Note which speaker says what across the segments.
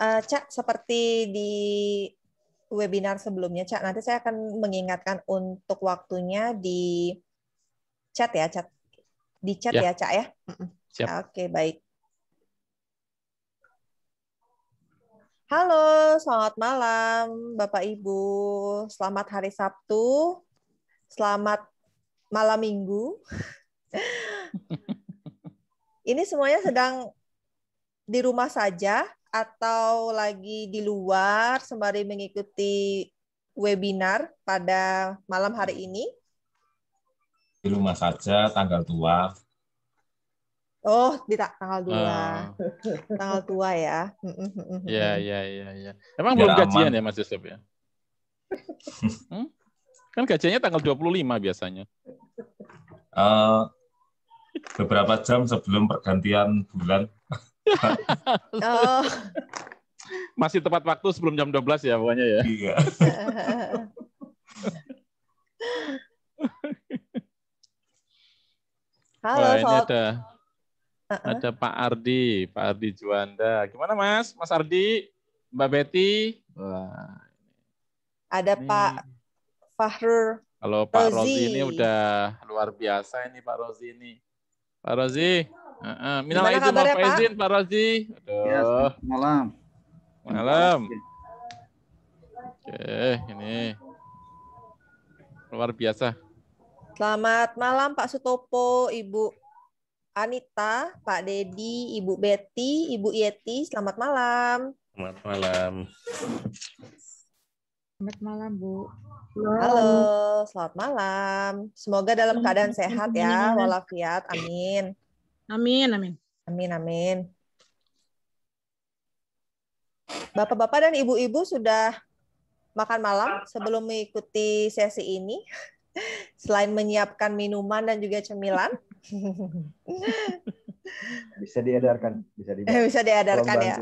Speaker 1: uh, Cak, seperti di webinar sebelumnya, Cak, nanti saya akan mengingatkan untuk waktunya di chat ya, chat di chat ya, ya Cak ya. Siap. Oke, baik. Halo, selamat malam Bapak Ibu. Selamat hari Sabtu. Selamat malam Minggu. Ini semuanya sedang di rumah saja atau lagi di luar sembari mengikuti webinar pada malam hari ini?
Speaker 2: Di rumah saja, tanggal tua.
Speaker 1: Oh, di tanggal tua. Uh. Oh. tanggal tua ya. Iya, iya,
Speaker 3: iya. Ya. Emang Biar belum gajian aman. ya Mas Yusuf ya?
Speaker 1: hmm? Kan
Speaker 2: gajiannya tanggal 25 biasanya. Uh, beberapa jam sebelum pergantian bulan.
Speaker 4: Oh.
Speaker 3: Masih tepat waktu sebelum jam 12 ya pokoknya ya. Iya. Halo, Wah, ini ada uh-uh. ada Pak Ardi, Pak Ardi Juanda. Gimana Mas? Mas Ardi, Mbak Betty. Wah.
Speaker 1: Ada ini. Pak Fahrur
Speaker 3: Kalau Pak Rozi. Rozi ini udah luar biasa ini Pak Rozi ini. Pak Rozi.
Speaker 5: Minal aidin
Speaker 3: Pak Razi. Ya,
Speaker 5: malam. Malam. Oke, ini luar biasa.
Speaker 1: Selamat malam Pak Sutopo, Ibu Anita, Pak Dedi, Ibu Betty, Ibu Yeti. Selamat malam. Selamat malam. Selamat malam, Bu. Halo, selamat malam. Semoga dalam keadaan sehat ya, walafiat. Amin. Amin, amin. Amin, amin. Bapak-bapak dan ibu-ibu sudah makan malam sebelum mengikuti sesi ini. Selain menyiapkan minuman dan juga cemilan.
Speaker 6: bisa diedarkan, bisa eh, bisa diedarkan ya.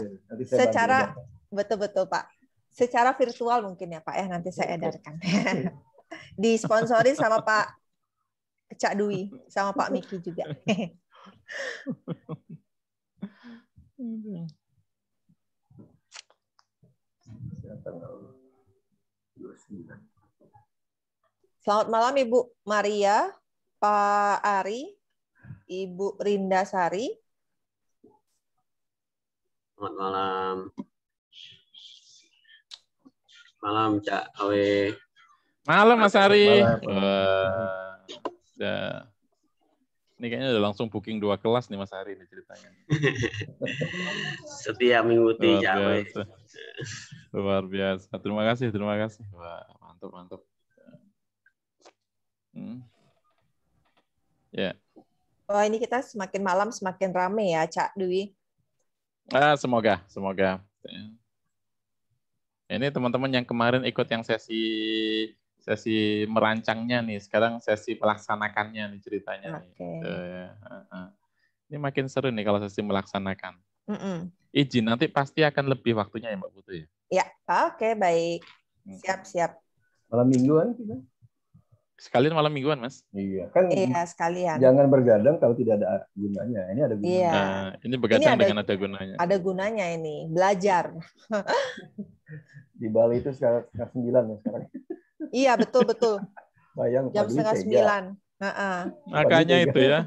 Speaker 6: Secara
Speaker 1: ya. betul-betul Pak. Secara virtual mungkin ya Pak ya nanti saya edarkan. Disponsori sama Pak Cak Dwi, sama Pak Miki juga. Selamat malam Ibu Maria, Pak Ari, Ibu Rinda Sari.
Speaker 7: Selamat malam. Malam Cak Awe. Malam Mas Ari.
Speaker 6: Malam.
Speaker 3: Uh, ini kayaknya udah langsung booking dua kelas nih Mas Hari ini ceritanya.
Speaker 6: Setiap mengikuti biasa.
Speaker 3: Luar biasa. Terima kasih, terima kasih. Wah, mantap, mantap.
Speaker 5: Hmm. Ya. Yeah.
Speaker 1: Wah, oh, ini kita semakin malam semakin rame ya, Cak Dwi.
Speaker 5: Ah, semoga, semoga.
Speaker 3: Ini teman-teman yang kemarin ikut yang sesi sesi merancangnya nih, sekarang sesi melaksanakannya nih ceritanya. Okay. Nih. Gitu, ya. Ini makin seru nih kalau sesi melaksanakan. Mm -mm. Izin nanti pasti akan lebih waktunya ya Mbak
Speaker 6: putri
Speaker 1: ya. Ya, oke okay, baik. Hmm. Siap siap. Malam mingguan kita.
Speaker 6: Sekalian malam mingguan mas. Iya kan. Iya
Speaker 1: sekalian. Jangan
Speaker 6: bergadang kalau tidak ada gunanya. Ini ada gunanya. Iya. Nah, ini bergadang ini ada, dengan ada gunanya.
Speaker 1: Ada gunanya ini belajar.
Speaker 6: Di Bali itu sekarang sembilan ya sekarang.
Speaker 1: Iya betul betul.
Speaker 6: Bayang jam setengah sembilan. Makanya itu ya.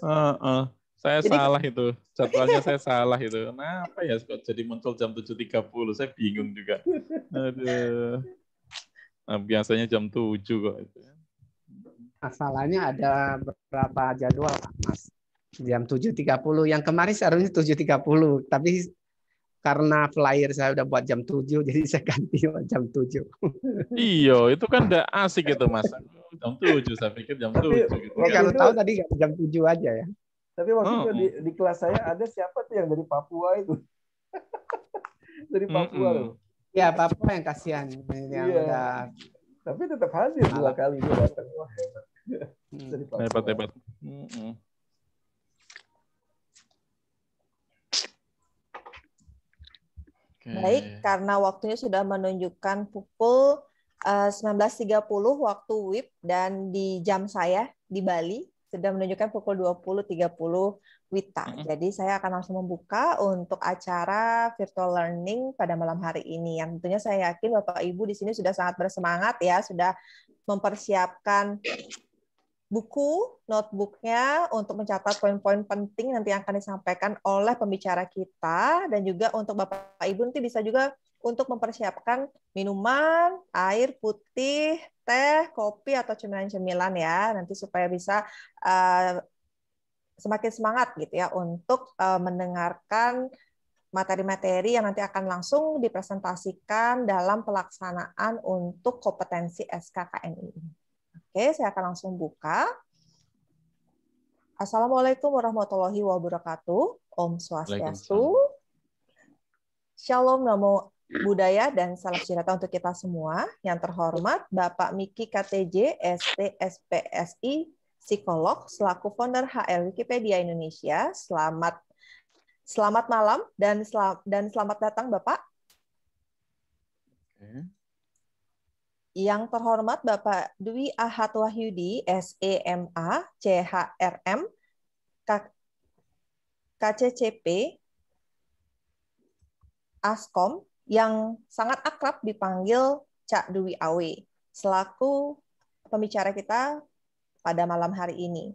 Speaker 4: Uh -uh.
Speaker 3: Saya jadi, salah itu. Jadwalnya saya salah itu. Kenapa ya kok jadi muncul jam 7.30? Saya bingung juga. Aduh. Nah, biasanya jam 7 kok
Speaker 6: itu. Masalahnya ada berapa jadwal, Pak Mas? Jam 7.30. Yang kemarin seharusnya 7.30, tapi karena flyer saya udah buat jam 7 jadi saya ganti jam 7.
Speaker 3: Iya, itu kan udah asik itu Mas.
Speaker 6: Jam 7 saya pikir jam 7 gitu. Saya kalau tahu tadi jam 7 aja ya. Tapi waktu oh. itu di, hmm, hmm. di kelas saya ada siapa tuh yang dari Papua itu? dari Papua mm -mm. loh. Ya, Papua yang kasihan yang yeah. udah tapi tetap hadir dua kali itu datang. Wah, hmm. hebat. Dari Papua. Hebat, hebat. Mm -mm.
Speaker 4: Okay. Baik,
Speaker 1: karena waktunya sudah menunjukkan pukul eh, uh, 19.30 waktu WIB dan di jam saya di Bali sudah menunjukkan pukul 20.30 WITA. Mm -hmm. Jadi saya akan langsung membuka untuk acara virtual learning pada malam hari ini. Yang tentunya saya yakin Bapak Ibu di sini sudah sangat bersemangat ya, sudah mempersiapkan buku, notebooknya untuk mencatat poin-poin penting nanti yang akan disampaikan oleh pembicara kita dan juga untuk Bapak Ibu nanti bisa juga untuk mempersiapkan minuman, air putih, teh, kopi atau cemilan-cemilan ya nanti supaya bisa uh, semakin semangat gitu ya untuk uh, mendengarkan materi-materi yang nanti akan langsung dipresentasikan dalam pelaksanaan untuk kompetensi SKKNI ini. Oke, saya akan langsung buka. Assalamualaikum warahmatullahi wabarakatuh. Om Swastiastu. Shalom Namo Budaya dan Salam Sejahtera untuk kita semua. Yang terhormat Bapak Miki KTJ, ST, SPSI, psikolog, selaku founder HL Wikipedia Indonesia. Selamat selamat malam dan selamat, dan selamat datang Bapak. Yang terhormat Bapak Dwi Ahad Wahyudi, SEMA, CHRM, KCCP, ASKOM, yang sangat akrab dipanggil Cak Dwi Awe, selaku pembicara kita pada malam hari ini.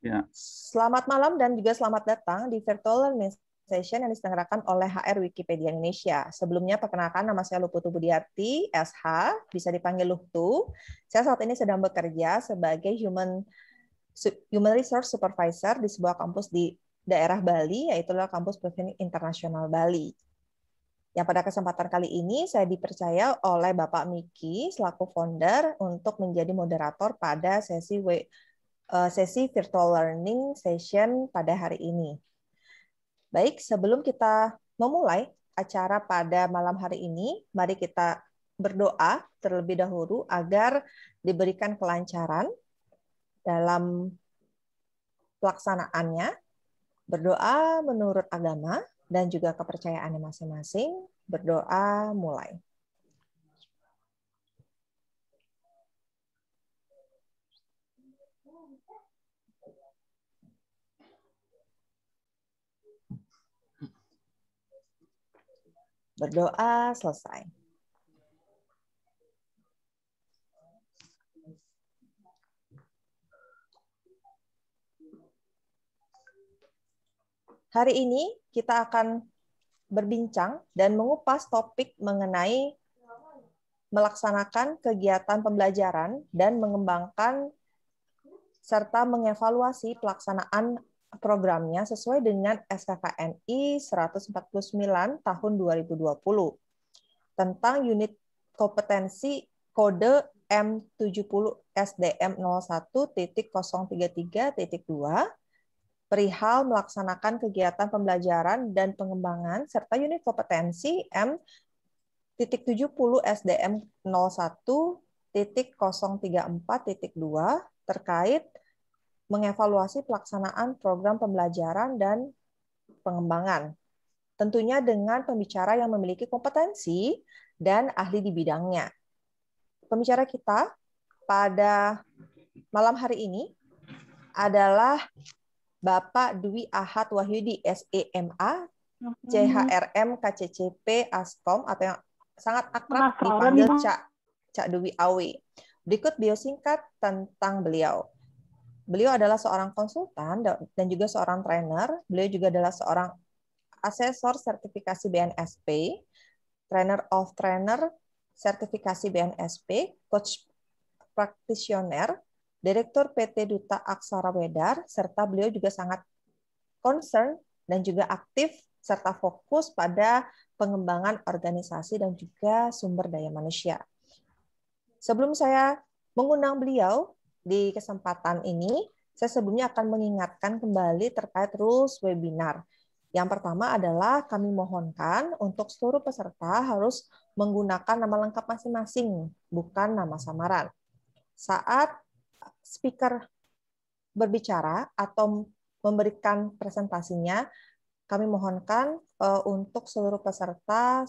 Speaker 1: Ya. Selamat malam dan juga selamat datang di Virtual Learning Session yang diselenggarakan oleh HR Wikipedia Indonesia. Sebelumnya perkenalkan nama saya Luputu Budiarti, SH, bisa dipanggil Luhtu. Saya saat ini sedang bekerja sebagai Human Human Resource Supervisor di sebuah kampus di daerah Bali, yaitu kampus Provinsi Internasional Bali. Yang pada kesempatan kali ini saya dipercaya oleh Bapak Miki selaku founder untuk menjadi moderator pada sesi eh, sesi virtual learning session pada hari ini. Baik, sebelum kita memulai acara pada malam hari ini, mari kita berdoa terlebih dahulu agar diberikan kelancaran dalam pelaksanaannya. Berdoa menurut agama dan juga kepercayaannya masing-masing. Berdoa mulai. Berdoa selesai. Hari ini kita akan berbincang dan mengupas topik mengenai melaksanakan kegiatan pembelajaran dan mengembangkan serta mengevaluasi pelaksanaan programnya sesuai dengan SKKNI 149 tahun 2020 tentang unit kompetensi kode M70 SDM 01.033.2 perihal melaksanakan kegiatan pembelajaran dan pengembangan serta unit kompetensi M70 SDM 01.034.2 terkait mengevaluasi pelaksanaan program pembelajaran dan pengembangan. Tentunya dengan pembicara yang memiliki kompetensi dan ahli di bidangnya. Pembicara kita pada malam hari ini adalah Bapak Dwi Ahad Wahyudi, SEMA, mm-hmm. CHRM, KCCP, ASKOM, atau yang sangat akrab dipanggil Cak, Cak Dwi Awi. Berikut bio singkat tentang beliau. Beliau adalah seorang konsultan dan juga seorang trainer. Beliau juga adalah seorang asesor sertifikasi BNSP, trainer of trainer sertifikasi BNSP, coach practitioner, direktur PT Duta Aksara Wedar, serta beliau juga sangat concern dan juga aktif serta fokus pada pengembangan organisasi dan juga sumber daya manusia. Sebelum saya mengundang beliau, di kesempatan ini, saya sebelumnya akan mengingatkan kembali terkait rules webinar. Yang pertama adalah kami mohonkan untuk seluruh peserta harus menggunakan nama lengkap masing-masing, bukan nama samaran. Saat speaker berbicara atau memberikan presentasinya, kami mohonkan eh, untuk seluruh peserta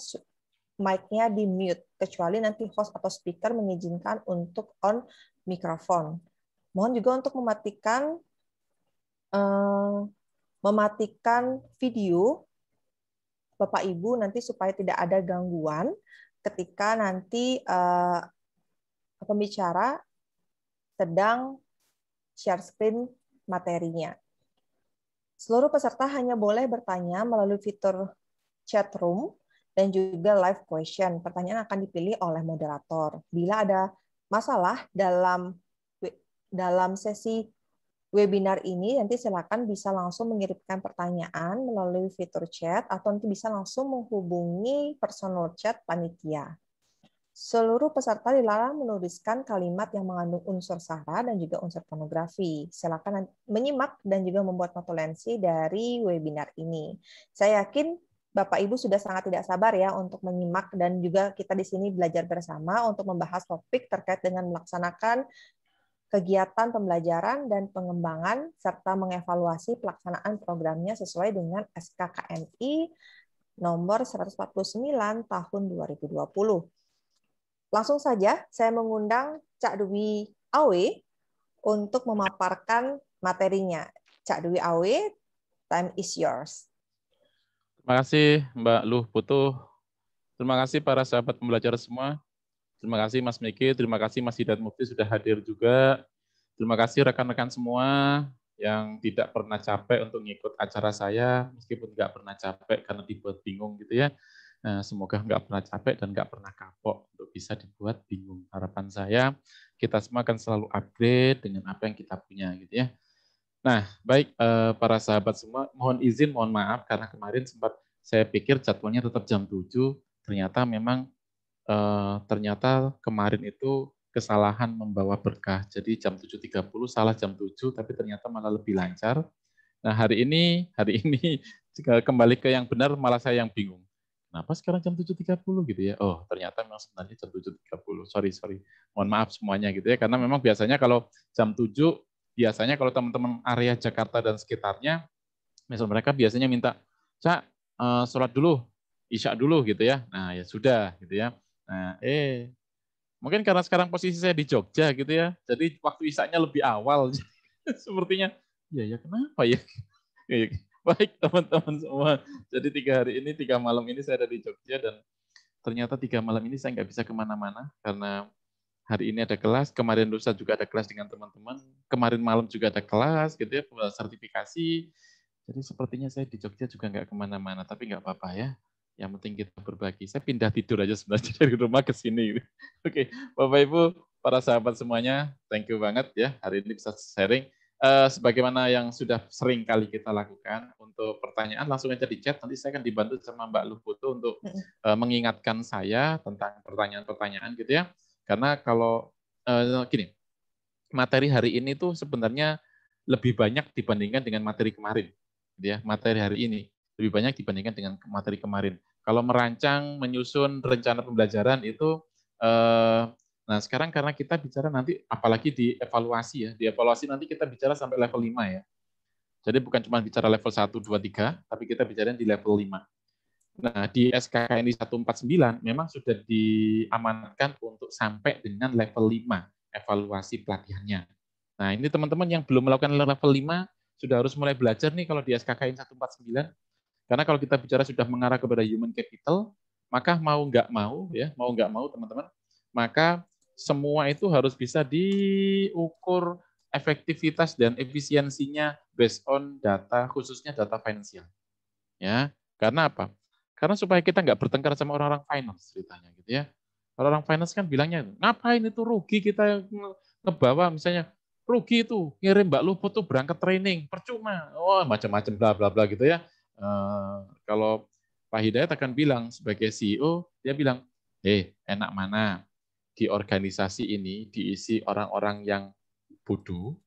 Speaker 1: mic-nya di mute, kecuali nanti host atau speaker mengizinkan untuk on mikrofon. Mohon juga untuk mematikan eh, mematikan video Bapak Ibu nanti supaya tidak ada gangguan ketika nanti eh, pembicara sedang share screen materinya. Seluruh peserta hanya boleh bertanya melalui fitur chat room dan juga live question. Pertanyaan akan dipilih oleh moderator. Bila ada masalah dalam dalam sesi webinar ini nanti silakan bisa langsung mengirimkan pertanyaan melalui fitur chat atau nanti bisa langsung menghubungi personal chat panitia. Seluruh peserta dilarang menuliskan kalimat yang mengandung unsur sara dan juga unsur pornografi. Silakan menyimak dan juga membuat notulensi dari webinar ini. Saya yakin Bapak Ibu sudah sangat tidak sabar ya untuk menyimak dan juga kita di sini belajar bersama untuk membahas topik terkait dengan melaksanakan kegiatan pembelajaran dan pengembangan serta mengevaluasi pelaksanaan programnya sesuai dengan SKKNI nomor 149 tahun 2020. Langsung saja saya mengundang Cak Dwi Awe untuk memaparkan materinya. Cak Dwi Awe, time is yours.
Speaker 3: Terima kasih Mbak Luh Putu. Terima kasih para sahabat pembelajar semua. Terima kasih Mas Miki, terima kasih Mas Hidat Mufti sudah hadir juga. Terima kasih rekan-rekan semua yang tidak pernah capek untuk ngikut acara saya, meskipun nggak pernah capek karena dibuat bingung gitu ya. Nah, semoga nggak pernah capek dan nggak pernah kapok untuk bisa dibuat bingung. Harapan saya, kita semua akan selalu upgrade dengan apa yang kita punya gitu ya. Nah, baik eh, para sahabat semua, mohon izin, mohon maaf karena kemarin sempat saya pikir jadwalnya tetap jam 7, ternyata memang eh, ternyata kemarin itu kesalahan membawa berkah. Jadi jam 7.30 salah jam 7 tapi ternyata malah lebih lancar. Nah, hari ini hari ini kembali ke yang benar malah saya yang bingung. Kenapa sekarang jam 7.30 gitu ya? Oh, ternyata memang sebenarnya jam 7.30. Sorry, sorry. Mohon maaf semuanya gitu ya karena memang biasanya kalau jam 7 biasanya kalau teman-teman area Jakarta dan sekitarnya, misal mereka biasanya minta, cak uh, eh, sholat dulu, isya dulu gitu ya. Nah ya sudah gitu ya. Nah eh mungkin karena sekarang posisi saya di Jogja gitu ya, jadi waktu isaknya lebih awal. Sepertinya
Speaker 5: ya ya kenapa
Speaker 3: ya? Eh, baik teman-teman semua. Jadi tiga hari ini, tiga malam ini saya ada di Jogja dan ternyata tiga malam ini saya nggak bisa kemana-mana karena hari ini ada kelas, kemarin lusa juga ada kelas dengan teman-teman, kemarin malam juga ada kelas, gitu ya, sertifikasi. Jadi sepertinya saya di Jogja juga nggak kemana-mana, tapi nggak apa-apa ya. Yang penting kita berbagi. Saya pindah tidur aja sebenarnya dari rumah ke sini. Gitu. Oke, Bapak Ibu, para sahabat semuanya, thank you banget ya hari ini bisa sharing. Uh, sebagaimana yang sudah sering kali kita lakukan untuk pertanyaan langsung aja di chat nanti saya akan dibantu sama Mbak Luputu untuk uh, mengingatkan saya tentang pertanyaan-pertanyaan gitu ya. Karena kalau uh, gini, materi hari ini tuh sebenarnya lebih banyak dibandingkan dengan materi kemarin. Gitu ya, materi hari ini lebih banyak dibandingkan dengan materi kemarin. Kalau merancang, menyusun rencana pembelajaran itu eh, Nah, sekarang karena kita bicara nanti apalagi di evaluasi ya, di evaluasi nanti kita bicara sampai level 5 ya. Jadi bukan cuma bicara level 1, 2, 3, tapi kita bicara di level 5. Nah, di SKKNI 149 memang sudah diamanatkan untuk sampai dengan level 5 evaluasi pelatihannya. Nah, ini teman-teman yang belum melakukan level 5 sudah harus mulai belajar nih kalau di SKKN 149. Karena kalau kita bicara sudah mengarah kepada human capital, maka mau nggak mau ya, mau nggak mau teman-teman, maka semua itu harus bisa diukur efektivitas dan efisiensinya based on data khususnya data finansial. Ya, karena apa? Karena supaya kita nggak bertengkar sama orang-orang finance ceritanya gitu ya. Orang-orang finance kan bilangnya, ngapain itu rugi kita ngebawa misalnya rugi itu ngirim Mbak Luput tuh berangkat training percuma. Oh, macam-macam bla bla bla gitu ya. Uh, kalau Pak Hidayat akan bilang sebagai CEO, dia bilang, "Eh, hey, enak mana? Di organisasi ini diisi orang-orang yang bodoh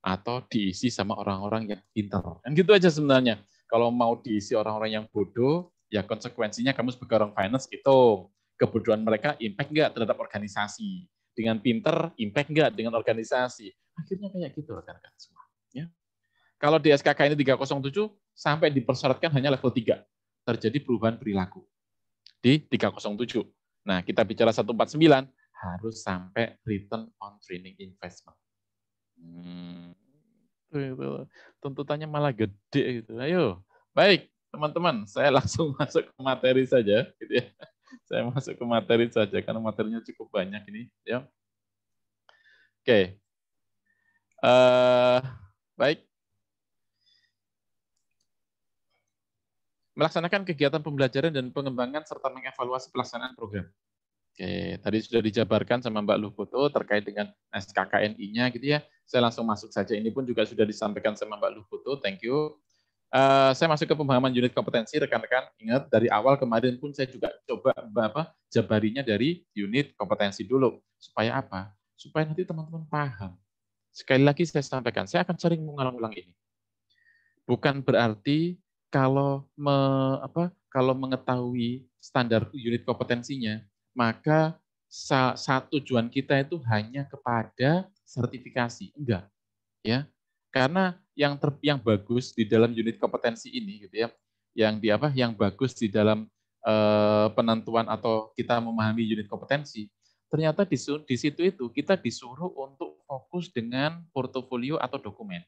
Speaker 3: atau diisi sama orang-orang yang pintar." Dan gitu aja sebenarnya. Kalau mau diisi orang-orang yang bodoh, ya konsekuensinya kamu sebagai orang finance itu kebutuhan mereka impact enggak terhadap organisasi dengan pinter impact enggak dengan organisasi
Speaker 5: akhirnya kayak gitu rekan-rekan semua
Speaker 3: ya kalau di SKK ini 307 sampai dipersyaratkan hanya level 3 terjadi perubahan perilaku di 307 nah kita bicara 149 harus sampai return
Speaker 5: on training investment
Speaker 3: hmm, tuntutannya malah gede gitu ayo baik teman-teman, saya langsung masuk ke materi saja, gitu ya. Saya masuk ke materi saja karena materinya cukup banyak ini, ya. Oke, uh, baik. Melaksanakan kegiatan pembelajaran dan pengembangan serta mengevaluasi pelaksanaan program. Oke, tadi sudah dijabarkan sama Mbak Lufoto terkait dengan SKKNI-nya, gitu ya. Saya langsung masuk saja. Ini pun juga sudah disampaikan sama Mbak Lufoto. Thank you Eh, saya masuk ke pemahaman unit kompetensi, rekan-rekan ingat dari awal kemarin pun saya juga coba apa jabarinya dari unit kompetensi dulu. Supaya apa? Supaya nanti teman-teman paham. Sekali lagi saya sampaikan, saya akan sering mengulang-ulang ini. Bukan berarti kalau me, apa kalau mengetahui standar unit kompetensinya, maka satu tujuan kita itu hanya kepada sertifikasi. Enggak. Ya, karena yang ter, yang bagus di dalam unit kompetensi ini gitu ya, yang di apa yang bagus di dalam eh, penentuan atau kita memahami unit kompetensi, ternyata di, di situ itu kita disuruh untuk fokus dengan portofolio atau dokumen.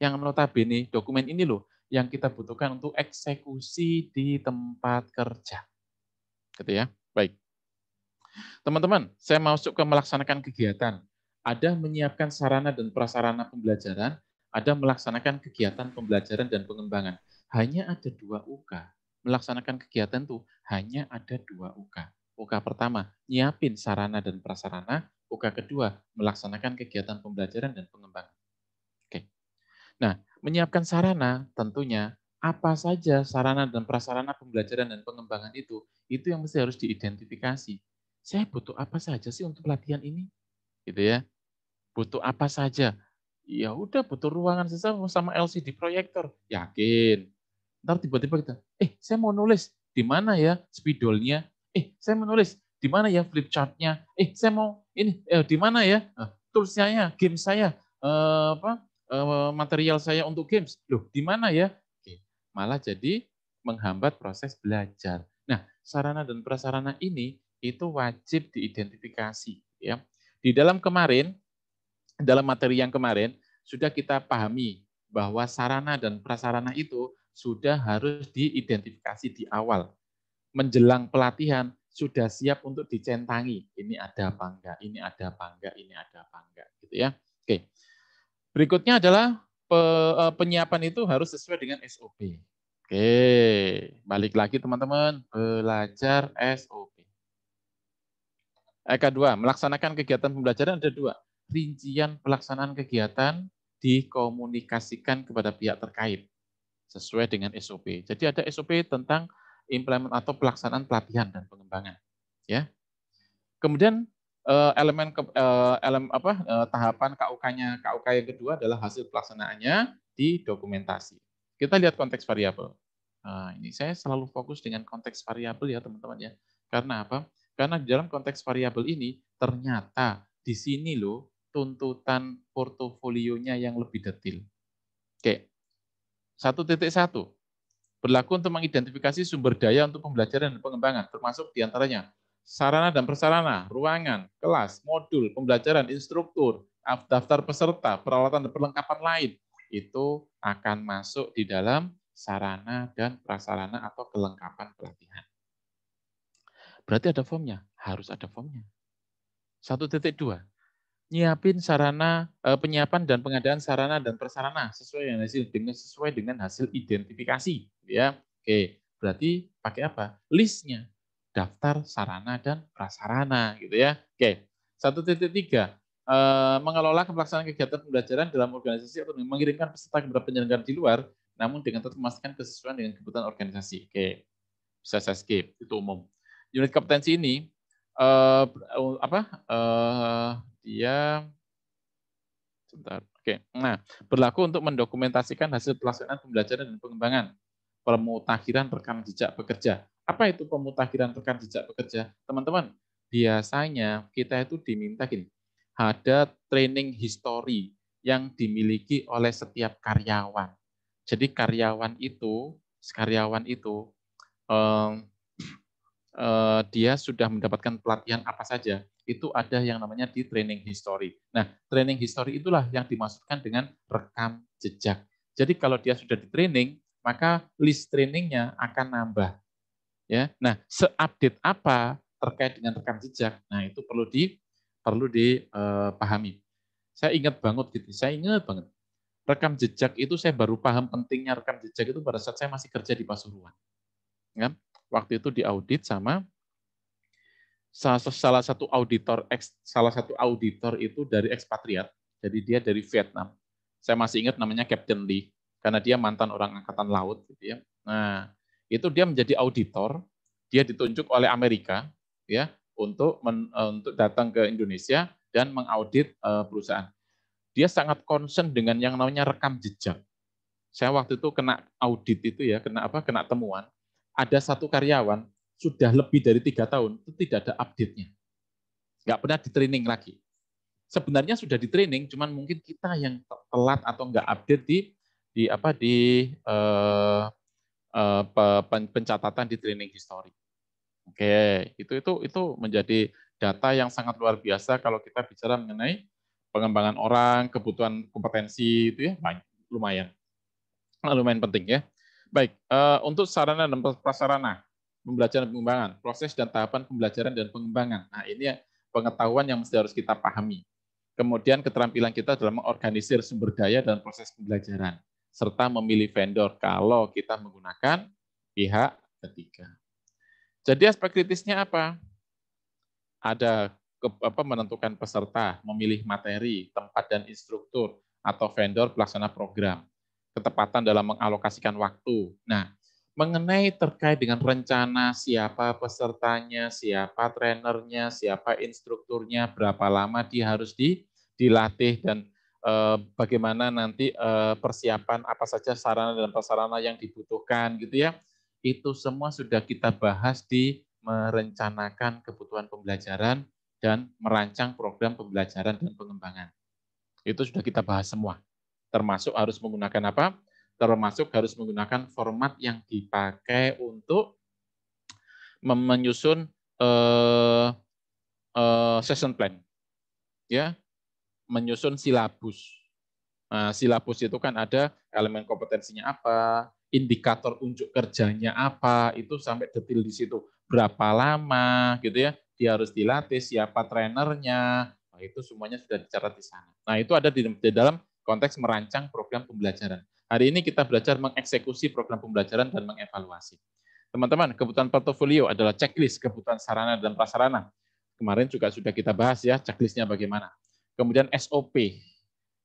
Speaker 3: Yang notabene dokumen ini loh yang kita butuhkan untuk eksekusi di tempat kerja. Gitu ya. Baik. Teman-teman, saya masuk ke melaksanakan kegiatan ada menyiapkan sarana dan prasarana pembelajaran, ada melaksanakan kegiatan pembelajaran dan pengembangan. Hanya ada dua UK. Melaksanakan kegiatan itu hanya ada dua UK. UK pertama, nyiapin sarana dan prasarana. UK kedua, melaksanakan kegiatan pembelajaran dan pengembangan. Oke. Nah, menyiapkan sarana tentunya apa saja sarana dan prasarana pembelajaran dan pengembangan itu, itu yang mesti harus diidentifikasi. Saya butuh apa saja sih untuk latihan ini? Gitu ya butuh apa saja. Ya udah butuh ruangan sisa sama LCD proyektor. Yakin. Ntar tiba-tiba kita, eh saya mau nulis di mana ya spidolnya? Eh saya mau nulis di mana ya flip chartnya? Eh saya mau ini eh, di mana ya eh, toolsnya ya, game saya, eh, apa eh, material saya untuk games. Loh di mana ya? Oke. Malah jadi menghambat proses belajar. Nah sarana dan prasarana ini itu wajib diidentifikasi. Ya, di dalam kemarin dalam materi yang kemarin sudah kita pahami bahwa sarana dan prasarana itu sudah harus diidentifikasi di awal. Menjelang pelatihan sudah siap untuk dicentangi.
Speaker 5: Ini ada apa enggak, ini ada apa enggak, ini ada apa enggak
Speaker 3: gitu ya. Oke. Berikutnya adalah e, penyiapan itu harus sesuai dengan SOP. Oke, balik lagi teman-teman, belajar SOP. EK2, melaksanakan kegiatan pembelajaran ada dua rincian pelaksanaan kegiatan dikomunikasikan kepada pihak terkait sesuai dengan SOP. Jadi ada SOP tentang implement atau pelaksanaan pelatihan dan pengembangan, ya. Kemudian eh, elemen ke, eh, elemen apa eh, tahapan KUK-nya KUK yang kedua adalah hasil pelaksanaannya didokumentasi. Kita lihat konteks variabel. Nah, ini saya selalu fokus dengan konteks variabel ya teman-teman ya. Karena apa? Karena di dalam konteks variabel ini
Speaker 5: ternyata
Speaker 3: di sini loh tuntutan portofolionya yang lebih detail. Oke. satu titik satu Berlaku untuk mengidentifikasi sumber daya untuk pembelajaran dan pengembangan, termasuk diantaranya sarana dan prasarana, ruangan, kelas, modul, pembelajaran, instruktur, daftar peserta, peralatan dan perlengkapan lain. Itu akan masuk di dalam sarana dan prasarana atau kelengkapan pelatihan. Berarti ada formnya, harus ada formnya. dua nyiapin sarana eh, penyiapan dan pengadaan sarana dan prasarana sesuai dengan hasil dengan sesuai dengan hasil identifikasi ya oke berarti pakai apa listnya daftar sarana dan prasarana gitu ya oke satu titik tiga eh, mengelola pelaksanaan kegiatan pembelajaran dalam organisasi atau mengirimkan peserta kepada penyelenggara di luar namun dengan tetap memastikan kesesuaian dengan kebutuhan organisasi oke bisa saya skip itu umum unit kompetensi ini uh, apa uh, dia sebentar. Oke. Nah, berlaku untuk mendokumentasikan hasil pelaksanaan pembelajaran dan pengembangan pemutakhiran rekam jejak pekerja. Apa itu pemutakhiran rekam jejak pekerja? Teman-teman, biasanya kita itu diminta gini, ada training history yang dimiliki oleh setiap karyawan. Jadi karyawan itu, karyawan itu uh, dia sudah mendapatkan pelatihan apa saja, itu ada yang namanya di training history. Nah, training history itulah yang dimaksudkan dengan rekam jejak. Jadi kalau dia sudah di training, maka list trainingnya akan nambah. Ya, nah seupdate apa terkait dengan rekam jejak, nah itu perlu di perlu dipahami. Eh, saya ingat banget gitu, saya ingat banget rekam jejak itu saya baru paham pentingnya rekam jejak itu pada saat saya masih kerja di Pasuruan. Kan? waktu itu diaudit sama salah satu auditor salah satu auditor itu dari ekspatriat. Jadi dia dari Vietnam. Saya masih ingat namanya Captain Lee karena dia mantan orang angkatan laut gitu ya. Nah, itu dia menjadi auditor, dia ditunjuk oleh Amerika ya untuk men, eh, untuk datang ke Indonesia dan mengaudit uh, perusahaan. Dia sangat concern dengan yang namanya rekam jejak. Saya waktu itu kena audit itu ya, kena apa? kena temuan ada satu karyawan sudah lebih dari tiga tahun itu tidak ada update-nya. Nggak pernah di training lagi. Sebenarnya sudah di training, cuman mungkin kita yang telat atau nggak update di di apa di uh, pen pencatatan di training history. Oke, itu itu itu menjadi data yang sangat luar biasa kalau kita bicara mengenai pengembangan orang, kebutuhan kompetensi itu ya banyak, lumayan nah, lumayan penting ya. Baik, uh, untuk sarana dan prasarana pembelajaran dan pengembangan, proses dan tahapan pembelajaran dan pengembangan. Nah, ini pengetahuan yang mesti harus kita pahami. Kemudian keterampilan kita dalam mengorganisir sumber daya dan proses pembelajaran serta memilih vendor kalau kita menggunakan pihak ketiga. Jadi aspek kritisnya apa? Ada ke, apa, menentukan peserta, memilih materi, tempat dan instruktur, atau vendor pelaksana program ketepatan dalam mengalokasikan waktu. Nah, mengenai terkait dengan rencana siapa pesertanya, siapa trenernya, siapa instrukturnya, berapa lama dia harus di, dilatih dan e, bagaimana nanti e, persiapan apa saja sarana dan prasarana yang dibutuhkan gitu ya. Itu semua sudah kita bahas di merencanakan kebutuhan pembelajaran dan merancang program pembelajaran dan pengembangan. Itu sudah kita bahas semua termasuk harus menggunakan apa? Termasuk harus menggunakan format yang dipakai untuk menyusun uh, uh, session plan, ya, menyusun silabus. Nah, silabus itu kan ada elemen kompetensinya apa, indikator unjuk kerjanya apa, itu sampai detail di situ. Berapa lama, gitu ya, dia harus dilatih, siapa trenernya, nah, itu semuanya sudah dicatat di sana. Nah, itu ada di, di dalam konteks merancang program pembelajaran. Hari ini kita belajar mengeksekusi program pembelajaran dan mengevaluasi. Teman-teman, kebutuhan portofolio adalah checklist kebutuhan sarana dan prasarana. Kemarin juga sudah kita bahas ya checklistnya bagaimana. Kemudian SOP,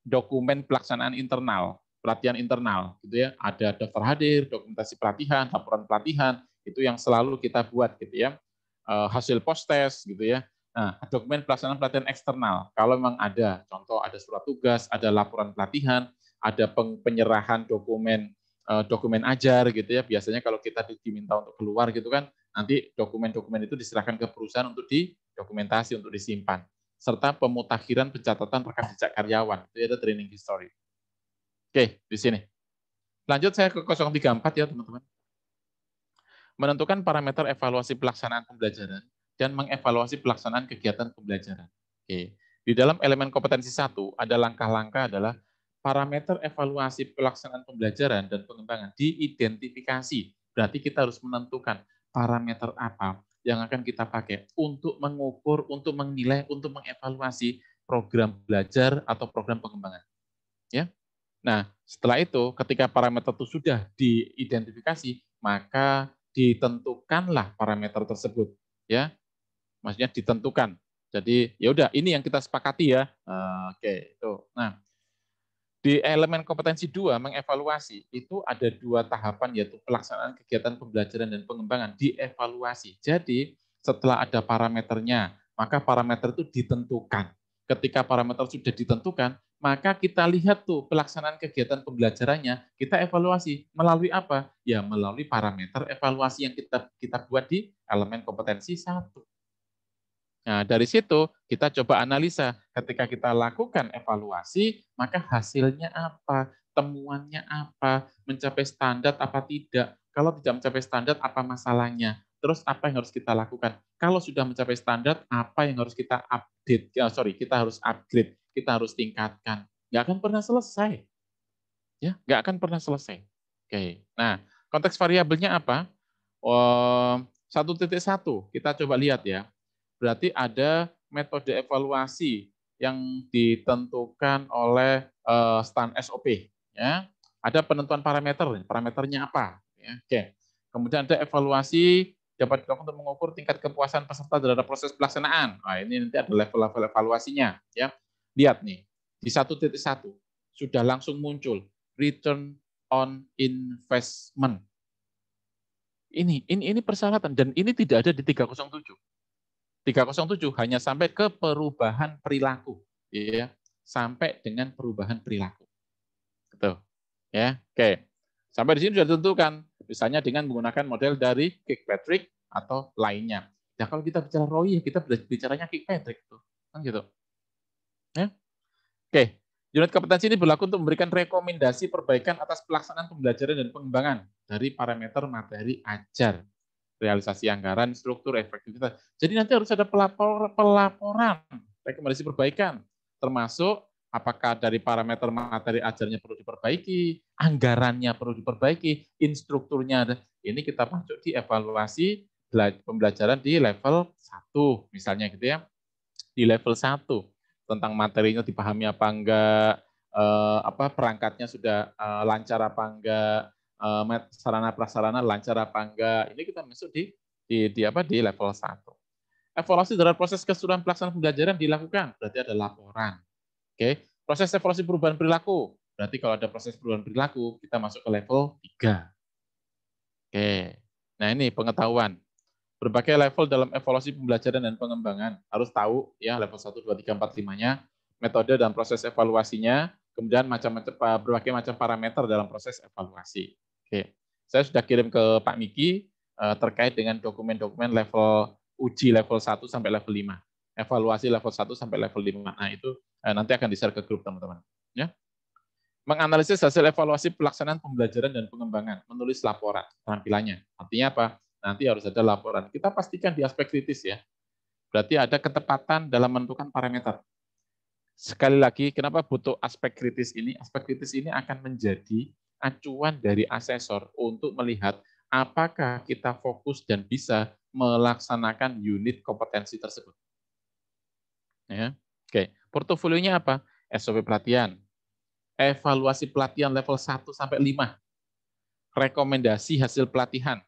Speaker 3: dokumen pelaksanaan internal, pelatihan internal, gitu ya. Ada daftar hadir, dokumentasi pelatihan, laporan pelatihan, itu yang selalu kita buat, gitu ya. Eh, hasil post test, gitu ya. Nah, dokumen pelaksanaan pelatihan eksternal, kalau memang ada, contoh ada surat tugas, ada laporan pelatihan, ada penyerahan dokumen eh, dokumen ajar gitu ya. Biasanya kalau kita diminta untuk keluar gitu kan, nanti dokumen-dokumen itu diserahkan ke perusahaan untuk didokumentasi, untuk disimpan. Serta pemutakhiran pencatatan rekam jejak karyawan. Itu ada training history. Oke, di sini. Lanjut saya ke 034 ya, teman-teman. Menentukan parameter evaluasi pelaksanaan pembelajaran dan mengevaluasi pelaksanaan kegiatan pembelajaran. Oke. Di dalam elemen kompetensi satu ada langkah-langkah adalah parameter evaluasi pelaksanaan pembelajaran dan pengembangan diidentifikasi. Berarti kita harus menentukan parameter apa yang akan kita pakai untuk mengukur, untuk menilai, untuk mengevaluasi program belajar atau program pengembangan. Ya. Nah, setelah itu ketika parameter itu sudah diidentifikasi, maka ditentukanlah parameter tersebut, ya maksudnya ditentukan. Jadi ya udah ini yang kita sepakati ya. Oke, itu. Nah, di elemen kompetensi dua mengevaluasi itu ada dua tahapan yaitu pelaksanaan kegiatan pembelajaran dan pengembangan dievaluasi. Jadi setelah ada parameternya, maka parameter itu ditentukan. Ketika parameter sudah ditentukan, maka kita lihat tuh pelaksanaan kegiatan pembelajarannya, kita evaluasi melalui apa? Ya melalui parameter evaluasi yang kita kita buat di elemen kompetensi satu. Nah, dari situ kita coba analisa. Ketika kita lakukan evaluasi, maka hasilnya
Speaker 5: apa? Temuannya
Speaker 3: apa? Mencapai standar apa tidak? Kalau tidak mencapai standar, apa masalahnya? Terus apa yang harus kita lakukan? Kalau sudah mencapai standar, apa yang harus kita update? Ya, sorry, kita harus upgrade, kita harus tingkatkan. Nggak akan pernah selesai. Ya, nggak akan pernah selesai.
Speaker 5: Oke. Nah,
Speaker 3: konteks variabelnya apa? Satu titik satu, kita coba lihat ya berarti ada metode evaluasi yang ditentukan oleh uh, eh, stand SOP. Ya. Ada penentuan parameter, parameternya apa. Ya. Oke. Kemudian ada evaluasi dapat dilakukan untuk mengukur tingkat kepuasan peserta terhadap proses pelaksanaan. Nah, ini nanti ada level-level evaluasinya. Ya. Lihat nih, di satu titik satu sudah langsung muncul return on investment. Ini, ini, ini persyaratan dan ini tidak ada di 307. 307 hanya sampai ke perubahan perilaku, ya. Sampai dengan perubahan perilaku.
Speaker 5: Gitu. Ya,
Speaker 3: oke. Sampai di sini sudah ditentukan, misalnya dengan menggunakan model dari Kirkpatrick atau lainnya. Ya, kalau kita bicara ROI, ya kita bicaranya Kirkpatrick tuh. Kan gitu. Ya. Oke. Unit kompetensi ini berlaku untuk memberikan rekomendasi perbaikan atas pelaksanaan pembelajaran dan pengembangan dari parameter materi ajar realisasi anggaran, struktur, efektivitas. Jadi nanti harus ada pelapor, pelaporan, rekomendasi perbaikan, termasuk apakah dari parameter materi ajarnya perlu diperbaiki, anggarannya perlu diperbaiki, instrukturnya ada. Ini kita masuk di evaluasi pembelajaran di level 1 misalnya gitu ya. Di level 1 tentang materinya dipahami apa enggak, eh, apa perangkatnya sudah eh, lancar apa enggak, Eh, sarana prasarana lancar apa enggak. Ini kita masuk di di, di apa di level 1. Evaluasi terhadap proses keseluruhan pelaksanaan pembelajaran dilakukan, berarti ada laporan. Oke, okay. proses evaluasi perubahan perilaku. Berarti kalau ada proses perubahan perilaku, kita masuk ke level 3. Oke. Okay. Nah, ini pengetahuan. Berbagai level dalam evaluasi pembelajaran dan pengembangan. Harus tahu ya level satu dua tiga empat 5-nya, metode dan proses evaluasinya, kemudian macam-macam berbagai macam parameter dalam proses evaluasi. Oke, saya sudah kirim ke Pak Miki uh, terkait dengan dokumen-dokumen level uji level 1 sampai level 5. Evaluasi level 1 sampai level 5. Nah, itu uh, nanti akan di-share ke grup teman-teman. Ya. Menganalisis hasil evaluasi pelaksanaan pembelajaran dan pengembangan, menulis laporan tampilannya. Artinya apa? Nanti harus ada laporan. Kita pastikan di aspek kritis ya. Berarti ada ketepatan dalam menentukan parameter sekali lagi, kenapa butuh aspek kritis ini? Aspek kritis ini akan menjadi acuan dari asesor untuk melihat apakah kita fokus dan bisa melaksanakan unit kompetensi tersebut. Ya. Oke, portofolionya apa? SOP pelatihan, evaluasi pelatihan level 1 sampai 5, rekomendasi hasil pelatihan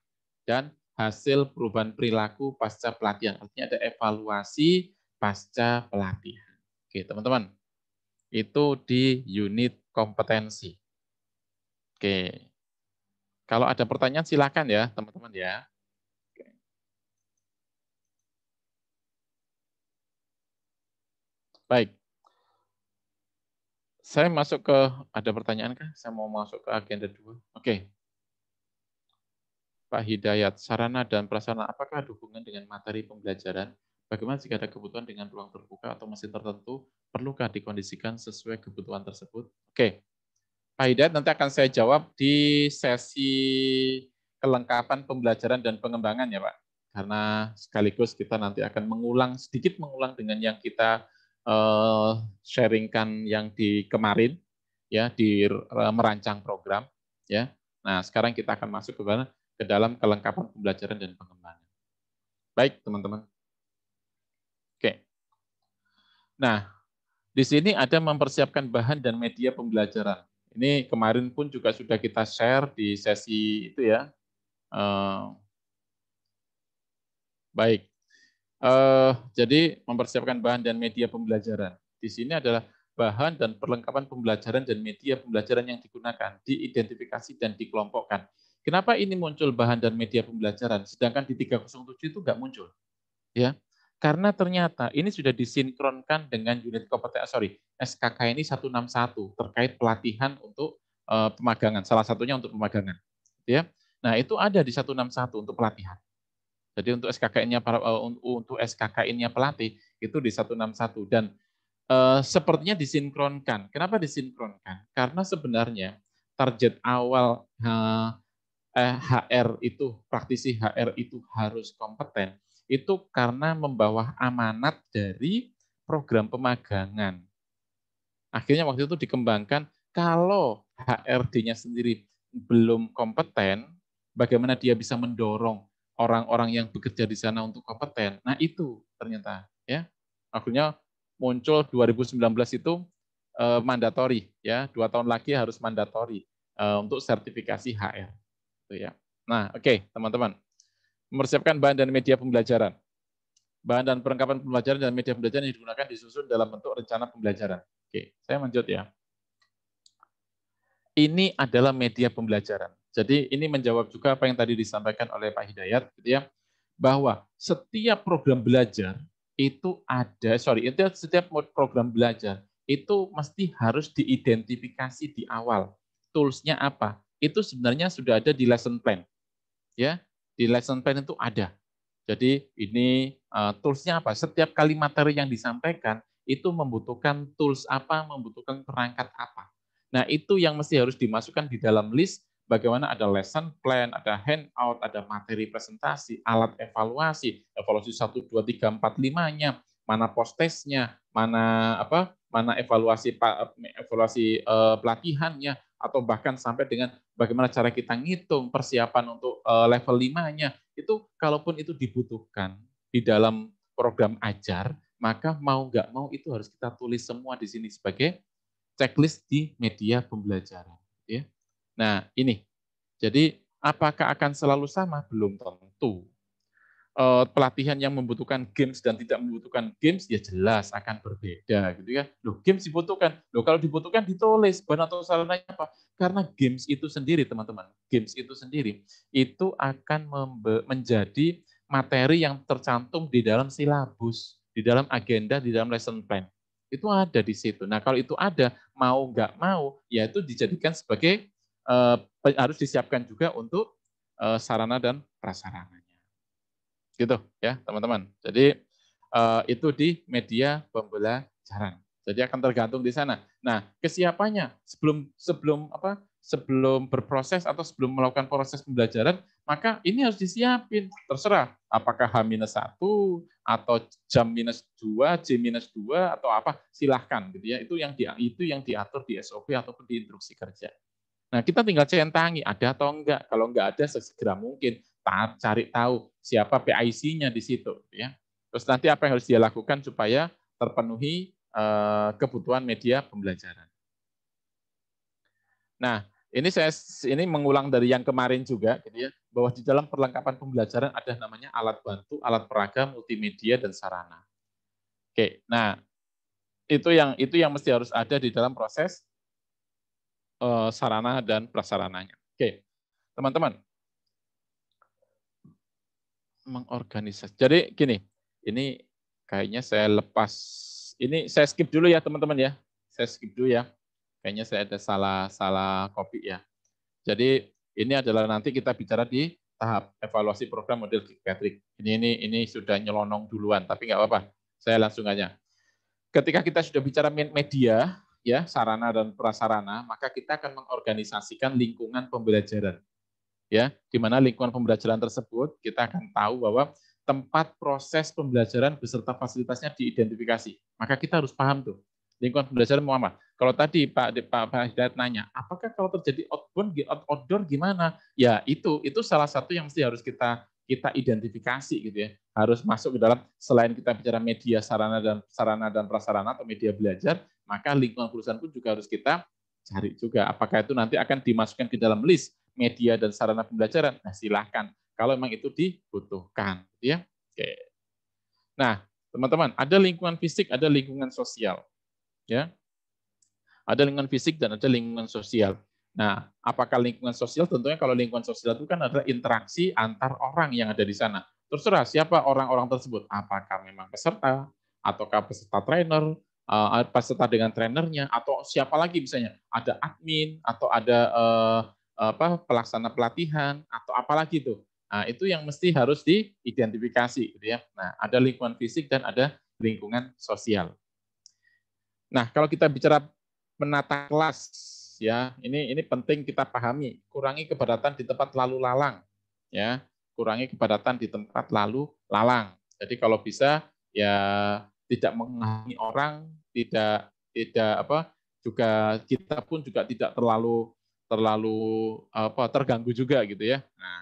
Speaker 3: dan hasil perubahan perilaku pasca pelatihan. Artinya ada evaluasi pasca pelatihan. Oke, teman-teman. Itu di unit kompetensi. Oke. Kalau ada pertanyaan silakan ya, teman-teman ya. Baik. Saya masuk ke ada pertanyaan kah?
Speaker 5: Saya mau masuk ke agenda dua.
Speaker 3: Oke. Pak Hidayat, sarana dan prasarana apakah ada hubungan dengan materi pembelajaran? Bagaimana jika ada kebutuhan dengan ruang terbuka atau mesin tertentu, perlukah dikondisikan sesuai kebutuhan tersebut? Oke. Pak Hidayat nanti akan saya jawab di sesi kelengkapan pembelajaran dan pengembangan ya Pak. Karena sekaligus kita nanti akan mengulang, sedikit mengulang dengan yang kita uh, sharingkan yang di kemarin, ya di uh, merancang program. ya. Nah sekarang kita akan masuk ke, mana ke dalam kelengkapan pembelajaran dan pengembangan. Baik teman-teman. Oke. Nah, di sini ada mempersiapkan bahan dan media pembelajaran. Ini kemarin pun juga sudah kita share di sesi itu ya. Eh, baik. Eh, jadi mempersiapkan bahan dan media pembelajaran. Di sini adalah bahan dan perlengkapan pembelajaran dan media pembelajaran yang digunakan, diidentifikasi dan dikelompokkan. Kenapa ini muncul bahan dan media pembelajaran, sedangkan di 307 itu nggak muncul? Ya, karena ternyata ini sudah disinkronkan dengan unit kompetensi sorry, SKK ini 161 terkait pelatihan untuk uh, pemagangan, salah satunya untuk pemagangan. Gitu ya. Nah, itu ada di 161 untuk pelatihan. Jadi untuk SKKN-nya uh, eh, untuk SKKN-nya pelatih itu di 161 dan uh, sepertinya disinkronkan. Kenapa disinkronkan? Karena sebenarnya target awal uh, HR itu praktisi HR itu harus kompeten itu karena membawa amanat dari program pemagangan. Akhirnya waktu itu dikembangkan kalau HRD-nya sendiri belum kompeten, bagaimana dia bisa mendorong orang-orang yang bekerja di sana untuk kompeten. Nah, itu ternyata ya. Akhirnya muncul 2019 itu eh, mandatori ya, dua tahun lagi harus mandatori eh, untuk sertifikasi HR. Itu ya. Nah, oke, okay, teman-teman mempersiapkan bahan dan media pembelajaran. Bahan dan perlengkapan pembelajaran dan media pembelajaran yang digunakan disusun dalam bentuk rencana pembelajaran. Oke, saya lanjut ya. Ini adalah media pembelajaran. Jadi ini menjawab juga apa yang tadi disampaikan oleh Pak Hidayat, gitu ya, bahwa setiap program belajar itu ada, sorry, itu setiap program belajar itu mesti harus diidentifikasi di awal. Toolsnya apa? Itu sebenarnya sudah ada di lesson plan. Ya, di lesson plan itu ada. Jadi ini uh, toolsnya apa? Setiap kali materi yang disampaikan itu membutuhkan tools apa, membutuhkan perangkat apa. Nah itu yang mesti harus dimasukkan di dalam list bagaimana ada lesson plan, ada handout, ada materi presentasi, alat evaluasi, evaluasi 1, 2, 3, 4, 5-nya, mana post testnya, mana apa, mana evaluasi evaluasi uh, pelatihannya, atau bahkan sampai dengan bagaimana cara kita ngitung persiapan untuk eh, level limanya itu kalaupun itu dibutuhkan di dalam program ajar, maka mau nggak mau itu harus kita tulis semua di sini sebagai checklist di media pembelajaran. Ya. Nah ini, jadi apakah akan selalu sama? Belum tentu uh, pelatihan yang membutuhkan games dan tidak membutuhkan games ya jelas akan berbeda gitu ya. Loh, games dibutuhkan. Loh, kalau dibutuhkan ditulis bahan atau sarananya apa? Karena games itu sendiri teman-teman, games itu sendiri itu akan menjadi materi yang tercantum di dalam silabus, di dalam agenda, di dalam lesson plan. Itu ada di situ. Nah, kalau itu ada, mau nggak mau, ya itu dijadikan sebagai eh, harus disiapkan juga untuk eh, sarana dan prasarana. Gitu ya, teman-teman. Jadi uh, itu di media pembelajaran. Jadi akan tergantung di sana. Nah, kesiapannya sebelum sebelum apa? sebelum berproses atau sebelum melakukan proses pembelajaran, maka ini harus disiapin. Terserah apakah h minus satu atau jam minus dua J minus dua atau apa, silahkan gitu ya. Itu yang di, itu yang diatur di SOP ataupun di instruksi kerja. Nah, kita tinggal centangi ada atau enggak. Kalau enggak ada segera mungkin cari tahu siapa PIC-nya di situ ya. Terus nanti apa yang harus dia lakukan supaya terpenuhi eh, kebutuhan media pembelajaran. Nah, ini saya ini mengulang dari yang kemarin juga gitu ya, bahwa di dalam perlengkapan pembelajaran ada namanya alat bantu, alat peraga, multimedia dan sarana. Oke, nah itu yang itu yang mesti harus ada di dalam proses eh, sarana dan prasarananya. Oke, teman-teman, mengorganisasi. Jadi gini, ini kayaknya saya lepas. Ini saya skip dulu ya teman-teman ya. Saya skip dulu ya. Kayaknya saya ada salah-salah kopi ya. Jadi ini adalah nanti kita bicara di tahap evaluasi program model geriatrik. Ini ini ini sudah nyelonong duluan, tapi nggak apa-apa. Saya langsung aja. Ketika kita sudah bicara media, ya sarana dan prasarana, maka kita akan mengorganisasikan lingkungan pembelajaran ya di mana lingkungan pembelajaran tersebut kita akan tahu bahwa tempat proses pembelajaran beserta fasilitasnya diidentifikasi. Maka kita harus paham tuh lingkungan pembelajaran mau apa. Kalau tadi Pak Pak, Pak Hidayat nanya, apakah kalau terjadi outbound outdoor gimana? Ya itu itu salah satu yang mesti harus kita kita identifikasi gitu ya. Harus masuk ke dalam selain kita bicara media sarana dan sarana dan prasarana atau media belajar, maka lingkungan perusahaan pun juga harus kita cari juga apakah itu nanti akan dimasukkan ke dalam list media dan sarana pembelajaran, nah silahkan. Kalau memang itu dibutuhkan. Gitu ya. Oke. Nah, teman-teman, ada lingkungan fisik, ada lingkungan sosial. Ya, Ada lingkungan fisik dan ada lingkungan sosial. Nah, apakah lingkungan sosial? Tentunya kalau lingkungan sosial itu kan adalah interaksi antar orang yang ada di sana. Terserah siapa orang-orang tersebut. Apakah memang peserta, ataukah peserta trainer, eh, eh, peserta dengan trainernya, atau siapa lagi misalnya. Ada admin, atau ada eh, apa pelaksana pelatihan atau apalagi tuh. Nah, itu yang mesti harus diidentifikasi gitu ya. Nah, ada lingkungan fisik dan ada lingkungan sosial. Nah, kalau kita bicara menata kelas ya, ini ini penting kita pahami. Kurangi kepadatan di tempat lalu lalang ya. Kurangi kepadatan di tempat lalu lalang. Jadi kalau bisa ya tidak menghalangi orang, tidak tidak apa juga kita pun juga tidak terlalu terlalu apa terganggu juga gitu ya. Nah,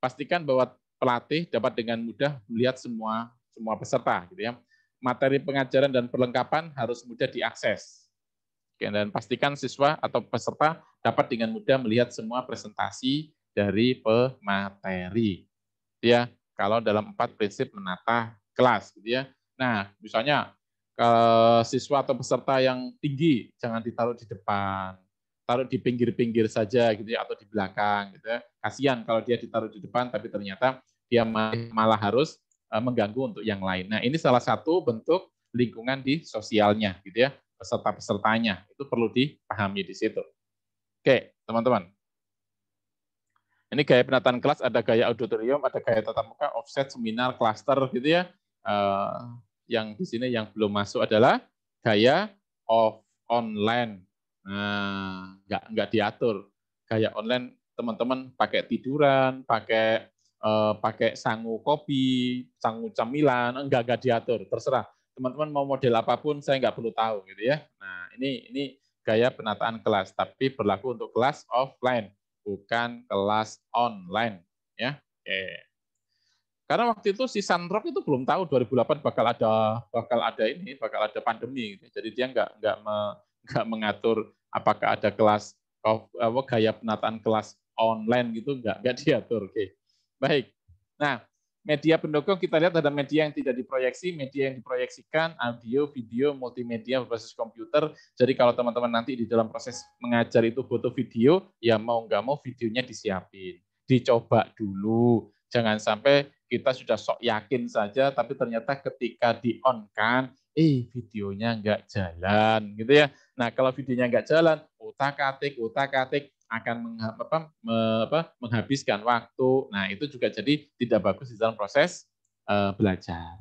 Speaker 3: pastikan bahwa pelatih dapat dengan mudah melihat semua semua peserta gitu ya. Materi pengajaran dan perlengkapan harus mudah diakses. Oke, Dan pastikan siswa atau peserta dapat dengan mudah melihat semua presentasi dari pemateri. Gitu ya, kalau dalam empat prinsip menata kelas gitu ya. Nah, misalnya ke eh, siswa atau peserta yang tinggi jangan ditaruh di depan taruh di pinggir-pinggir saja gitu ya atau di belakang gitu. ya. Kasihan kalau dia ditaruh di depan tapi ternyata dia malah harus eh, mengganggu untuk yang lain. Nah, ini salah satu bentuk lingkungan di sosialnya gitu ya, peserta-pesertanya. Itu perlu dipahami di situ. Oke, teman-teman. Ini gaya penataan kelas ada gaya auditorium, ada gaya tatap muka, offset, seminar, cluster gitu ya. Uh, yang di sini yang belum masuk adalah gaya of online Nah, nggak nggak diatur. Kayak online teman-teman pakai tiduran, pakai uh, pakai sangu kopi, sangu camilan, enggak nggak diatur, terserah. Teman-teman mau model apapun saya nggak perlu tahu gitu ya. Nah, ini ini gaya penataan kelas tapi berlaku untuk kelas offline, bukan kelas online ya. Oke. Karena waktu itu si Sandrock itu belum tahu 2008 bakal ada bakal ada ini, bakal ada pandemi gitu. Jadi dia nggak nggak nggak mengatur apakah ada kelas apa gaya penataan kelas online gitu nggak nggak diatur. Oke, baik. Nah, media pendukung kita lihat ada media yang tidak diproyeksi, media yang diproyeksikan, audio, video, multimedia berbasis komputer. Jadi kalau teman-teman nanti di dalam proses mengajar itu foto, video, ya mau nggak mau videonya disiapin, dicoba dulu. Jangan sampai kita sudah sok yakin saja, tapi ternyata ketika di on kan, eh videonya nggak jalan, gitu ya. Nah kalau videonya nggak jalan, utak atik, utak atik akan menghabiskan waktu. Nah itu juga jadi tidak bagus di dalam proses eh, belajar.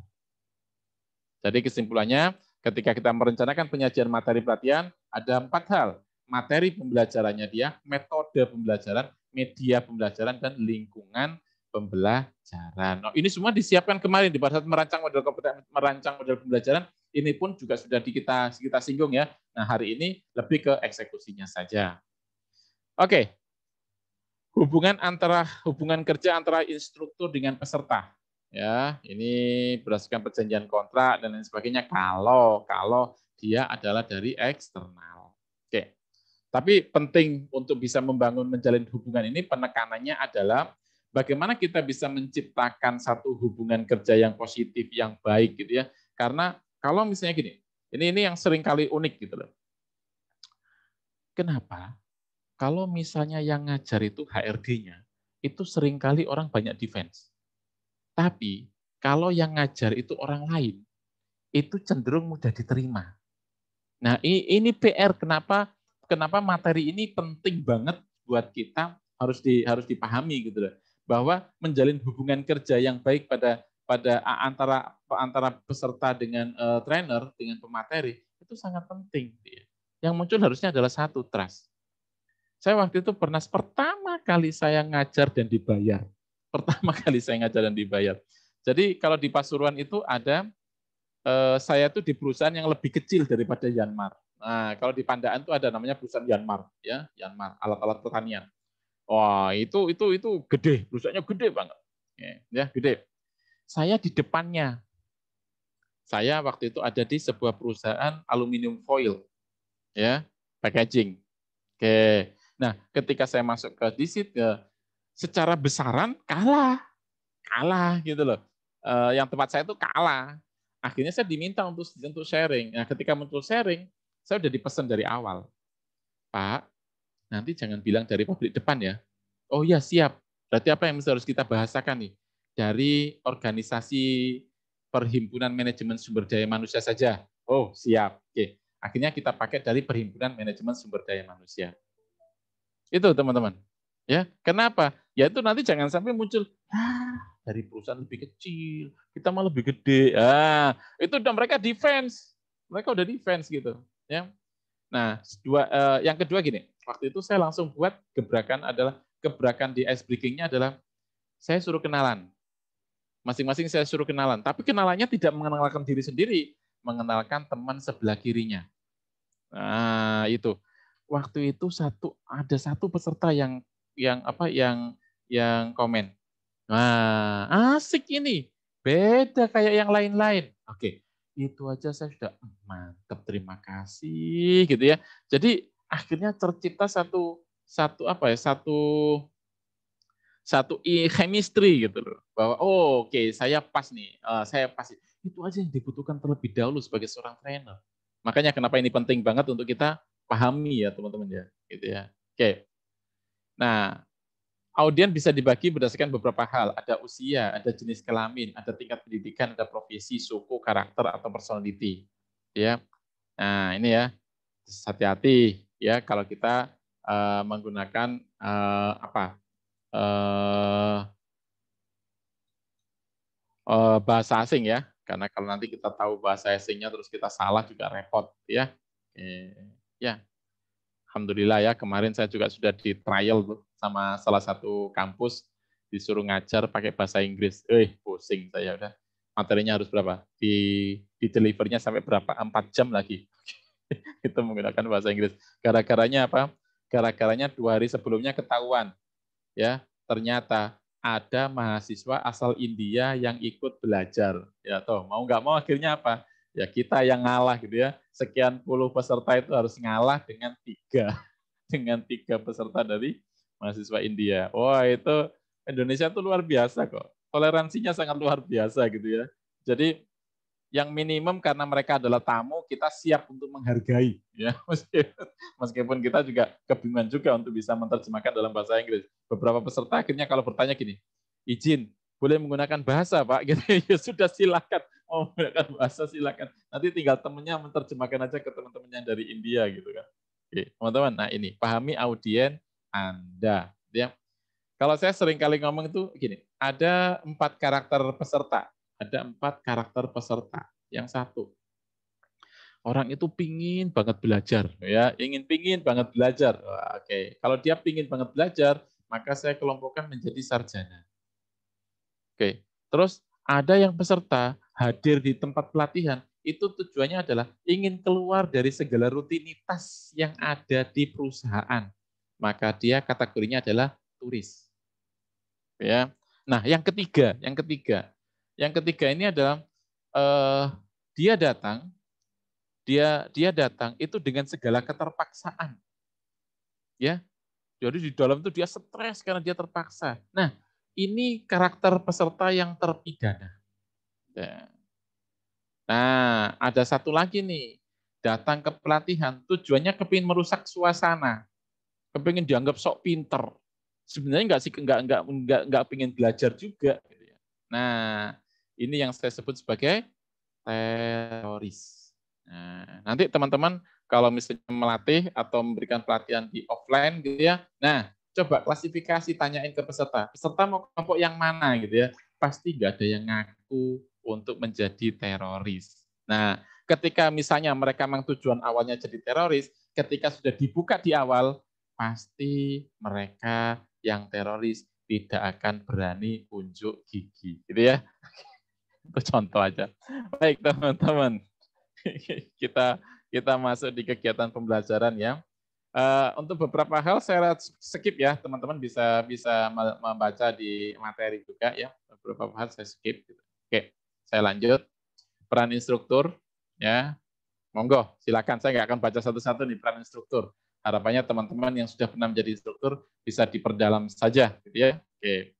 Speaker 3: Jadi kesimpulannya, ketika kita merencanakan penyajian materi pelatihan, ada empat hal. Materi pembelajarannya dia, metode pembelajaran, media pembelajaran, dan lingkungan pembelajaran. Nah, ini semua disiapkan kemarin di saat merancang model kompeten, merancang model pembelajaran. Ini pun juga sudah di kita kita singgung ya. Nah hari ini lebih ke eksekusinya saja. Oke, hubungan antara hubungan kerja antara instruktur dengan peserta. Ya, ini berdasarkan perjanjian kontrak dan lain sebagainya. Kalau kalau dia adalah dari eksternal. Oke. Tapi penting untuk bisa membangun menjalin hubungan ini penekanannya adalah bagaimana kita bisa menciptakan satu hubungan kerja yang positif, yang baik gitu ya. Karena kalau misalnya gini, ini ini yang sering kali unik gitu loh. Kenapa? Kalau misalnya yang ngajar itu HRD-nya, itu sering kali orang banyak defense. Tapi kalau yang ngajar itu orang lain, itu cenderung mudah diterima. Nah, ini PR kenapa kenapa materi ini penting banget buat kita harus di harus dipahami gitu loh bahwa menjalin hubungan kerja yang baik pada pada antara antara peserta dengan uh, trainer dengan pemateri itu sangat penting. Yang muncul harusnya adalah satu trust. Saya waktu itu pernah pertama kali saya ngajar dan dibayar. Pertama kali saya ngajar dan dibayar. Jadi kalau di Pasuruan itu ada uh, saya tuh di perusahaan yang lebih kecil daripada Yanmar. Nah, kalau di Pandaan itu ada namanya perusahaan Yanmar, ya, Yanmar, alat-alat pertanian. Wah, itu itu itu gede, rusaknya gede banget. Ya, ya, gede. Saya di depannya. Saya waktu itu ada di sebuah perusahaan aluminium foil. Ya, packaging. Oke. Nah, ketika saya masuk ke disit ya, secara besaran kalah. Kalah gitu loh. E, yang tempat saya itu kalah. Akhirnya saya diminta untuk untuk sharing. Nah, ketika muncul sharing, saya sudah dipesan dari awal. Pak, Nanti jangan bilang dari pabrik depan ya. Oh ya siap. Berarti apa yang harus kita bahasakan nih? Dari organisasi perhimpunan manajemen sumber daya manusia saja. Oh siap. Oke. Akhirnya kita pakai dari perhimpunan manajemen sumber daya manusia. Itu teman-teman. Ya, kenapa? Ya itu nanti jangan sampai muncul ah, dari perusahaan lebih kecil, kita malah lebih gede. Ah, itu udah mereka defense. Mereka udah defense gitu, ya. Nah, dua, eh, yang kedua gini. Waktu itu saya langsung buat gebrakan adalah gebrakan di ice breakingnya adalah saya suruh kenalan. Masing-masing saya suruh kenalan. Tapi kenalannya tidak mengenalkan diri sendiri, mengenalkan teman sebelah kirinya. Nah, itu. Waktu itu satu ada satu peserta yang yang apa yang yang komen. Nah, asik ini. Beda kayak yang lain-lain. Oke, itu aja saya sudah hmm, mantap, terima kasih gitu ya. Jadi akhirnya tercipta satu satu apa ya satu satu chemistry gitu loh bahwa oh, oke okay, saya pas nih uh, saya pas itu aja yang dibutuhkan terlebih dahulu sebagai seorang trainer makanya kenapa ini penting banget untuk kita pahami ya teman-teman ya gitu ya oke okay. nah audien bisa dibagi berdasarkan beberapa hal ada usia ada jenis kelamin ada tingkat pendidikan ada profesi suku karakter atau personality ya nah ini ya hati-hati ya kalau kita uh, menggunakan uh, apa uh, uh, bahasa asing ya karena kalau nanti kita tahu bahasa asingnya terus kita salah juga repot ya
Speaker 5: eh, ya
Speaker 3: alhamdulillah ya kemarin saya juga sudah di trial tuh sama salah satu kampus disuruh ngajar pakai bahasa Inggris eh pusing saya udah materinya harus berapa di di delivernya sampai berapa empat jam lagi itu menggunakan bahasa Inggris. Gara-garanya apa? Gara-garanya dua hari sebelumnya ketahuan. Ya, ternyata ada mahasiswa asal India yang ikut belajar. Ya, toh mau nggak mau akhirnya apa? Ya kita yang ngalah gitu ya. Sekian puluh peserta itu harus ngalah dengan tiga, dengan tiga peserta dari mahasiswa India. Wah itu Indonesia tuh luar biasa kok. Toleransinya sangat luar biasa gitu ya. Jadi yang minimum karena mereka adalah tamu kita siap untuk
Speaker 7: menghargai
Speaker 3: ya meskipun kita juga kebingungan juga untuk bisa menerjemahkan dalam bahasa Inggris beberapa peserta akhirnya kalau bertanya gini izin boleh menggunakan bahasa pak gitu ya sudah silakan mau menggunakan bahasa silakan nanti tinggal temennya menerjemahkan aja ke teman-temannya dari India gitu kan oke teman-teman nah ini pahami audien anda ya kalau saya sering kali ngomong itu gini ada empat karakter peserta ada empat karakter peserta. Yang satu, orang itu pingin banget belajar, ya, ingin pingin banget belajar. Oke, okay. kalau dia pingin banget belajar, maka saya kelompokkan menjadi sarjana. Oke, okay. terus ada yang peserta hadir di tempat pelatihan, itu tujuannya adalah ingin keluar dari segala rutinitas yang ada di perusahaan. Maka dia kategorinya adalah turis. Ya. Nah, yang ketiga, yang ketiga, yang ketiga ini adalah eh, dia datang, dia dia datang itu dengan segala keterpaksaan. Ya. Jadi di dalam itu dia stres karena dia terpaksa. Nah, ini karakter peserta yang terpidana. Ya. Nah, ada satu lagi nih. Datang ke pelatihan, tujuannya kepingin merusak suasana. Kepingin dianggap sok pinter. Sebenarnya nggak sih, nggak nggak nggak nggak pengen belajar juga. Gitu ya. Nah, ini yang saya sebut sebagai teroris. Nah, nanti teman-teman kalau misalnya melatih atau memberikan pelatihan di offline gitu ya. Nah, coba klasifikasi tanyain ke peserta. Peserta mau kelompok yang mana gitu ya. Pasti nggak ada yang ngaku untuk menjadi teroris. Nah, ketika misalnya mereka memang tujuan awalnya jadi teroris, ketika sudah dibuka di awal, pasti mereka yang teroris tidak akan berani unjuk gigi. Gitu ya itu contoh aja. Baik teman-teman, kita kita masuk di kegiatan pembelajaran ya. Eh, untuk beberapa hal saya skip ya teman-teman bisa bisa membaca di materi juga ya beberapa hal saya skip. Gitu. Oke, saya lanjut peran instruktur ya. Monggo, silakan. Saya nggak akan baca satu-satu nih peran instruktur. Harapannya teman-teman yang sudah pernah menjadi instruktur bisa diperdalam
Speaker 5: saja, gitu ya.
Speaker 3: Oke.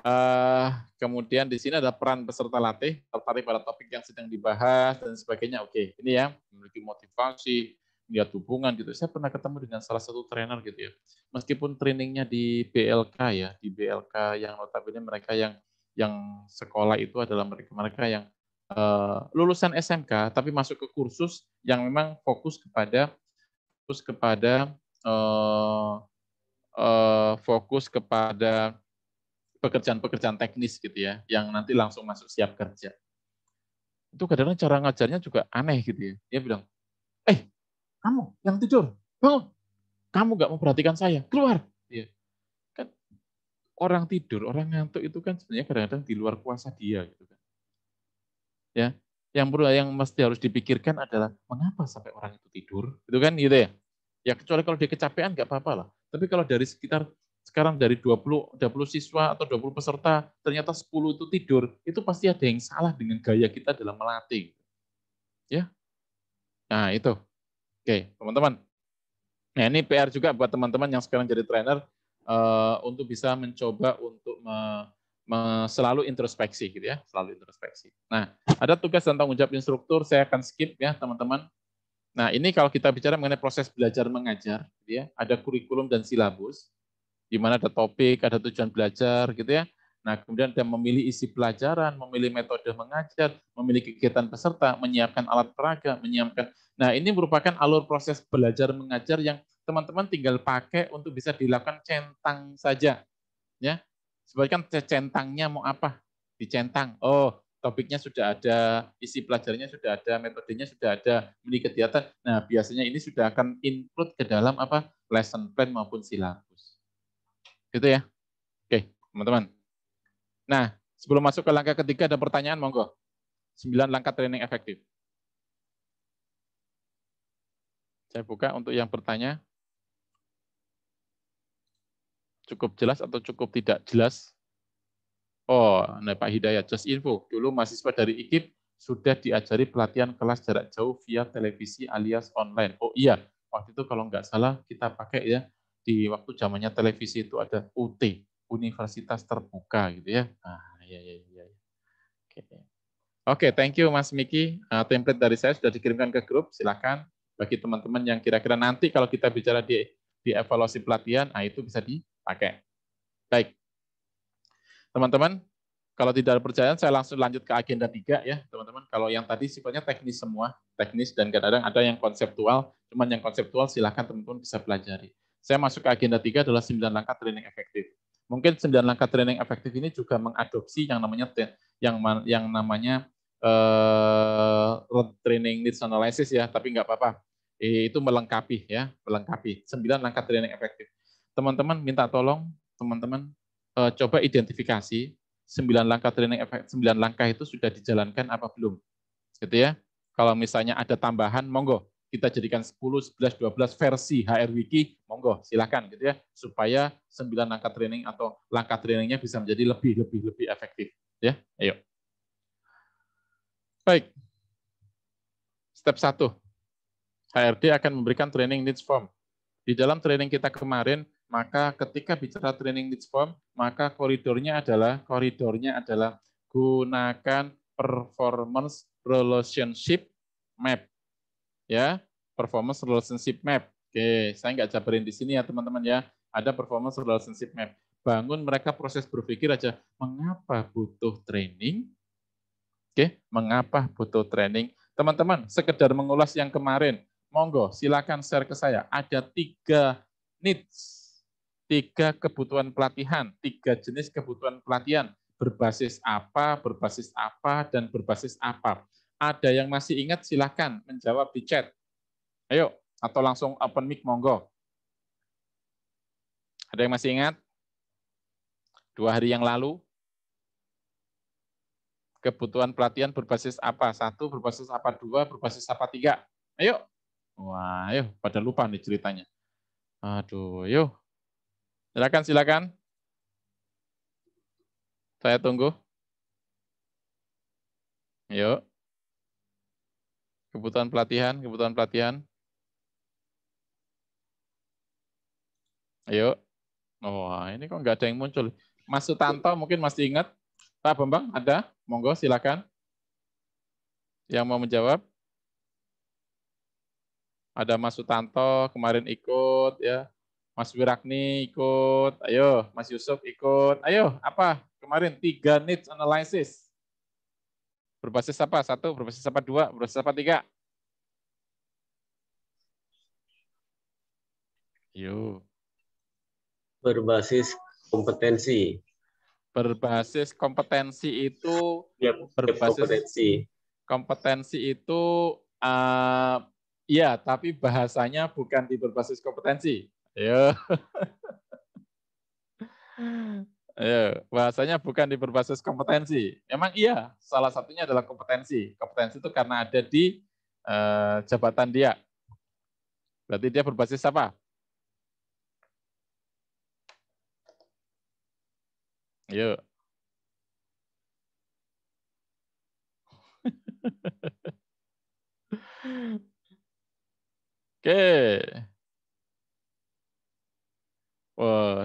Speaker 3: Uh, kemudian di sini ada peran peserta latih tertarik pada topik yang sedang dibahas dan sebagainya. Oke, ini ya memiliki motivasi, lihat hubungan gitu. Saya pernah ketemu dengan salah satu trainer gitu ya. Meskipun trainingnya di BLK ya, di BLK yang notabene mereka yang yang sekolah itu adalah mereka mereka yang uh, lulusan SMK tapi masuk ke kursus yang memang fokus kepada fokus kepada
Speaker 5: uh,
Speaker 3: uh, fokus kepada pekerjaan-pekerjaan teknis gitu ya, yang nanti langsung masuk siap kerja. Itu kadang-kadang cara ngajarnya juga aneh gitu ya. Dia bilang, eh
Speaker 5: kamu yang tidur, bangun.
Speaker 3: Kamu mau memperhatikan
Speaker 5: saya, keluar. Ya.
Speaker 3: Kan orang tidur, orang ngantuk itu kan sebenarnya kadang-kadang di luar kuasa dia gitu kan. Ya, yang perlu yang mesti harus dipikirkan adalah mengapa sampai orang itu tidur, gitu kan gitu ya. Ya kecuali kalau dia kecapean nggak apa-apa lah. Tapi kalau dari sekitar sekarang dari 20, 20 siswa atau 20 peserta, ternyata 10 itu tidur, itu pasti ada yang salah dengan gaya kita dalam melatih. Ya, Nah itu. Oke, teman-teman. Nah ini PR juga buat teman-teman yang sekarang jadi trainer, uh, untuk bisa mencoba untuk me, me, selalu introspeksi gitu ya, selalu
Speaker 5: introspeksi. Nah,
Speaker 3: ada tugas tentang tanggung instruktur, saya akan skip ya teman-teman. Nah, ini kalau kita bicara mengenai proses belajar mengajar, gitu ya, ada kurikulum dan silabus di mana ada topik, ada tujuan belajar gitu ya. Nah, kemudian dia memilih isi pelajaran, memilih metode mengajar, memilih kegiatan peserta, menyiapkan alat peraga, menyiapkan. Nah, ini merupakan alur proses belajar mengajar yang teman-teman tinggal pakai untuk bisa dilakukan centang saja. Ya. Sebaiknya centangnya mau apa? Dicentang. Oh, topiknya sudah ada, isi pelajarannya sudah ada, metodenya sudah ada, memilih kegiatan. Nah, biasanya ini sudah akan include ke dalam apa? lesson plan maupun silang. Gitu ya. Oke, teman-teman. Nah, sebelum masuk ke langkah ketiga ada pertanyaan monggo. Sembilan langkah training efektif. Saya buka untuk yang bertanya. Cukup jelas atau cukup tidak jelas? Oh, nah Pak Hidayat, just info. Dulu mahasiswa dari IKIP sudah diajari pelatihan kelas jarak jauh via televisi alias online. Oh iya, waktu itu kalau nggak salah kita pakai ya di waktu zamannya televisi itu ada UT, Universitas Terbuka gitu ya.
Speaker 5: Ah, iya iya iya.
Speaker 3: Oke. Oke, thank you Mas Miki. Uh, template dari saya sudah dikirimkan ke grup, silakan bagi teman-teman yang kira-kira nanti kalau kita bicara di di evaluasi pelatihan, nah itu bisa dipakai. Baik. Teman-teman, kalau tidak ada percayaan, saya langsung lanjut ke agenda tiga ya, teman-teman. Kalau yang tadi sifatnya teknis semua, teknis dan kadang-kadang ada yang konseptual, cuman yang konseptual silahkan teman-teman bisa pelajari. Saya masuk ke agenda tiga adalah sembilan langkah training efektif. Mungkin sembilan langkah training efektif ini juga mengadopsi yang namanya yang yang namanya uh, training needs analysis ya, tapi nggak apa-apa. Eh, itu melengkapi ya, melengkapi. sembilan langkah training efektif. Teman-teman minta tolong, teman-teman uh, coba identifikasi sembilan langkah training efektif, 9 langkah itu sudah dijalankan apa belum. Gitu ya. Kalau misalnya ada tambahan, monggo kita jadikan 10, 11, 12 versi HR Wiki, monggo silakan gitu ya, supaya 9 langkah training atau langkah trainingnya bisa menjadi lebih, lebih, lebih efektif. Ya, ayo. Baik. Step satu HRD akan memberikan training needs form. Di dalam training kita kemarin, maka ketika bicara training needs form, maka koridornya adalah koridornya adalah gunakan performance relationship map ya performance relationship map. Oke, saya nggak jabarin di sini ya teman-teman ya. Ada performance relationship map. Bangun mereka proses berpikir aja, mengapa butuh training? Oke, mengapa butuh training? Teman-teman, sekedar mengulas yang kemarin, monggo silakan share ke saya. Ada tiga needs, tiga kebutuhan pelatihan, tiga jenis kebutuhan pelatihan. Berbasis apa, berbasis apa, dan berbasis apa. Ada yang masih ingat silahkan menjawab di chat. Ayo, atau langsung open mic monggo. Ada yang masih ingat? Dua hari yang lalu, kebutuhan pelatihan berbasis apa? Satu, berbasis apa? Dua, berbasis apa? Tiga. Ayo.
Speaker 5: Wah, ayo.
Speaker 3: Pada lupa nih ceritanya. Aduh, ayo. Silakan, silakan. Saya tunggu. Yuk kebutuhan pelatihan, kebutuhan pelatihan. Ayo. Wah, oh, ini kok nggak ada yang muncul. Mas Sutanto mungkin masih ingat. Pak Bambang, ada? Monggo, silakan. Yang mau menjawab? Ada Mas Sutanto kemarin ikut, ya. Mas Wirakni ikut. Ayo, Mas Yusuf ikut. Ayo, apa? Kemarin tiga needs analysis berbasis apa? Satu, berbasis apa? Dua, berbasis apa? Tiga.
Speaker 7: Yuk. Berbasis kompetensi.
Speaker 3: Berbasis kompetensi itu
Speaker 7: ya, berbasis kompetensi.
Speaker 3: Kompetensi itu uh, ya, tapi bahasanya bukan di berbasis kompetensi. Ya. ya bahasanya bukan di berbasis kompetensi. Memang iya, salah satunya adalah kompetensi. Kompetensi itu karena ada di eh, jabatan dia. Berarti dia berbasis apa?
Speaker 5: Yuk. Iya. Oke.
Speaker 3: Okay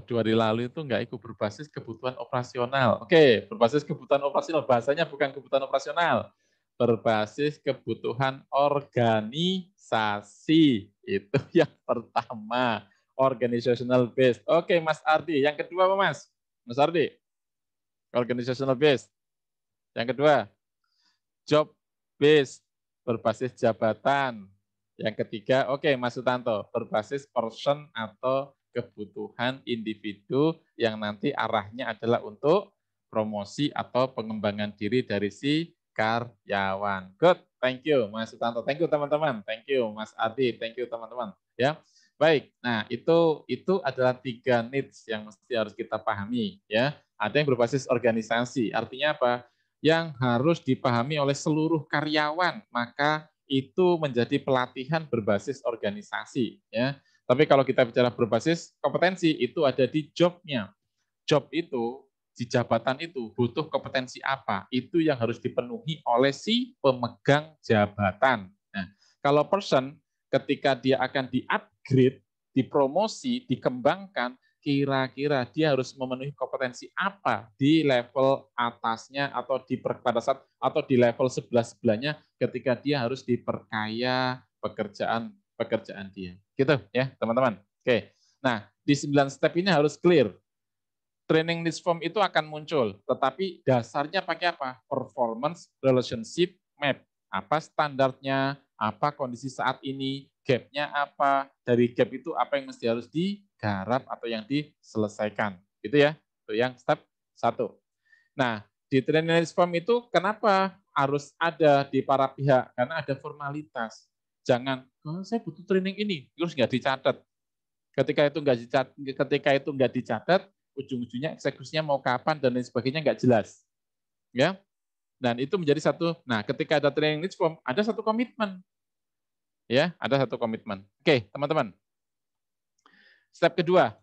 Speaker 3: dua hari lalu itu nggak ikut berbasis kebutuhan operasional. Oke, okay, berbasis kebutuhan operasional. Bahasanya bukan kebutuhan operasional. Berbasis kebutuhan organisasi. Itu yang pertama. Organizational based. Oke, okay, Mas Ardi. Yang kedua apa, Mas? Mas Ardi. Organizational based. Yang kedua, job based. Berbasis jabatan. Yang ketiga, oke okay, Mas Sutanto, berbasis person atau kebutuhan individu yang nanti arahnya adalah untuk promosi atau pengembangan diri dari si karyawan. Good, thank you Mas Tanto. thank you teman-teman, thank you Mas Adi, thank you teman-teman. Ya, baik. Nah itu itu adalah tiga needs yang mesti harus kita pahami. Ya, ada yang berbasis organisasi, artinya apa? Yang harus dipahami oleh seluruh karyawan, maka itu menjadi pelatihan berbasis organisasi. Ya, tapi kalau kita bicara berbasis kompetensi, itu ada di jobnya. Job itu, di jabatan itu, butuh kompetensi apa? Itu yang harus dipenuhi oleh si pemegang jabatan. Nah, kalau person, ketika dia akan di-upgrade, dipromosi, dikembangkan, kira-kira dia harus memenuhi kompetensi apa di level atasnya atau di pada saat atau di level sebelah sebelahnya ketika dia harus diperkaya pekerjaan pekerjaan dia. Gitu ya, teman-teman. Oke. Nah, di 9 step ini harus clear. Training list form itu akan muncul, tetapi dasarnya pakai apa? Performance relationship map. Apa standarnya, apa kondisi saat ini, gapnya apa, dari gap itu apa yang mesti harus digarap atau yang diselesaikan. Gitu ya, itu yang step satu. Nah, di training list form itu kenapa harus ada di para pihak? Karena ada formalitas. Jangan oh, saya butuh training ini, terus nggak dicatat. Ketika itu nggak dicatat, ketika itu nggak dicatat, ujung-ujungnya eksekusinya mau kapan dan lain sebagainya nggak jelas. Ya, dan itu menjadi satu. Nah, ketika ada training leads form, ada satu komitmen. Ya, ada satu komitmen. Oke, teman-teman. Step kedua,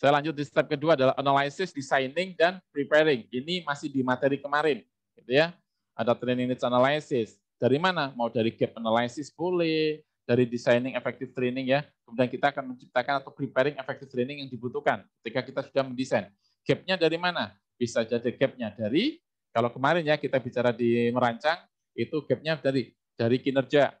Speaker 3: saya lanjut di step kedua adalah analysis, designing, dan preparing. Ini masih di materi kemarin, gitu ya. Ada training needs analysis. Dari mana? Mau dari gap analysis boleh, dari designing effective training ya. Kemudian kita akan menciptakan atau preparing effective training yang dibutuhkan ketika kita sudah mendesain. Gapnya dari mana? Bisa jadi gapnya dari, kalau kemarin ya kita bicara di merancang, itu gapnya dari dari kinerja,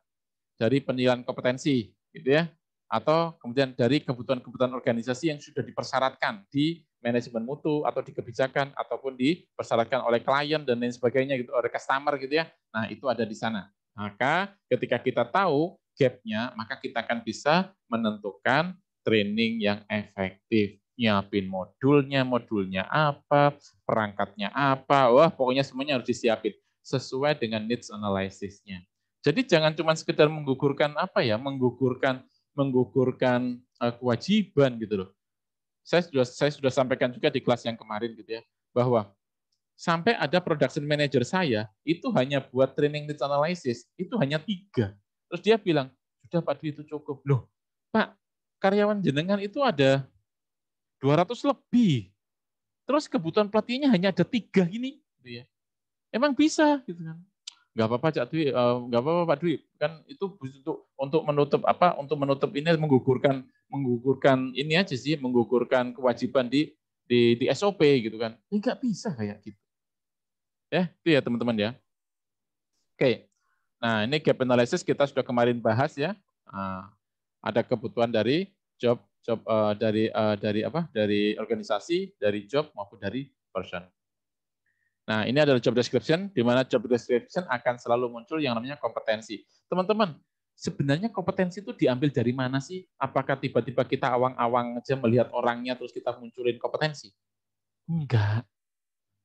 Speaker 3: dari penilaian kompetensi, gitu ya, atau kemudian dari kebutuhan-kebutuhan organisasi yang sudah dipersyaratkan di manajemen mutu atau di kebijakan ataupun dipersyaratkan oleh klien dan lain sebagainya gitu oleh customer gitu ya. Nah, itu ada di sana. Maka ketika kita tahu gapnya, maka kita akan bisa menentukan training yang efektif. Nyiapin modulnya, modulnya apa, perangkatnya apa, wah pokoknya semuanya harus disiapin sesuai dengan needs analysisnya. Jadi jangan cuma sekedar menggugurkan apa ya, menggugurkan menggugurkan eh, kewajiban gitu loh. Saya sudah saya sudah sampaikan juga di kelas yang kemarin gitu ya, bahwa sampai ada production manager saya itu hanya buat training needs analysis itu hanya tiga Terus dia bilang, sudah Pak Dwi itu cukup. Loh, Pak, karyawan jenengan itu ada 200 lebih. Terus kebutuhan pelatihnya hanya ada tiga ini.
Speaker 5: Gitu
Speaker 4: ya.
Speaker 3: Emang bisa gitu kan. Enggak apa-apa Cak Dwi, enggak eh, apa-apa Pak Dwi. Kan itu untuk untuk menutup apa? Untuk menutup ini menggugurkan menggugurkan ini aja sih, menggugurkan kewajiban di di, di SOP gitu kan. Enggak ya, bisa kayak gitu. Ya, itu ya teman-teman ya. Oke, Nah, ini gap analysis kita sudah kemarin bahas ya. Ah, ada kebutuhan dari job job uh, dari uh, dari apa dari organisasi dari job maupun dari person nah ini adalah job description di mana job description akan selalu muncul yang namanya kompetensi teman-teman sebenarnya kompetensi itu diambil dari mana sih apakah tiba-tiba kita awang-awang aja melihat orangnya terus kita munculin kompetensi enggak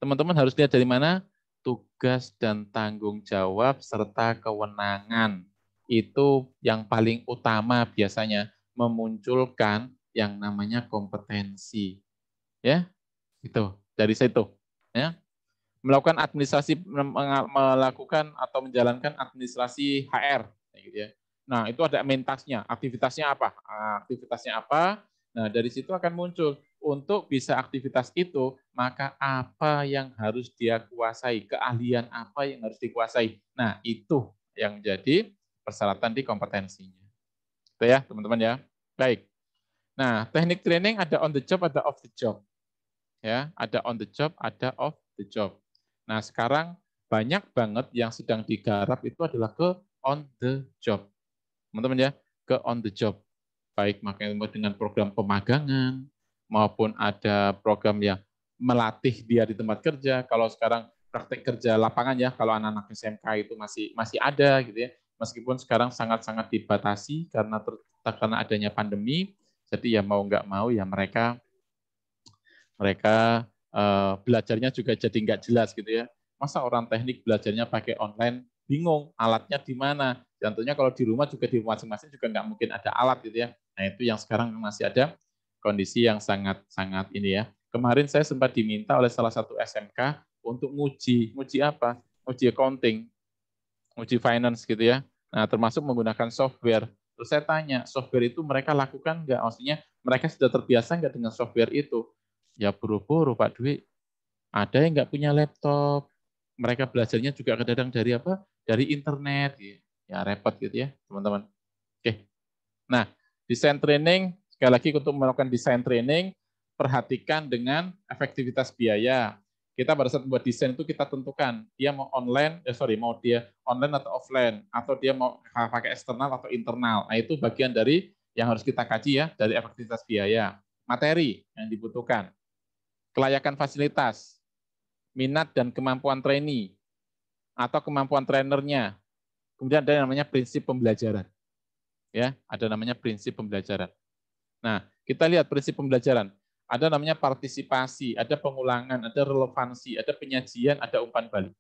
Speaker 3: teman-teman harus lihat dari mana tugas dan tanggung jawab serta kewenangan. Itu yang paling utama biasanya memunculkan yang namanya kompetensi. Ya. Itu dari situ, ya. Melakukan administrasi melakukan atau menjalankan administrasi HR gitu ya. Nah, itu ada mentasnya, aktivitasnya apa? Ah, aktivitasnya apa? Nah, dari situ akan muncul untuk bisa aktivitas itu, maka apa yang harus dia kuasai, keahlian apa yang harus dikuasai. Nah, itu yang menjadi persyaratan di kompetensinya. Itu ya, teman-teman ya. Baik. Nah, teknik training ada on the job, ada off the job. Ya, ada on the job, ada off the job. Nah, sekarang banyak banget yang sedang digarap itu adalah ke on the job. Teman-teman ya, ke on the job. Baik makanya dengan program pemagangan, maupun ada program yang melatih dia di tempat kerja. Kalau sekarang praktek kerja lapangan ya, kalau anak-anak SMK itu masih masih ada gitu ya. Meskipun sekarang sangat-sangat dibatasi karena ter, karena adanya pandemi, jadi ya mau nggak mau ya mereka mereka uh, belajarnya juga jadi nggak jelas gitu ya. Masa orang teknik belajarnya pakai online, bingung alatnya di mana. Tentunya kalau di rumah juga di masing-masing juga nggak mungkin ada alat gitu ya. Nah itu yang sekarang masih ada kondisi yang sangat-sangat ini ya. Kemarin saya sempat diminta oleh salah satu SMK untuk nguji, nguji apa? Nguji accounting, nguji finance gitu ya. Nah, termasuk menggunakan software. Terus saya tanya, software itu mereka lakukan nggak? Maksudnya mereka sudah terbiasa nggak dengan software itu? Ya buru-buru Pak Dwi, ada yang nggak punya laptop, mereka belajarnya juga kadang-kadang dari apa? Dari internet. Ya repot gitu ya, teman-teman. Oke. Nah, desain training Sekali lagi untuk melakukan desain training, perhatikan dengan efektivitas biaya. Kita pada saat buat desain itu kita tentukan dia mau online, ya sorry mau dia online atau offline, atau dia mau pakai eksternal atau internal. Nah itu bagian dari yang harus kita kaji ya dari efektivitas biaya, materi yang dibutuhkan, kelayakan fasilitas, minat dan kemampuan trainee atau kemampuan trainernya. Kemudian ada yang namanya prinsip pembelajaran. Ya, ada namanya prinsip pembelajaran. Nah, kita lihat prinsip pembelajaran. Ada namanya partisipasi, ada pengulangan, ada relevansi, ada penyajian, ada umpan balik.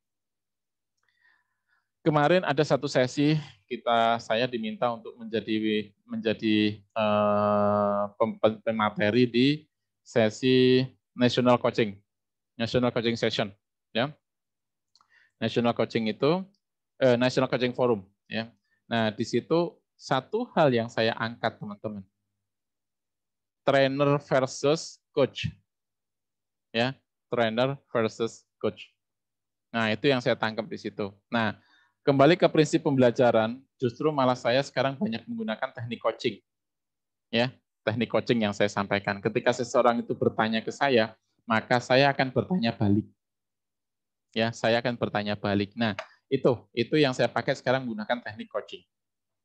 Speaker 3: Kemarin ada satu sesi kita saya diminta untuk menjadi menjadi uh, pemateri di sesi national coaching, national coaching session, ya. National coaching itu eh, national coaching forum, ya. Nah di situ satu hal yang saya angkat teman-teman, trainer versus coach. Ya, trainer versus coach. Nah, itu yang saya tangkap di situ. Nah, kembali ke prinsip pembelajaran, justru malah saya sekarang banyak menggunakan teknik coaching. Ya, teknik coaching yang saya sampaikan. Ketika seseorang itu bertanya ke saya, maka saya akan bertanya balik. Ya, saya akan bertanya balik. Nah, itu itu yang saya pakai sekarang menggunakan teknik coaching.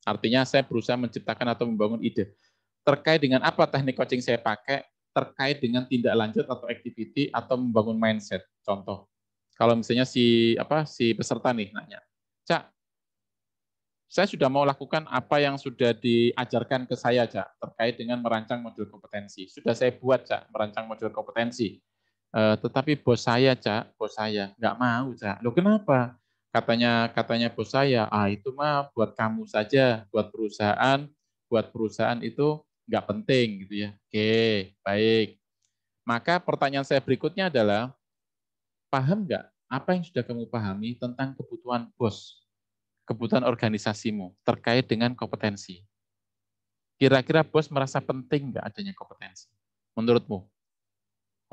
Speaker 3: Artinya saya berusaha menciptakan atau membangun ide terkait dengan apa teknik coaching saya pakai, terkait dengan tindak lanjut atau activity atau membangun mindset. Contoh, kalau misalnya si apa si peserta nih nanya, Cak, saya sudah mau lakukan apa yang sudah diajarkan ke saya, Cak, terkait dengan merancang modul kompetensi. Sudah saya buat, Cak, merancang modul kompetensi. E, tetapi bos saya, Cak, bos saya, nggak mau, Cak. lo kenapa? Katanya katanya bos saya, ah itu mah buat kamu saja, buat perusahaan, buat perusahaan itu nggak penting gitu ya. Oke, baik. Maka pertanyaan saya berikutnya adalah, paham nggak apa yang sudah kamu pahami tentang kebutuhan bos, kebutuhan organisasimu terkait dengan kompetensi? Kira-kira bos merasa penting nggak adanya kompetensi? Menurutmu?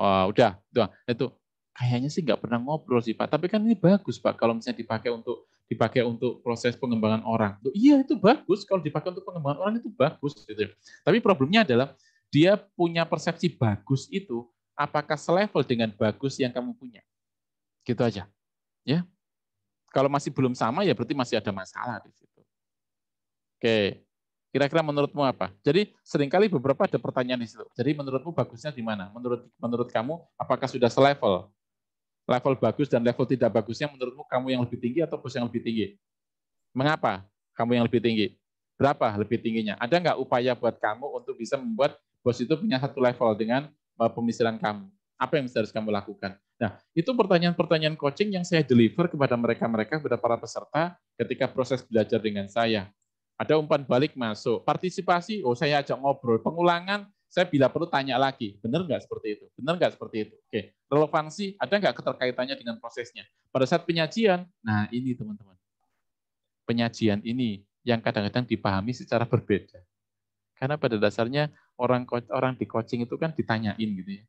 Speaker 3: Oh, udah, udah, itu kayaknya sih nggak pernah ngobrol sih Pak. Tapi kan ini bagus Pak kalau misalnya dipakai untuk dipakai untuk proses pengembangan orang. Loh, iya itu bagus kalau dipakai untuk pengembangan orang itu bagus gitu. Ya. Tapi problemnya adalah dia punya persepsi bagus itu apakah selevel dengan bagus yang kamu punya. Gitu aja. Ya. Kalau masih belum sama ya berarti masih ada masalah di situ. Oke. Kira-kira menurutmu apa? Jadi seringkali beberapa ada pertanyaan di situ. Jadi menurutmu bagusnya di mana? Menurut menurut kamu apakah sudah selevel? level bagus dan level tidak bagusnya menurutmu kamu yang lebih tinggi atau bos yang lebih tinggi? Mengapa kamu yang lebih tinggi? Berapa lebih tingginya? Ada nggak upaya buat kamu untuk bisa membuat bos itu punya satu level dengan eh, pemisiran kamu? Apa yang harus kamu lakukan? Nah, itu pertanyaan-pertanyaan coaching yang saya deliver kepada mereka-mereka, kepada para peserta ketika proses belajar dengan saya. Ada umpan balik masuk, partisipasi, oh saya ajak ngobrol, pengulangan, saya bila perlu tanya lagi, benar nggak seperti itu? Benar nggak seperti itu? Oke, relevansi ada nggak keterkaitannya dengan prosesnya? Pada saat penyajian, nah ini teman-teman, penyajian ini yang kadang-kadang dipahami secara berbeda. Karena pada dasarnya orang orang di coaching itu kan ditanyain gitu ya.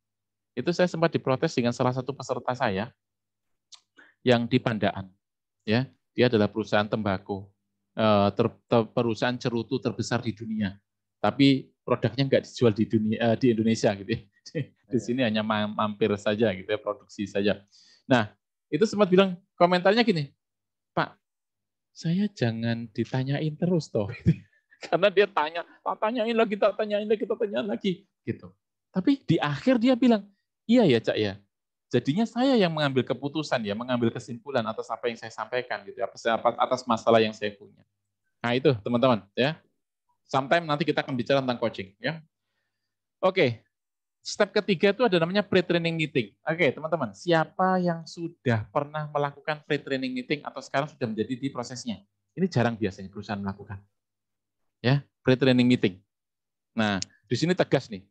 Speaker 3: Itu saya sempat diprotes dengan salah satu peserta saya yang di Pandaan. Ya, dia adalah perusahaan tembakau, eh, ter, ter, perusahaan cerutu terbesar di dunia. Tapi produknya nggak dijual di dunia eh, di Indonesia gitu. Ya. Di, di iya. sini hanya mampir saja gitu ya, produksi saja. Nah, itu sempat bilang komentarnya gini, "Pak, saya jangan ditanyain terus toh." Karena dia tanya, tak tanyain lagi, tak tanyain lagi, kita tanyain lagi gitu. Tapi di akhir dia bilang, "Iya ya, Cak ya. Jadinya saya yang mengambil keputusan ya, mengambil kesimpulan atas apa yang saya sampaikan gitu, ya, atas masalah yang saya punya." Nah, itu teman-teman ya Sometime nanti kita akan bicara tentang coaching. ya. Oke, okay. step ketiga itu ada namanya pre-training meeting. Oke, okay, teman-teman, siapa yang sudah pernah melakukan pre-training meeting atau sekarang sudah menjadi di prosesnya? Ini jarang biasanya perusahaan melakukan. Ya, pre-training meeting. Nah, di sini tegas nih.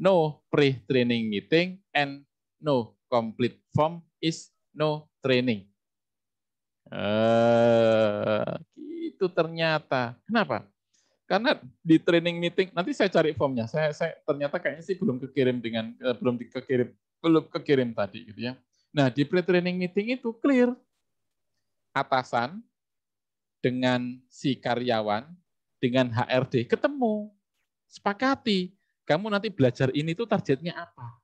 Speaker 3: No pre-training meeting and no complete form is no training. Eh, uh, itu ternyata. Kenapa? karena di training meeting nanti saya cari formnya. Saya, saya ternyata kayaknya sih belum kekirim dengan eh, belum kekirim belum kekirim tadi gitu ya. Nah di pre-training meeting itu clear atasan dengan si karyawan dengan HRD ketemu sepakati kamu nanti belajar ini tuh targetnya apa.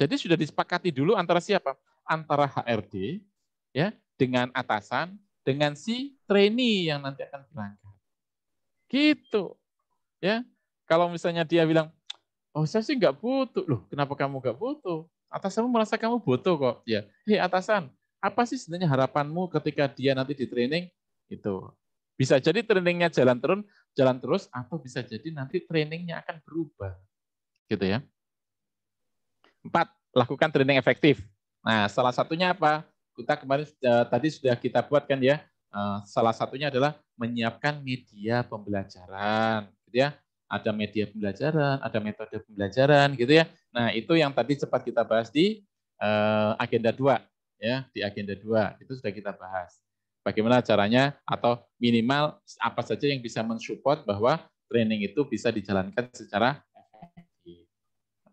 Speaker 3: Jadi sudah disepakati dulu antara siapa? Antara HRD ya dengan atasan dengan si trainee yang nanti akan berangkat. Gitu. Ya. Kalau misalnya dia bilang, oh saya sih nggak butuh. Loh, kenapa kamu nggak butuh? Atasanmu merasa kamu butuh kok. Ya, hei atasan, apa sih sebenarnya harapanmu ketika dia nanti di training? Itu. Bisa jadi trainingnya jalan terus, jalan terus, atau bisa jadi nanti trainingnya akan berubah. Gitu ya. Empat, lakukan training efektif. Nah, salah satunya apa? Kita kemarin uh, tadi sudah kita buat kan ya, Eh, salah satunya adalah menyiapkan media pembelajaran, gitu ya. Ada media pembelajaran, ada metode pembelajaran, gitu ya. Nah, itu yang tadi cepat kita bahas di uh, agenda 2, ya, di agenda 2. Itu sudah kita bahas. Bagaimana caranya atau minimal apa saja yang bisa mensupport bahwa training itu bisa dijalankan secara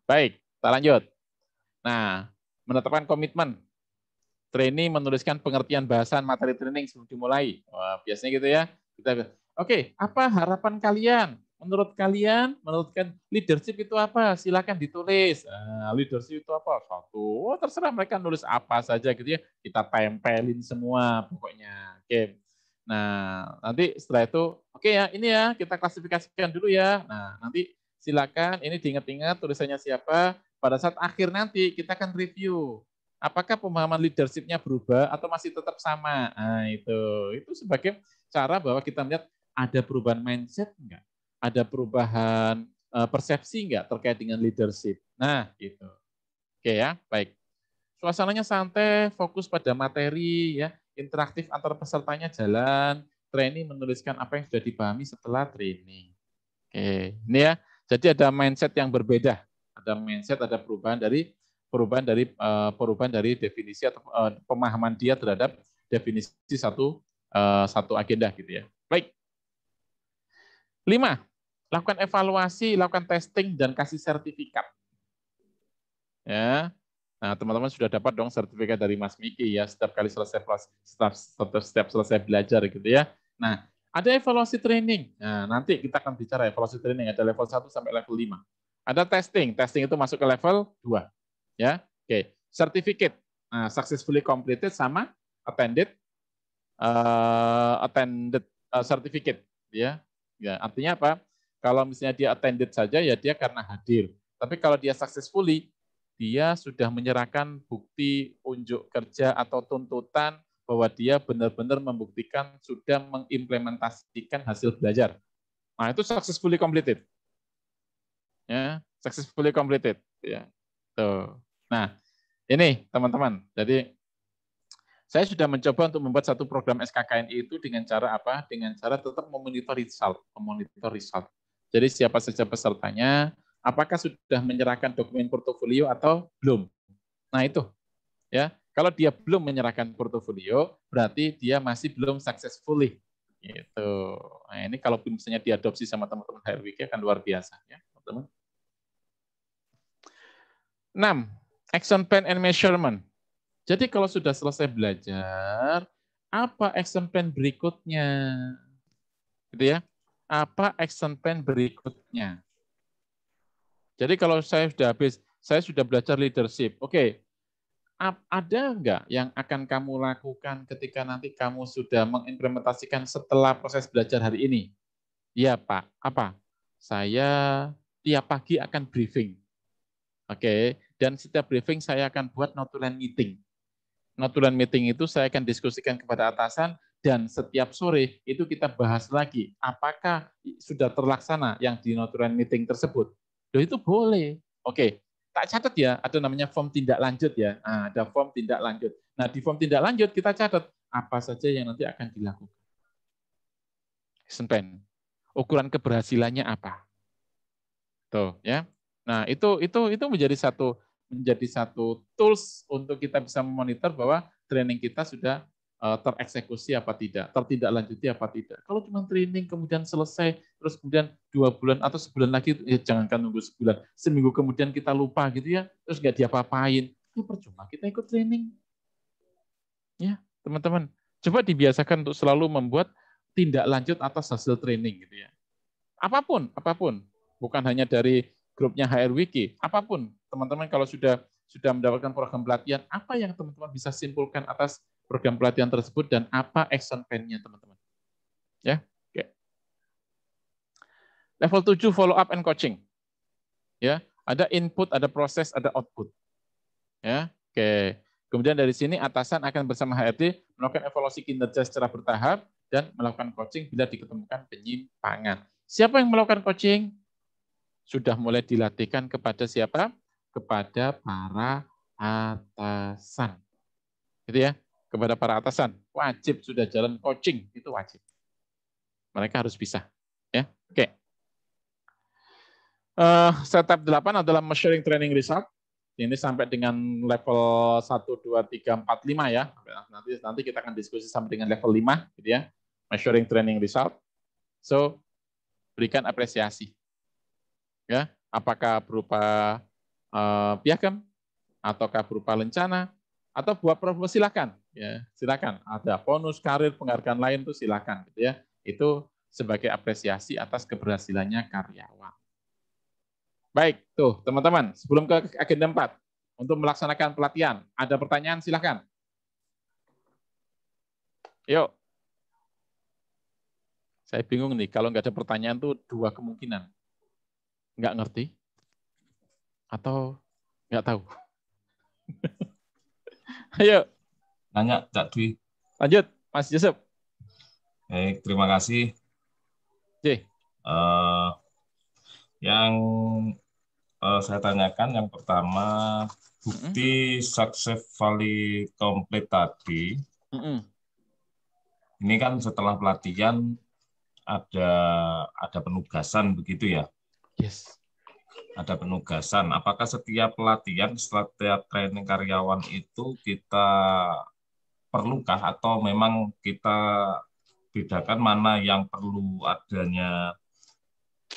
Speaker 3: Baik, kita lanjut. Nah, menetapkan komitmen trainee menuliskan pengertian bahasan materi training sebelum dimulai. Wah, biasanya gitu ya. Kita oke, okay, apa harapan kalian? Menurut kalian, menurut leadership itu apa? Silakan ditulis. Nah, leadership itu apa? Satu, oh, terserah mereka nulis apa saja gitu ya. Kita tempelin semua pokoknya. Oke. Okay. Nah, nanti setelah itu, oke okay ya, ini ya, kita klasifikasikan dulu ya. Nah, nanti silakan ini diingat-ingat tulisannya siapa. Pada saat akhir nanti kita akan review apakah pemahaman leadershipnya berubah atau masih tetap sama? Nah, itu itu sebagai cara bahwa kita melihat ada perubahan mindset enggak? Ada perubahan eh, persepsi enggak terkait dengan leadership? Nah, gitu. Oke ya, baik. Suasananya santai, fokus pada materi ya, interaktif antar pesertanya jalan, Training menuliskan apa yang sudah dipahami setelah training. Oke, ini ya. Jadi ada mindset yang berbeda, ada mindset, ada perubahan dari perubahan dari uh, perubahan dari definisi atau uh, pemahaman dia terhadap definisi satu uh, satu agenda gitu ya. Baik. Lima, lakukan evaluasi, lakukan testing dan kasih sertifikat. Ya. Nah, teman-teman sudah dapat dong sertifikat dari Mas Miki ya setiap kali selesai setiap, setiap selesai belajar gitu ya. Nah, ada evaluasi training. Nah, nanti kita akan bicara evaluasi training ada level 1 sampai level 5. Ada testing, testing itu masuk ke level 2 ya. Oke, okay. certificate. Nah, successfully completed sama attended uh, eh, attended uh, eh, certificate ya. Ya, artinya apa? Kalau misalnya dia attended saja ya dia karena hadir. Tapi kalau dia successfully dia sudah menyerahkan bukti unjuk kerja atau tuntutan bahwa dia benar-benar membuktikan sudah mengimplementasikan hasil belajar. Nah, itu successfully completed. Ya, successfully completed, ya. Tuh. Nah, ini teman-teman. Jadi saya sudah mencoba untuk membuat satu program SKKNI itu dengan cara apa? Dengan cara tetap memonitor result, memonitor result. Jadi siapa saja pesertanya, apakah sudah menyerahkan dokumen portofolio atau belum? Nah, itu. Ya, kalau dia belum menyerahkan portofolio, berarti dia masih belum successfully. Gitu. Nah, ini kalau misalnya diadopsi sama teman-teman HRWK akan luar biasa ya, teman-teman. 6 Action plan and measurement. Jadi kalau sudah selesai belajar, apa action plan berikutnya? Gitu ya. Apa action plan berikutnya? Jadi kalau saya sudah habis, saya sudah belajar leadership. Oke, okay. ada nggak yang akan kamu lakukan ketika nanti kamu sudah mengimplementasikan setelah proses belajar hari ini? Iya Pak, apa? Saya tiap pagi akan briefing. Oke, okay dan setiap briefing saya akan buat notulen meeting. Notulen meeting itu saya akan diskusikan kepada atasan dan setiap sore itu kita bahas lagi apakah sudah terlaksana yang di notulen meeting tersebut. Loh itu boleh. Oke, tak catat ya, ada namanya form tindak lanjut ya. Nah, ada form tindak lanjut. Nah, di form tindak lanjut kita catat apa saja yang nanti akan dilakukan. Sempen. Ukuran keberhasilannya apa? Tuh, ya. Nah, itu itu itu menjadi satu menjadi satu tools untuk kita bisa memonitor bahwa training kita sudah eh, tereksekusi apa tidak, lanjuti apa tidak. Kalau cuma training kemudian selesai, terus kemudian dua bulan atau sebulan lagi, ya jangankan nunggu sebulan, seminggu kemudian kita lupa gitu ya, terus nggak diapa-apain, ya percuma kita ikut training. Ya, teman-teman, coba dibiasakan untuk selalu membuat tindak lanjut atas hasil training gitu ya. Apapun, apapun, bukan hanya dari grupnya HR Wiki, apapun teman-teman kalau sudah sudah mendapatkan program pelatihan, apa yang teman-teman bisa simpulkan atas program pelatihan tersebut dan apa action plan-nya
Speaker 5: teman-teman? Ya.
Speaker 3: Oke. Level 7 follow up and coaching. Ya, ada input, ada proses, ada output. Ya. Oke. Kemudian dari sini atasan akan bersama HRD melakukan evaluasi kinerja secara bertahap dan melakukan coaching bila diketemukan penyimpangan. Siapa yang melakukan coaching? Sudah mulai dilatihkan kepada siapa? kepada para atasan. Gitu ya, kepada para atasan. Wajib sudah jalan coaching, itu wajib. Mereka harus bisa. Ya, oke. Okay. Uh, eh, setup 8 adalah measuring training result. Ini sampai dengan level 1, 2, 3, 4, 5 ya. Nanti nanti kita akan diskusi sampai dengan level 5 gitu ya. Measuring training result. So, berikan apresiasi. Ya, apakah berupa uh, eh, piagam kan? ataukah berupa lencana atau buat proposal silakan ya silakan ada bonus karir penghargaan lain tuh silakan gitu ya itu sebagai apresiasi atas keberhasilannya karyawan baik tuh teman-teman sebelum ke agenda 4 untuk melaksanakan pelatihan ada pertanyaan silakan yuk saya bingung nih kalau nggak ada pertanyaan tuh dua kemungkinan nggak ngerti
Speaker 5: atau nggak tahu?
Speaker 2: Ayo. Nanya Cak Dwi. Lanjut, Mas Yusuf. Baik, terima kasih. J. Uh, eh, yang uh, saya tanyakan yang pertama bukti mm -hmm. successfully complete tadi. Mm -hmm. Ini kan setelah pelatihan ada ada penugasan begitu ya? Yes ada penugasan. Apakah setiap pelatihan, setiap training karyawan itu kita perlukah atau memang kita bedakan mana yang perlu adanya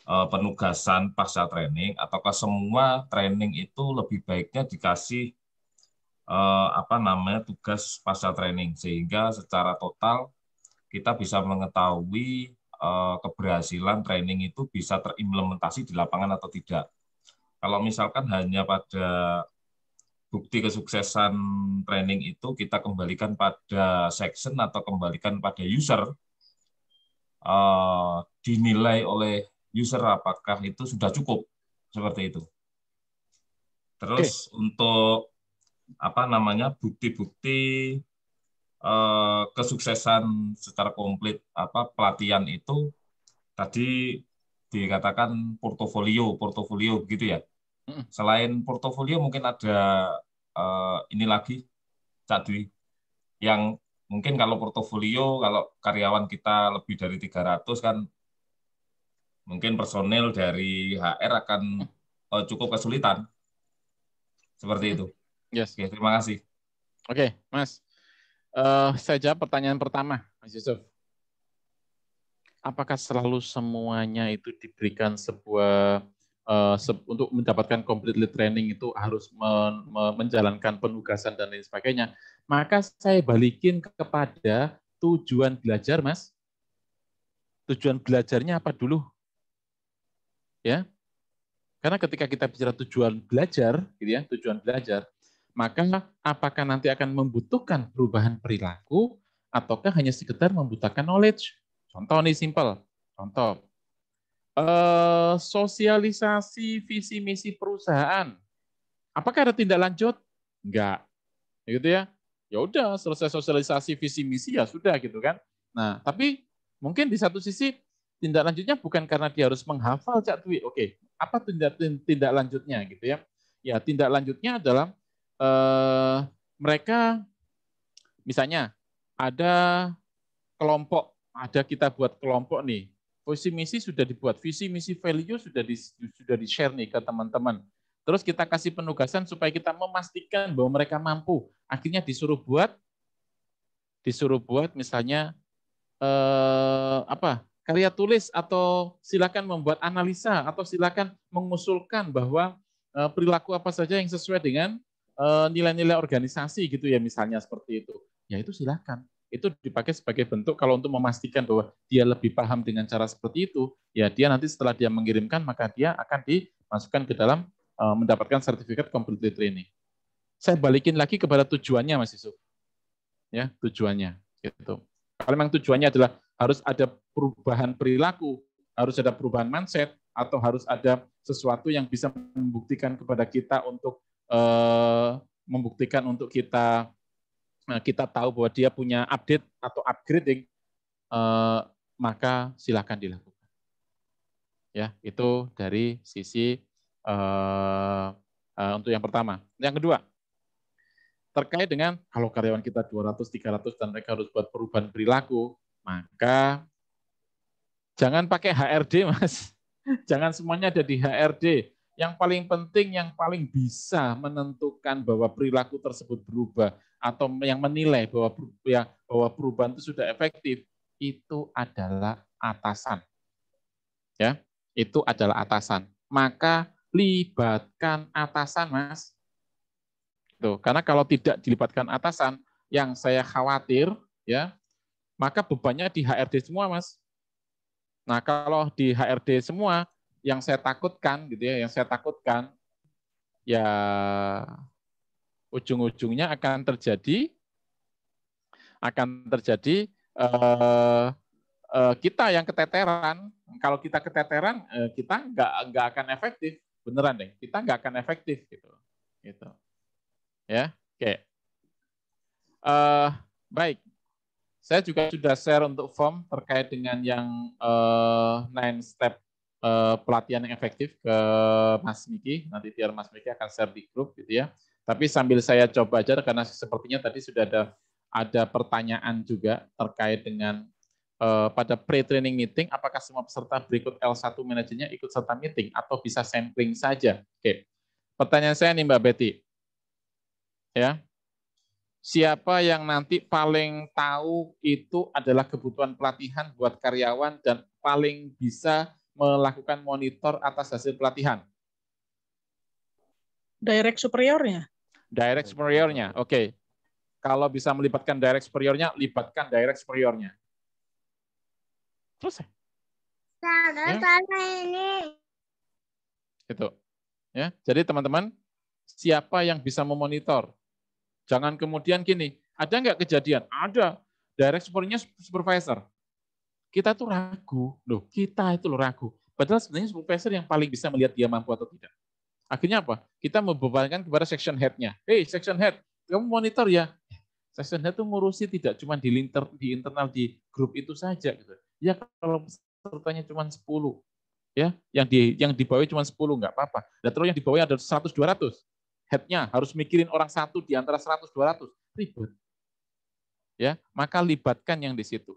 Speaker 2: eh, penugasan pasca training ataukah semua training itu lebih baiknya dikasih eh, apa namanya tugas pasca training sehingga secara total kita bisa mengetahui Eh, keberhasilan training itu bisa terimplementasi di lapangan atau tidak. Kalau misalkan hanya pada bukti kesuksesan training itu kita kembalikan pada section atau kembalikan pada user eh, dinilai oleh user apakah itu sudah cukup seperti itu. Terus okay. untuk apa namanya bukti-bukti Eh, kesuksesan secara komplit apa pelatihan itu tadi dikatakan portofolio, portofolio gitu ya. Hmm. Selain portofolio mungkin ada uh, ini lagi Cak Dwi yang mungkin kalau portofolio kalau karyawan kita lebih dari 300 kan mungkin personel dari HR akan uh, cukup kesulitan. Seperti itu. Yes. Oke, terima kasih.
Speaker 3: Oke, Mas. Uh, saya jawab pertanyaan pertama, Mas Yusuf. Apakah selalu semuanya itu diberikan sebuah uh, eh, se untuk mendapatkan completely training itu harus men men menjalankan penugasan dan lain sebagainya? Maka saya balikin kepada tujuan belajar, Mas. Tujuan belajarnya apa dulu? Ya, karena ketika kita bicara tujuan belajar, gitu ya, tujuan belajar, maka apakah nanti akan membutuhkan perubahan perilaku ataukah hanya sekedar membutuhkan knowledge? Contoh nih simple, contoh eh, sosialisasi visi misi perusahaan, apakah ada tindak lanjut? Enggak, ya gitu ya. Ya udah selesai sosialisasi visi misi ya sudah gitu kan. Nah tapi mungkin di satu sisi tindak lanjutnya bukan karena dia harus menghafal cak Dwi. Oke, apa tindak tindak lanjutnya gitu ya? Ya tindak lanjutnya adalah eh, mereka misalnya ada kelompok, ada kita buat kelompok nih. Visi misi sudah dibuat, visi misi value sudah di, sudah di share nih ke teman-teman. Terus kita kasih penugasan supaya kita memastikan bahwa mereka mampu. Akhirnya disuruh buat, disuruh buat misalnya eh, apa karya tulis atau silakan membuat analisa atau silakan mengusulkan bahwa eh, perilaku apa saja yang sesuai dengan Eh, nilai-nilai organisasi gitu ya misalnya seperti itu. Ya itu silakan. Itu dipakai sebagai bentuk kalau untuk memastikan bahwa dia lebih paham dengan cara seperti itu, ya dia nanti setelah dia mengirimkan maka dia akan dimasukkan ke dalam uh, mendapatkan sertifikat complete training. Saya balikin lagi kepada tujuannya Mas Yusuf. Ya, tujuannya gitu. Kalau memang tujuannya adalah harus ada perubahan perilaku, harus ada perubahan mindset atau harus ada sesuatu yang bisa membuktikan kepada kita untuk Eh, membuktikan untuk kita eh, kita tahu bahwa dia punya update atau upgrading eh, maka silakan dilakukan. Ya, itu dari sisi untuk yang pertama. Yang kedua, terkait dengan kalau karyawan kita 200, 300 dan mereka harus buat perubahan perilaku, maka jangan pakai HRD, Mas. Jangan semuanya ada di HRD. Yang paling penting, yang paling bisa menentukan bahwa perilaku tersebut berubah atau yang menilai bahwa ya, bahwa perubahan itu sudah efektif itu adalah atasan. Ya, itu adalah atasan. Maka libatkan atasan, Mas. Tuh, karena kalau tidak dilibatkan atasan, yang saya khawatir ya, maka bebannya di HRD semua, Mas. Nah, kalau di HRD semua, yang saya takutkan gitu ya, yang saya takutkan ya ujung-ujungnya akan terjadi akan terjadi uh, uh, kita yang keteteran. Kalau kita keteteran, uh, kita nggak nggak akan efektif, beneran deh. Kita nggak akan efektif gitu, gitu. Ya, oke. Okay. Uh, baik. Saya juga sudah share untuk form terkait dengan yang uh, nine step uh, pelatihan yang efektif ke Mas Miki. Nanti biar Mas Miki akan share di grup gitu ya. Tapi sambil saya coba aja karena sepertinya tadi sudah ada ada pertanyaan juga terkait dengan uh, pada pre-training meeting, apakah semua peserta berikut L1 manajernya ikut serta meeting atau bisa sampling saja? Oke, okay. pertanyaan saya nih Mbak Betty, ya siapa yang nanti paling tahu itu adalah kebutuhan pelatihan buat karyawan dan paling bisa melakukan monitor atas hasil pelatihan?
Speaker 7: Direct superiornya.
Speaker 3: Direct superiornya, oke. Okay. Kalau bisa melibatkan direct superiornya, libatkan direct superiornya.
Speaker 4: Selesai. Nah, ya. ini.
Speaker 3: Itu. Ya, jadi teman-teman, siapa yang bisa memonitor? Jangan kemudian gini, ada nggak kejadian? Ada. Direct superiornya supervisor kita tuh ragu. Loh, kita itu loh ragu. Padahal sebenarnya supervisor yang paling bisa melihat dia mampu atau tidak. Akhirnya apa? Kita membebankan kepada section head-nya. Hei, section head, kamu monitor ya. Section head itu ngurusi tidak cuma di, linter, di internal di grup itu saja. Gitu. Ya kalau pesertanya cuma 10, ya yang di yang di bawah cuma 10 nggak apa-apa. Dan terus yang di bawah ada 100 200. Headnya harus mikirin orang satu di antara 100 200. Ribet. Ya, maka libatkan yang di situ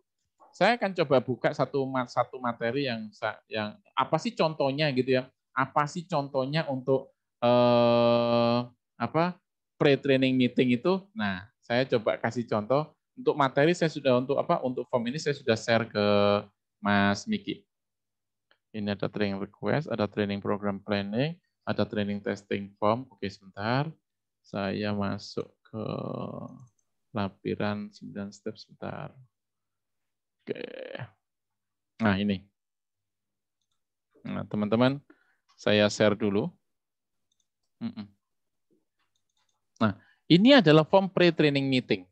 Speaker 3: saya akan coba buka satu satu materi yang yang apa sih contohnya gitu ya. Apa sih contohnya untuk eh, apa pre-training meeting itu? Nah, saya coba kasih contoh untuk materi saya sudah untuk apa untuk form ini saya sudah share ke Mas Miki. Ini ada training request, ada training program planning, ada training testing form. Oke, sebentar. Saya masuk ke lampiran 9 step sebentar. Oke. Nah, ini. Nah, teman-teman, saya share dulu. Nah, ini adalah form pre-training meeting.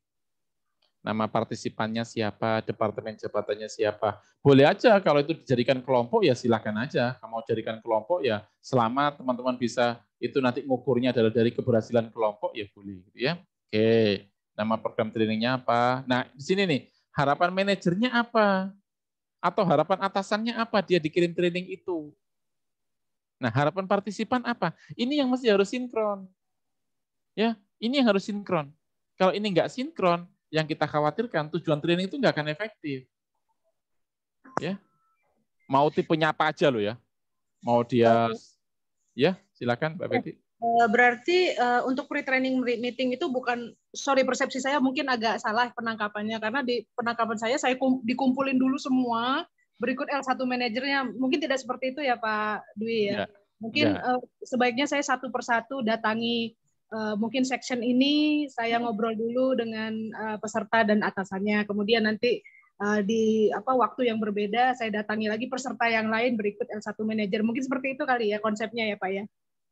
Speaker 3: Nama partisipannya siapa, departemen jabatannya siapa. Boleh aja kalau itu dijadikan kelompok, ya silakan aja. Kalau mau jadikan kelompok, ya selama teman-teman bisa, itu nanti ngukurnya adalah dari keberhasilan kelompok, ya boleh. Gitu ya. Oke, nama program trainingnya apa. Nah, di sini nih, harapan manajernya apa? Atau harapan atasannya apa dia dikirim training itu? Nah, harapan partisipan apa? Ini yang mesti harus sinkron. Ya, ini yang harus sinkron. Kalau ini nggak sinkron, yang kita khawatirkan tujuan training itu nggak akan efektif. Ya, mau tipenya apa aja lo ya? Mau dia, ya silakan Mbak Betty.
Speaker 1: Eh, berarti eh, untuk pre-training meeting itu bukan sorry persepsi saya mungkin agak salah penangkapannya karena di penangkapan saya saya kum, dikumpulin dulu semua berikut L1 manajernya mungkin tidak seperti itu ya Pak Dwi ya. ya mungkin ya. Uh, sebaiknya saya satu persatu datangi uh, mungkin section ini saya ngobrol dulu dengan uh, peserta dan atasannya kemudian nanti uh, di apa waktu yang berbeda saya datangi lagi peserta yang lain berikut L1 manajer mungkin seperti itu kali
Speaker 7: ya
Speaker 6: konsepnya ya Pak ya.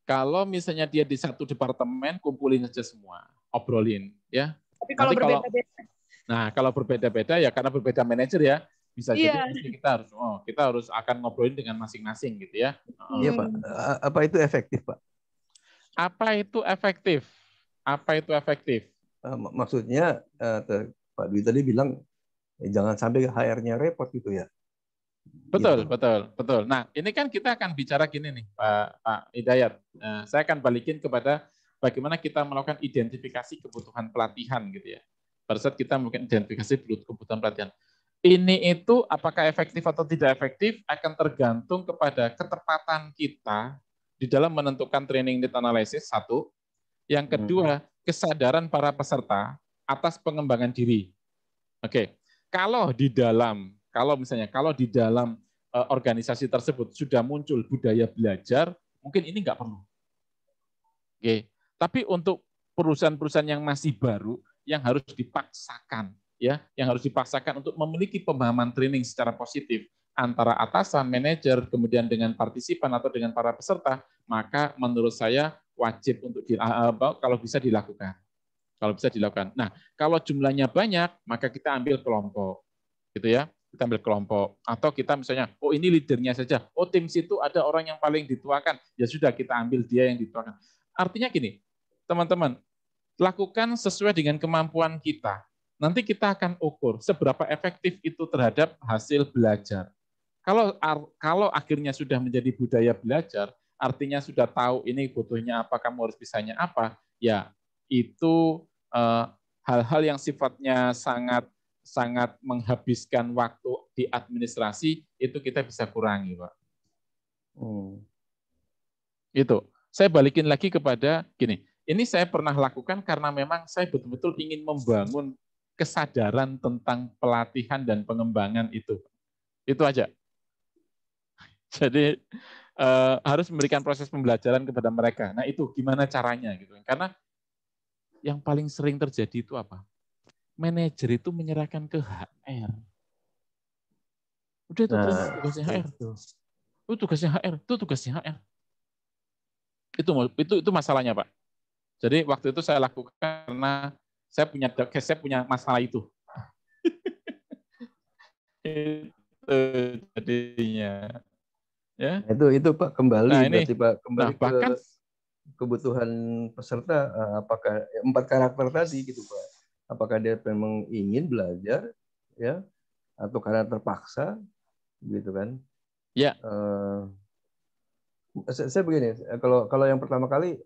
Speaker 3: Kalau misalnya dia di satu departemen kumpulin aja semua obrolin ya.
Speaker 6: Tapi kalau berbeda-beda.
Speaker 3: nah, kalau berbeda-beda ya karena berbeda manajer ya bisa iya. jadi kita harus oh kita harus akan ngobrolin dengan masing-masing gitu ya. Iya, Pak.
Speaker 6: Eh, apa itu efektif, Pak? Apa itu efektif? Apa itu efektif? Eh, maksudnya eh, Pak Dwi tadi bilang eh, jangan sampai HR-nya repot gitu ya.
Speaker 3: Betul, gitu. betul, betul. Nah, ini kan kita akan bicara gini nih, Pak, Pak Hidayat. Nah, saya akan balikin kepada bagaimana kita melakukan identifikasi kebutuhan pelatihan gitu ya. Pada saat kita mungkin identifikasi kebutuhan pelatihan. Ini itu apakah efektif atau tidak efektif akan tergantung kepada ketepatan kita di dalam menentukan training need analysis, satu. Yang hmm. kedua, kesadaran para peserta atas pengembangan diri. Oke, kalau di dalam, kalau misalnya, kalau di dalam e, organisasi tersebut sudah muncul budaya belajar, mungkin ini enggak perlu. Oke, tapi untuk perusahaan-perusahaan yang masih baru, yang harus dipaksakan, ya, yang harus dipaksakan untuk memiliki pemahaman training secara positif antara atasan, manajer, kemudian dengan partisipan atau dengan para peserta, maka menurut saya wajib untuk di, eh, kalau bisa dilakukan. Kalau bisa dilakukan. Nah, kalau jumlahnya banyak, maka kita ambil kelompok. Gitu ya kita ambil kelompok atau kita misalnya oh ini leadernya saja oh tim situ ada orang yang paling dituakan ya sudah kita ambil dia yang dituakan artinya gini teman-teman, lakukan sesuai dengan kemampuan kita. Nanti kita akan ukur seberapa efektif itu terhadap hasil belajar. Kalau kalau akhirnya sudah menjadi budaya belajar, artinya sudah tahu ini butuhnya apa, kamu harus bisanya apa, ya itu eh, hal-hal eh, yang sifatnya sangat sangat menghabiskan waktu di administrasi itu kita bisa kurangi, Pak. Hmm. Itu. Saya balikin lagi kepada gini, ini saya pernah lakukan karena memang saya betul-betul ingin membangun kesadaran tentang pelatihan dan pengembangan itu. Itu aja. Jadi eh, harus memberikan proses pembelajaran kepada mereka. Nah itu gimana caranya gitu. Karena yang paling sering terjadi itu apa? Manajer itu menyerahkan ke HR. Udah itu nah, tugasnya HR. Itu. itu tugasnya HR, itu tugasnya HR. Itu itu itu masalahnya, Pak. Jadi waktu itu saya lakukan karena saya punya saya punya masalah itu.
Speaker 6: itu jadinya. Ya. Nah, itu itu Pak kembali nah, ini, Pak kembali nah, bahkan, kebutuhan peserta eh, apakah empat karakter tadi gitu Pak. Apakah dia memang ingin belajar ya atau karena terpaksa gitu kan? Ya. Uh, saya begini, kalau kalau yang pertama kali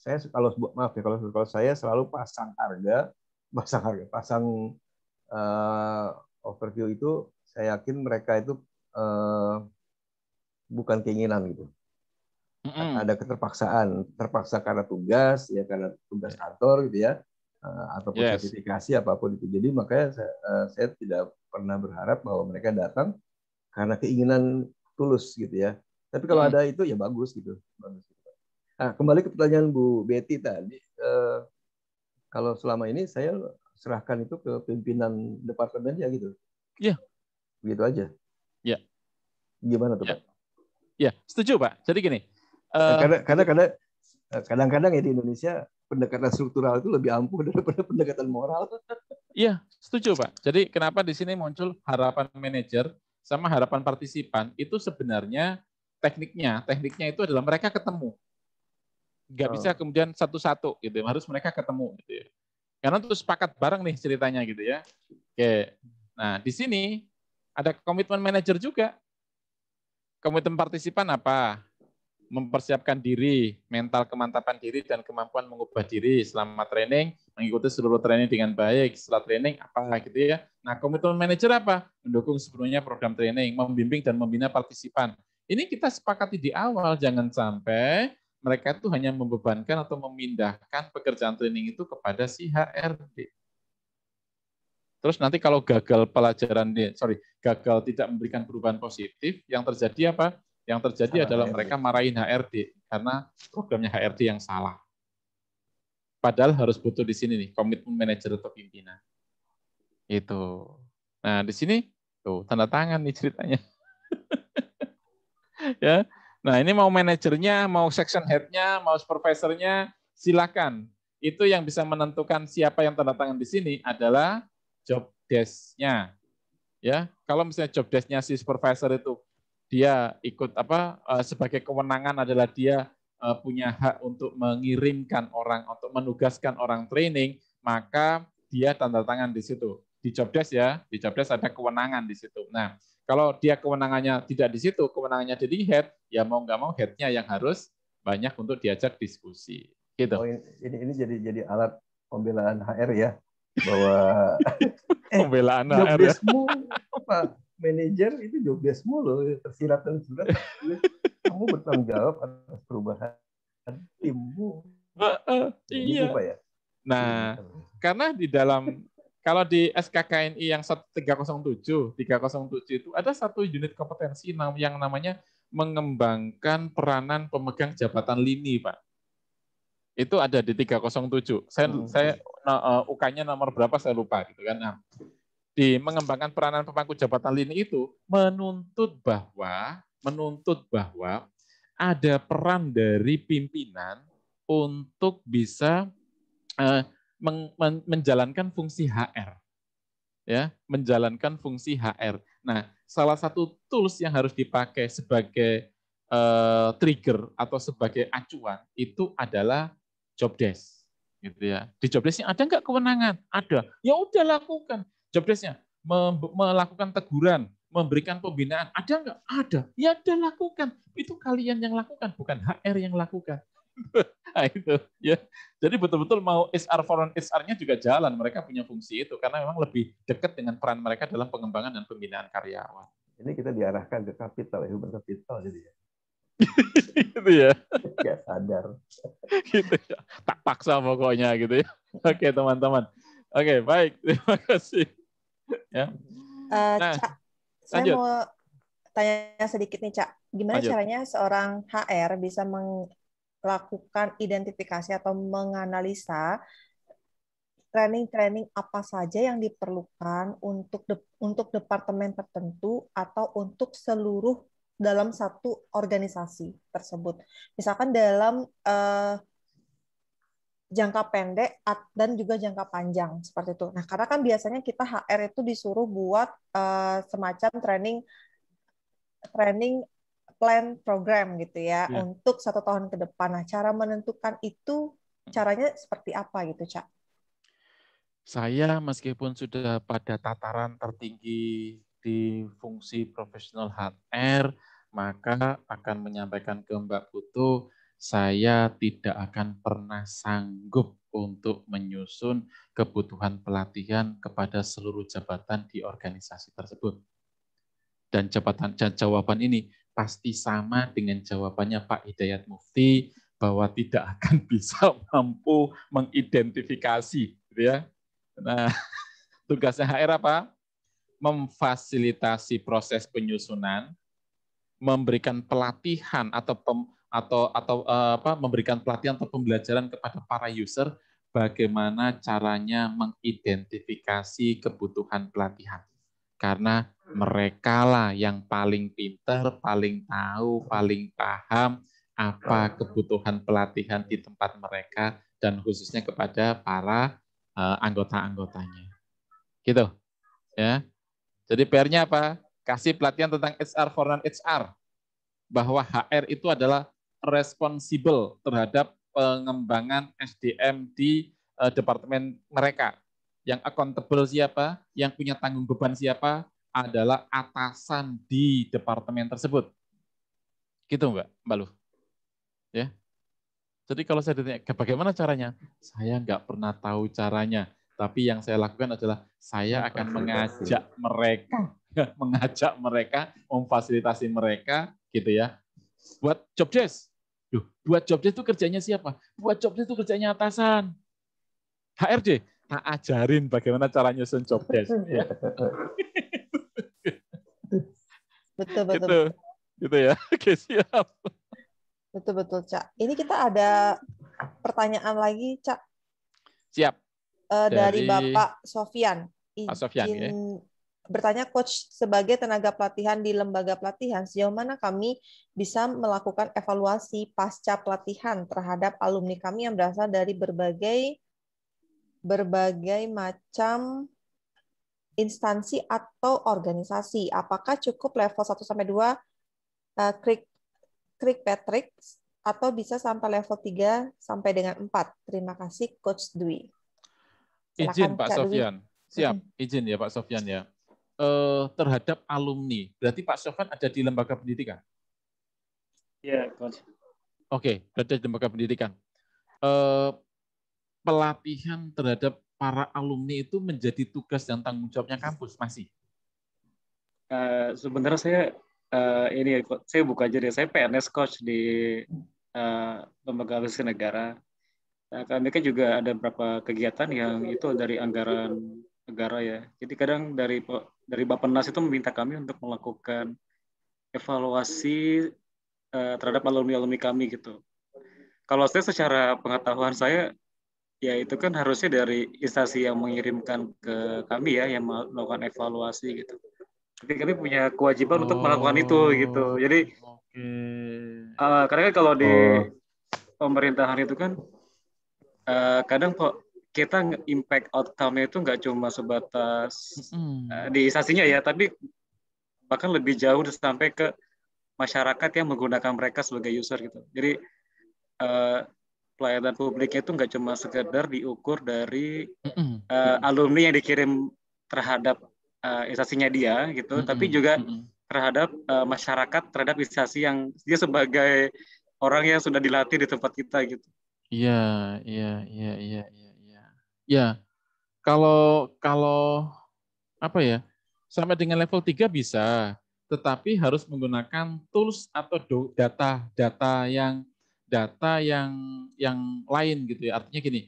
Speaker 6: saya kalau maaf ya kalau kalau saya selalu pasang harga pasang harga pasang uh, overview itu saya yakin mereka itu uh, bukan keinginan gitu mm -hmm. ada keterpaksaan terpaksa karena tugas ya karena tugas ya. kantor gitu ya uh, ataupun yes. sertifikasi apapun itu jadi makanya saya, uh, saya tidak pernah berharap bahwa mereka datang karena keinginan tulus gitu ya tapi kalau mm. ada itu ya bagus gitu bagus gitu. Nah, kembali ke pertanyaan Bu Betty tadi, eh, kalau selama ini saya serahkan itu ke pimpinan departemen ya gitu. Iya. Begitu aja. Iya. Gimana tuh, ya. Pak? Iya, setuju, Pak. Jadi gini, eh, nah, karena karena eh, kadang-kadang ya di Indonesia pendekatan struktural itu lebih ampuh daripada pendekatan moral.
Speaker 3: Iya, setuju, Pak. Jadi kenapa di sini muncul harapan manajer sama harapan partisipan itu sebenarnya tekniknya, tekniknya itu adalah mereka ketemu nggak oh. bisa kemudian satu-satu gitu ya. harus mereka ketemu gitu ya karena terus sepakat bareng nih ceritanya gitu ya oke nah di sini ada komitmen manajer juga komitmen partisipan apa mempersiapkan diri mental kemantapan diri dan kemampuan mengubah diri selama training mengikuti seluruh training dengan baik setelah training apa gitu ya nah komitmen manajer apa mendukung sepenuhnya program training membimbing dan membina partisipan ini kita sepakati di awal jangan sampai mereka itu hanya membebankan atau memindahkan pekerjaan training itu kepada si HRD. Terus nanti kalau gagal pelajaran, sorry, gagal tidak memberikan perubahan positif, yang terjadi apa? Yang terjadi salah adalah HRD. mereka marahin HRD karena programnya HRD yang salah. Padahal harus butuh di sini nih komitmen manajer atau pimpinan. Itu. Nah di sini tuh tanda tangan nih ceritanya. ya Nah, ini mau manajernya, mau section headnya nya mau supervisornya, silakan. Itu yang bisa menentukan siapa yang tanda tangan di sini adalah job desk-nya. Ya, kalau misalnya job desk-nya si supervisor itu dia ikut apa eh, sebagai kewenangan adalah dia eh, punya hak untuk mengirimkan orang untuk menugaskan orang training, maka dia tanda tangan di situ di jobdesk ya, di jobdesk ada kewenangan di situ. Nah, kalau dia kewenangannya tidak di situ, kewenangannya jadi head, ya mau nggak mau headnya yang harus banyak untuk diajak diskusi.
Speaker 6: Gitu. Oh, ini, ini jadi jadi alat pembelaan HR ya bahwa pembelaan eh, job HR. Jobdeskmu ya. apa manajer itu jobdeskmu loh tersirat dan surat. Kamu bertanggung jawab atas perubahan timmu.
Speaker 2: Uh, uh, iya. Ya? Nah,
Speaker 3: iya. karena di dalam kalau di SKKNI yang 307, 307 itu ada satu unit kompetensi yang namanya mengembangkan peranan pemegang jabatan lini, Pak. Itu ada di 307. Saya hmm. saya uh, eh, UK-nya nomor berapa saya lupa gitu kan. Nah, di mengembangkan peranan pemangku jabatan lini itu menuntut bahwa menuntut bahwa ada peran dari pimpinan untuk bisa uh, men men menjalankan fungsi HR. Ya, menjalankan fungsi HR. Nah, salah satu tools yang harus dipakai sebagai uh, trigger atau sebagai acuan itu adalah job desk gitu ya. Di job yang ada nggak kewenangan? Ada. Ya udah lakukan. Job mem melakukan teguran, memberikan pembinaan. Ada nggak? Ada. Ya udah lakukan. Itu kalian yang lakukan, bukan HR yang lakukan. nah, itu ya. Jadi betul-betul mau SR foreign SR-nya juga jalan, mereka punya fungsi itu karena memang lebih dekat dengan peran mereka dalam pengembangan dan pembinaan
Speaker 6: karyawan. Ini kita diarahkan ke kapital, ya, human capital jadi ya. gitu
Speaker 3: ya. Gak
Speaker 6: sadar. gitu
Speaker 3: ya. Tak paksa pokoknya gitu ya. Oke
Speaker 5: teman-teman. Oke baik terima kasih. Ya.
Speaker 1: Uh, nah, Cak, saya mau tanya sedikit nih Cak. Gimana lanjut. caranya seorang HR bisa meng lakukan identifikasi atau menganalisa training-training apa saja yang diperlukan untuk de untuk departemen tertentu atau untuk seluruh dalam satu organisasi tersebut. Misalkan dalam eh, jangka pendek dan juga jangka panjang seperti itu. Nah, karena kan biasanya kita HR itu disuruh buat eh, semacam training training plan program gitu ya, ya. untuk satu tahun ke depan. Nah, cara menentukan itu caranya seperti apa gitu, Cak?
Speaker 3: Saya meskipun sudah pada tataran tertinggi di fungsi profesional HR, maka akan menyampaikan ke Mbak Putu, saya tidak akan pernah sanggup untuk menyusun kebutuhan pelatihan kepada seluruh jabatan di organisasi tersebut. Dan jabatan dan jawaban ini pasti sama dengan jawabannya Pak Hidayat Mufti bahwa tidak akan bisa mampu mengidentifikasi, gitu ya. Nah, tugasnya HR apa? Memfasilitasi proses penyusunan, memberikan pelatihan atau pem, atau atau eh, apa memberikan pelatihan atau pembelajaran kepada para user bagaimana caranya mengidentifikasi kebutuhan pelatihan karena hmm. mereka lah yang paling pinter, paling tahu, paling paham apa kebutuhan pelatihan di tempat mereka dan khususnya kepada para uh, anggota-anggotanya. Gitu. Ya. Jadi PR-nya apa? Kasih pelatihan tentang HR for non HR bahwa HR itu adalah responsible terhadap pengembangan SDM di uh, departemen mereka. Yang accountable siapa, yang punya tanggung beban siapa adalah atasan di departemen tersebut. Gitu Mbak, Mbak Lu? Ya. Jadi kalau saya ditanya, bagaimana caranya? Saya nggak pernah tahu caranya. Tapi yang saya lakukan adalah saya akan mengajak mereka, mengajak mereka, memfasilitasi mereka, gitu ya. Buat job desk, Duh, buat job desk itu kerjanya siapa? Buat job desk itu kerjanya atasan. HRD, tak ajarin bagaimana cara nyusun job desk. Ya.
Speaker 1: betul betul. Gitu, betul.
Speaker 5: gitu ya. Oke siap.
Speaker 1: Betul betul cak. Ini kita ada pertanyaan lagi cak.
Speaker 5: Siap.
Speaker 3: Uh, dari, dari Bapak
Speaker 1: Sofian. Pak Sofian ya. Bertanya coach sebagai tenaga pelatihan di lembaga pelatihan sejauh mana kami bisa melakukan evaluasi pasca pelatihan terhadap alumni kami yang berasal dari berbagai berbagai macam instansi atau organisasi. Apakah cukup level 1 sampai 2 krik krik Patrick atau bisa sampai level 3 sampai dengan 4? Terima kasih Coach Dwi. Silahkan, izin Pak sofian Sofyan.
Speaker 3: Siap, izin ya Pak Sofyan ya. Uh, terhadap alumni. Berarti Pak Sofyan ada di lembaga pendidikan? Iya, Coach. Oke, okay, berarti di lembaga pendidikan. Uh, pelatihan terhadap para alumni itu menjadi tugas dan tanggung jawabnya kampus masih?
Speaker 7: Uh, eh, sebenarnya saya uh, ini saya buka aja deh. Saya PNS coach di uh, lembaga riset negara. Nah, kami kan juga ada beberapa kegiatan yang itu dari anggaran negara ya. Jadi kadang dari dari Bappenas itu meminta kami untuk melakukan evaluasi uh, terhadap alumni alumni kami gitu. Kalau saya secara pengetahuan saya Ya itu kan harusnya dari instansi yang mengirimkan ke kami ya yang melakukan evaluasi gitu. Jadi kami punya kewajiban oh, untuk melakukan itu gitu. Oh, Jadi
Speaker 4: okay.
Speaker 7: uh, eh, karena kan kalau di oh. pemerintahan itu kan uh, kadang kok kita impact outcome-nya itu nggak cuma sebatas mm. uh, di instansinya ya, tapi bahkan lebih jauh sampai ke masyarakat yang menggunakan mereka sebagai user gitu. Jadi uh, pelayanan publiknya itu nggak cuma sekedar diukur dari uh, alumni yang dikirim terhadap uh, instansinya dia gitu, mm-hmm. tapi juga mm-hmm. terhadap uh, masyarakat, terhadap instansi yang dia sebagai orang yang sudah dilatih di tempat kita gitu.
Speaker 5: Iya, iya, iya, iya, iya, iya. Ya.
Speaker 3: Kalau kalau apa ya? Sampai dengan level 3 bisa, tetapi harus menggunakan tools atau data-data yang data yang yang lain gitu ya. Artinya gini,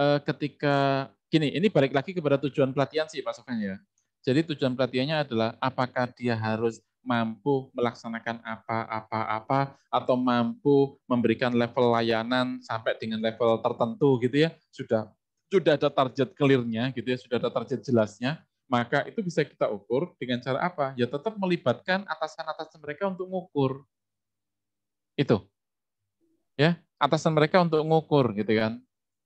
Speaker 3: eh, ketika gini, ini balik lagi kepada tujuan pelatihan sih Pak Sofian ya. Jadi tujuan pelatihannya adalah apakah dia harus mampu melaksanakan apa-apa-apa atau mampu memberikan level layanan sampai dengan level tertentu gitu ya. Sudah sudah ada target clearnya gitu ya, sudah ada target jelasnya, maka itu bisa kita ukur dengan cara apa? Ya tetap melibatkan atasan-atasan mereka untuk mengukur Itu ya atasan mereka untuk ngukur gitu kan.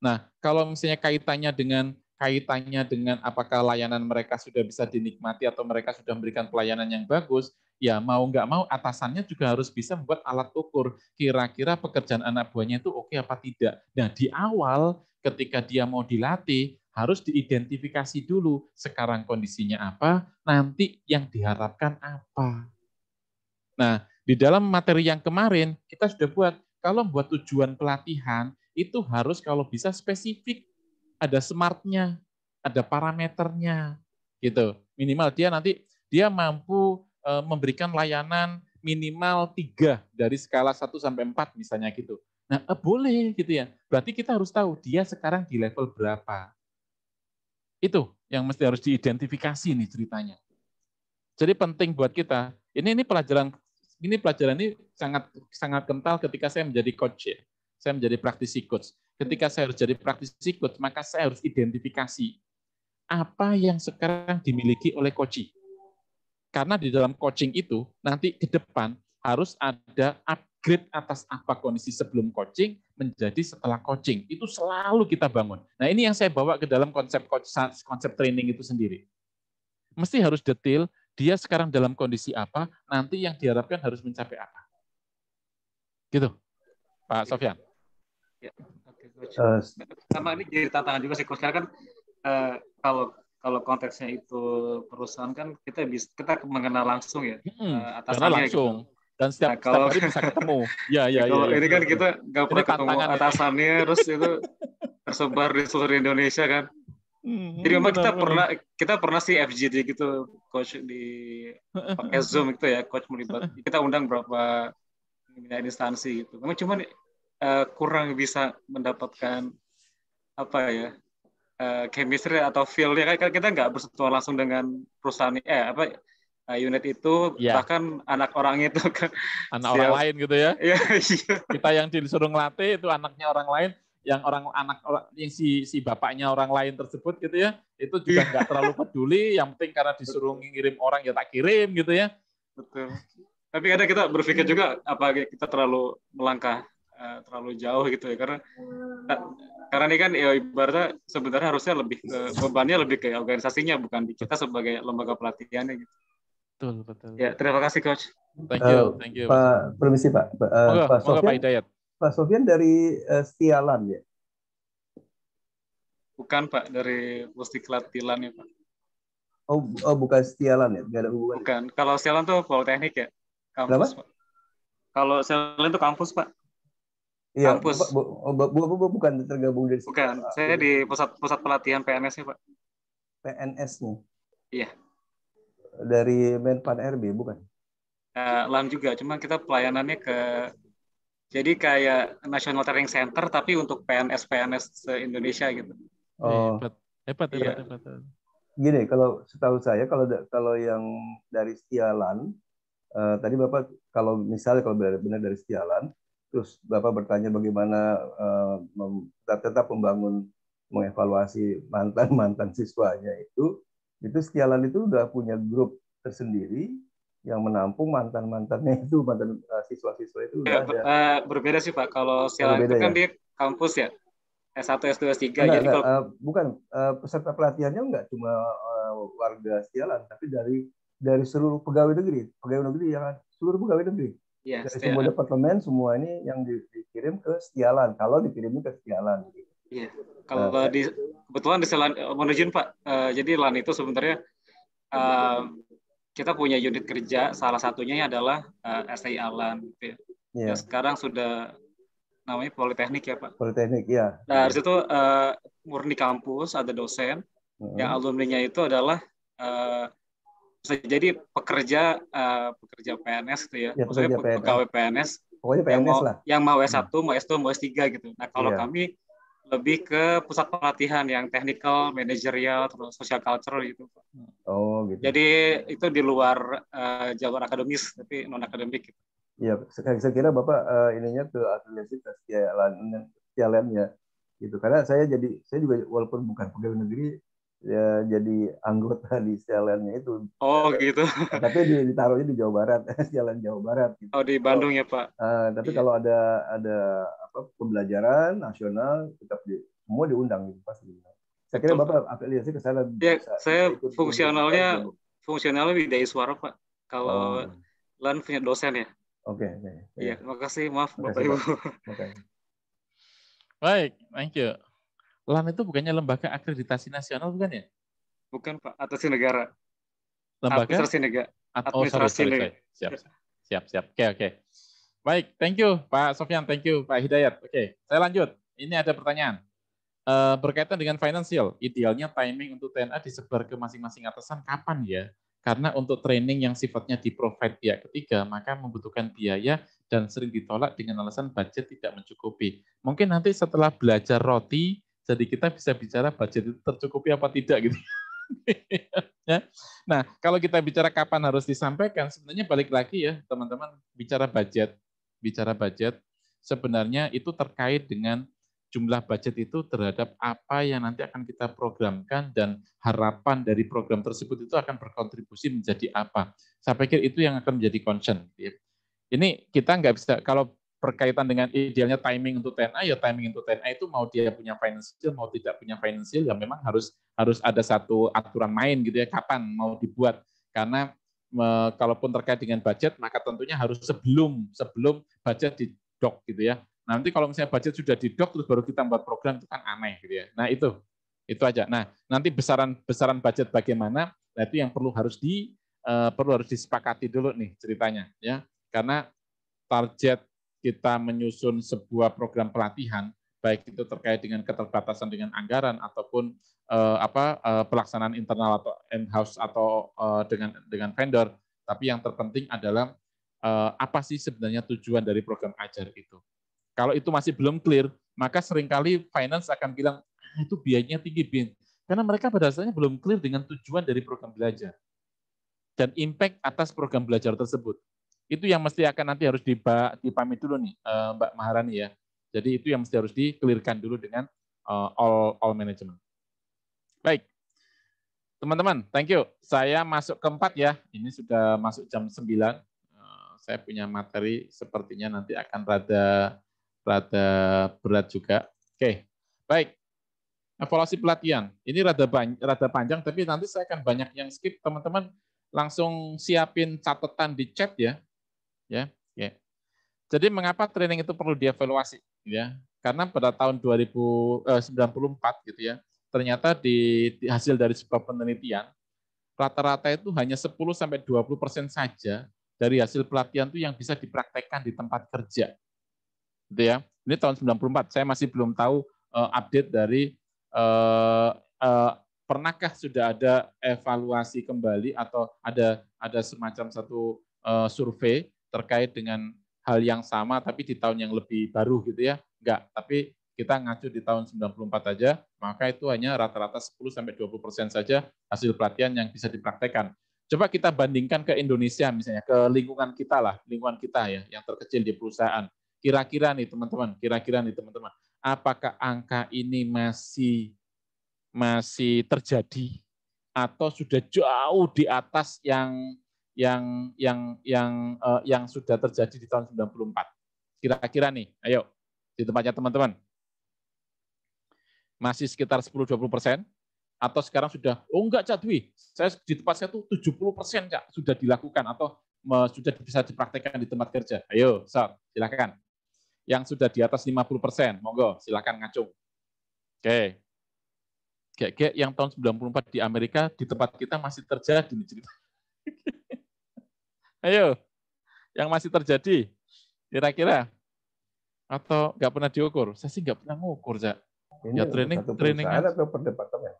Speaker 3: Nah, kalau misalnya kaitannya dengan kaitannya dengan apakah layanan mereka sudah bisa dinikmati atau mereka sudah memberikan pelayanan yang bagus, ya mau nggak mau atasannya juga harus bisa membuat alat ukur kira-kira pekerjaan anak buahnya itu oke okay apa tidak. Nah, di awal ketika dia mau dilatih, harus diidentifikasi dulu sekarang kondisinya apa, nanti yang diharapkan
Speaker 4: apa.
Speaker 3: Nah, di dalam materi yang kemarin kita sudah buat kalau buat tujuan pelatihan itu harus kalau bisa spesifik, ada smartnya, ada parameternya, gitu. Minimal dia nanti dia mampu e, memberikan layanan minimal tiga dari skala 1 sampai 4 misalnya gitu. Nah, eh, boleh gitu ya. Berarti kita harus tahu dia sekarang di level berapa. Itu yang mesti harus diidentifikasi nih ceritanya. Jadi penting buat kita. Ini ini pelajaran ini pelajaran ini sangat sangat kental ketika saya menjadi coach ya. Saya menjadi praktisi coach. Ketika saya harus jadi praktisi coach, maka saya harus identifikasi apa yang sekarang dimiliki oleh coach. Karena di dalam coaching itu nanti ke depan harus ada upgrade atas apa kondisi sebelum coaching menjadi setelah coaching. Itu selalu kita bangun. Nah, ini yang saya bawa ke dalam konsep coach, konsep training itu sendiri. Mesti harus detail, dia sekarang dalam kondisi apa, nanti yang diharapkan harus mencapai apa. Gitu, Pak Sofyan.
Speaker 7: Ya, oke, uh, Sama ini jadi tantangan juga sih, kan uh, kalau kalau konteksnya itu perusahaan kan kita bisa kita mengenal langsung ya hmm, eh, atas gitu. langsung.
Speaker 3: Gitu. Dan setiap, nah, kalau, setiap hari bisa ketemu.
Speaker 7: ya, ya, ya. Kalau ya, ya. ini ya. kan kita nggak pernah ketemu ya. atasannya, terus itu tersebar di seluruh Indonesia kan.
Speaker 4: Hmm, Jadi memang kita pernah
Speaker 7: kita pernah sih FGD gitu coach di pakai Zoom gitu ya coach melibat kita undang berapa instansi gitu. Memang cuman uh, kurang bisa mendapatkan apa ya uh, chemistry atau feel ya kan kita nggak bersentuhan langsung dengan perusahaan eh apa uh, unit itu yeah. bahkan anak orang itu kan anak siap. orang lain gitu ya iya, iya. kita
Speaker 3: yang disuruh ngelatih itu anaknya orang lain yang orang anak orang yang si si bapaknya orang lain tersebut gitu ya itu juga iya. nggak terlalu peduli yang penting karena disuruh ngirim orang ya tak kirim
Speaker 5: gitu ya
Speaker 7: betul tapi kadang kita berpikir juga apa kita terlalu melangkah eh, terlalu jauh gitu ya karena karena ini kan ya ibaratnya sebenarnya harusnya lebih ke bebannya lebih ke organisasinya bukan di kita sebagai lembaga pelatihannya gitu betul betul ya terima kasih coach thank you eh, thank you uh, permisi
Speaker 6: pak uh, pak Sofian Pak Hidayat Pak Sofian dari uh, ya?
Speaker 7: Bukan Pak, dari Pustiklat Tilan ya Pak.
Speaker 6: Oh, oh bukan stialan ya? Gak ada hubungan. Bukan.
Speaker 7: Kalau stialan tuh politeknik ya? Kampus, Kenapa? Pak. Kalau stialan itu kampus, Pak.
Speaker 6: Iya, kampus. Bu, bu, oh, bu, bukan tergabung dari
Speaker 7: Bukan, saya di pusat pusat pelatihan PNS ya, Pak.
Speaker 6: PNS nih. Iya. Dari Menpan RB bukan?
Speaker 7: Uh, eh, LAN juga, cuman kita pelayanannya ke jadi kayak National Training Center tapi untuk PNS PNS se Indonesia gitu.
Speaker 6: Oh, hebat, iya. hebat, hebat. hebat. Gini, kalau setahu saya kalau kalau yang dari Sialan uh, tadi Bapak kalau misalnya kalau benar-benar dari Sialan terus Bapak bertanya bagaimana uh, tetap membangun mengevaluasi mantan-mantan siswanya itu itu Sialan itu udah punya grup tersendiri yang menampung mantan mantannya itu mantan eh, siswa-siswa itu ya, ada.
Speaker 7: Eh, berbeda sih pak kalau sila itu kan ya? di kampus ya S1 S2 S3 nah, jadi nah, kalau... uh,
Speaker 6: bukan uh, peserta pelatihannya enggak cuma uh, warga sialan tapi dari dari seluruh pegawai negeri pegawai negeri yang kan? seluruh pegawai negeri ya, dari semua departemen semua ini yang di, dikirim ke sialan kalau dikirim ke sialan. Iya. Kalau uh, di
Speaker 7: kebetulan di Selan mohon Pak. Uh, jadi Lan itu sebenarnya uh, kita punya unit kerja salah satunya adalah uh, eh, STI Alam gitu ya. Yeah. Iya. sekarang sudah namanya Politeknik ya Pak.
Speaker 6: Politeknik ya.
Speaker 7: Nah harusnya situ uh, eh, murni kampus ada dosen mm -hmm. yang alumni-nya itu adalah uh, jadi pekerja uh, pekerja PNS gitu ya. ya Maksudnya PNS. pegawai PNS.
Speaker 6: PNS yang mau, lah.
Speaker 7: Yang mau s satu, mau S2, mau S3 gitu. Nah kalau yeah. kami lebih ke pusat pelatihan yang technical, managerial, terus social culture gitu. Oh, gitu. Jadi itu di luar uh, jalur akademis tapi non akademik. Gitu.
Speaker 6: Iya, saya kira Bapak uh, ininya ke sialan ya gitu. Karena saya jadi saya juga walaupun bukan pegawai negeri ya, jadi anggota di sialannya itu.
Speaker 7: Oh, gitu. Nah,
Speaker 6: tapi ditaruhnya di Jawa Barat, sialan Jawa Barat
Speaker 7: gitu. Oh, di Bandung ya, Pak.
Speaker 6: Uh, tapi iya. kalau ada ada apa pembelajaran nasional tetap di semua diundang gitu pasti. Saya kira Bapak afiliasi ke sana. Ya,
Speaker 7: saya fungsionalnya ikut. Iya, fungsionalnya Widaya Suara Pak. Kalau oh. Lan punya dosen ya.
Speaker 6: Oke. Okay, Iya, ya,
Speaker 7: terima kasih. Maaf Bapak Ibu. Okay.
Speaker 3: Baik, thank you. LAN itu bukannya lembaga akreditasi nasional bukan
Speaker 7: ya? Bukan Pak, atasi negara. Lembaga? Administrasi negara.
Speaker 5: oh, sorry, sorry, negara. Sorry. Siap, siap, siap. Oke, okay, oke. Okay.
Speaker 3: Baik, thank you Pak Sofyan, thank you Pak Hidayat. Oke, saya lanjut. Ini ada pertanyaan. Uh, berkaitan dengan financial, idealnya timing untuk TNA disebar ke masing-masing atasan kapan ya? Karena untuk training yang sifatnya di-provide pihak ketiga, maka membutuhkan biaya dan sering ditolak dengan alasan budget tidak mencukupi. Mungkin nanti setelah belajar roti, jadi kita bisa bicara budget itu tercukupi apa tidak gitu. ya. Nah, kalau kita bicara kapan harus disampaikan, sebenarnya balik lagi ya, teman-teman, bicara budget bicara budget, sebenarnya itu terkait dengan jumlah budget itu terhadap apa yang nanti akan kita programkan dan harapan dari program tersebut itu akan berkontribusi menjadi apa. Saya pikir itu yang akan menjadi concern. Ini kita nggak bisa, kalau berkaitan dengan idealnya timing untuk TNA, ya timing untuk TNA itu mau dia punya financial, mau tidak punya financial, ya memang harus harus ada satu aturan main gitu ya, kapan mau dibuat. Karena kalaupun terkait dengan budget, maka tentunya harus sebelum sebelum budget di dok gitu ya. Nah, nanti kalau misalnya budget sudah di dok terus baru kita buat program itu kan aneh gitu ya. Nah, itu. Itu aja. Nah, nanti besaran besaran budget bagaimana? Nah, itu yang perlu harus di uh, perlu harus disepakati dulu nih ceritanya ya. Karena target kita menyusun sebuah program pelatihan baik itu terkait dengan keterbatasan dengan anggaran ataupun uh, apa uh, pelaksanaan internal atau in house atau uh, dengan dengan vendor tapi yang terpenting adalah uh, apa sih sebenarnya tujuan dari program ajar itu kalau itu masih belum clear maka seringkali finance akan bilang ah, itu biayanya tinggi bin karena mereka pada dasarnya belum clear dengan tujuan dari program belajar dan impact atas program belajar tersebut itu yang mesti akan nanti harus dipahami dulu nih Mbak Maharani ya jadi itu yang mesti harus dikelirkan dulu dengan uh, all all management. Baik. Teman-teman, thank you. Saya masuk keempat ya. Ini sudah masuk jam 9. Eh, saya punya materi sepertinya nanti akan rada rada berat juga. Oke. Baik. Evaluasi pelatihan. Ini rada rada panjang tapi nanti saya akan banyak yang skip, teman-teman langsung siapin catatan di chat ya. Ya. Yeah. Jadi mengapa training itu perlu dievaluasi? ya karena pada tahun 2094 eh, gitu ya ternyata di, di hasil dari sebuah penelitian rata-rata itu hanya 10 sampai 20 persen saja dari hasil pelatihan itu yang bisa dipraktekkan di tempat kerja. Gitu ya. Ini tahun 94, saya masih belum tahu uh, update dari uh, uh, pernahkah sudah ada evaluasi kembali atau ada ada semacam satu uh, survei terkait dengan hal yang sama tapi di tahun yang lebih baru gitu ya. Enggak, tapi kita ngacu di tahun 94 aja, maka itu hanya rata-rata 10 sampai 20 persen saja hasil pelatihan yang bisa dipraktekkan. Coba kita bandingkan ke Indonesia misalnya, ke lingkungan kita lah, lingkungan kita ya, yang terkecil di perusahaan. Kira-kira nih teman-teman, kira-kira nih teman-teman, apakah angka ini masih masih terjadi atau sudah jauh di atas yang yang yang yang uh, yang sudah terjadi di tahun 94. Kira-kira nih, ayo di tempatnya teman-teman. Masih sekitar 10-20 persen, atau sekarang sudah, oh enggak Cak Dwi, saya di tempat saya tuh 70 persen Cak, sudah dilakukan, atau sudah bisa dipraktekkan di tempat kerja. Ayo, Sar, silakan. Yang sudah di atas 50 persen, monggo, silakan ngacung. Oke. Okay. Gek-gek yang tahun 94 di Amerika, di tempat kita masih terjadi. Ayo, yang masih terjadi kira-kira atau nggak pernah diukur? Saya sih nggak pernah ngukur, Cak. Ini ya training, training kan.
Speaker 6: atau per departemen? Uh, ya?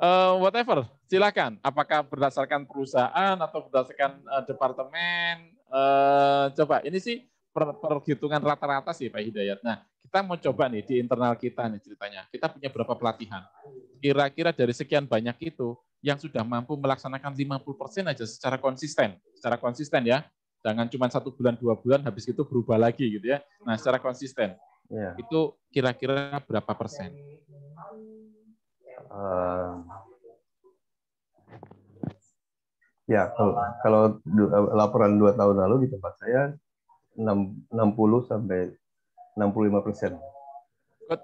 Speaker 3: eh, whatever, silakan. Apakah berdasarkan perusahaan atau berdasarkan uh, departemen? Uh, coba, ini sih per, perhitungan rata-rata sih Pak Hidayat. Nah, kita mau coba nih di internal kita nih ceritanya. Kita punya berapa pelatihan? Kira-kira dari sekian banyak itu, yang sudah mampu melaksanakan 50% aja secara konsisten, secara konsisten ya. Jangan cuma satu bulan, dua bulan, habis itu berubah lagi gitu ya. Nah, secara konsisten. Ya. Itu kira-kira berapa persen?
Speaker 6: Uh, ya, kalau, kalau eh, laporan dua tahun lalu di tempat saya 60 sampai 65 persen.
Speaker 3: Good,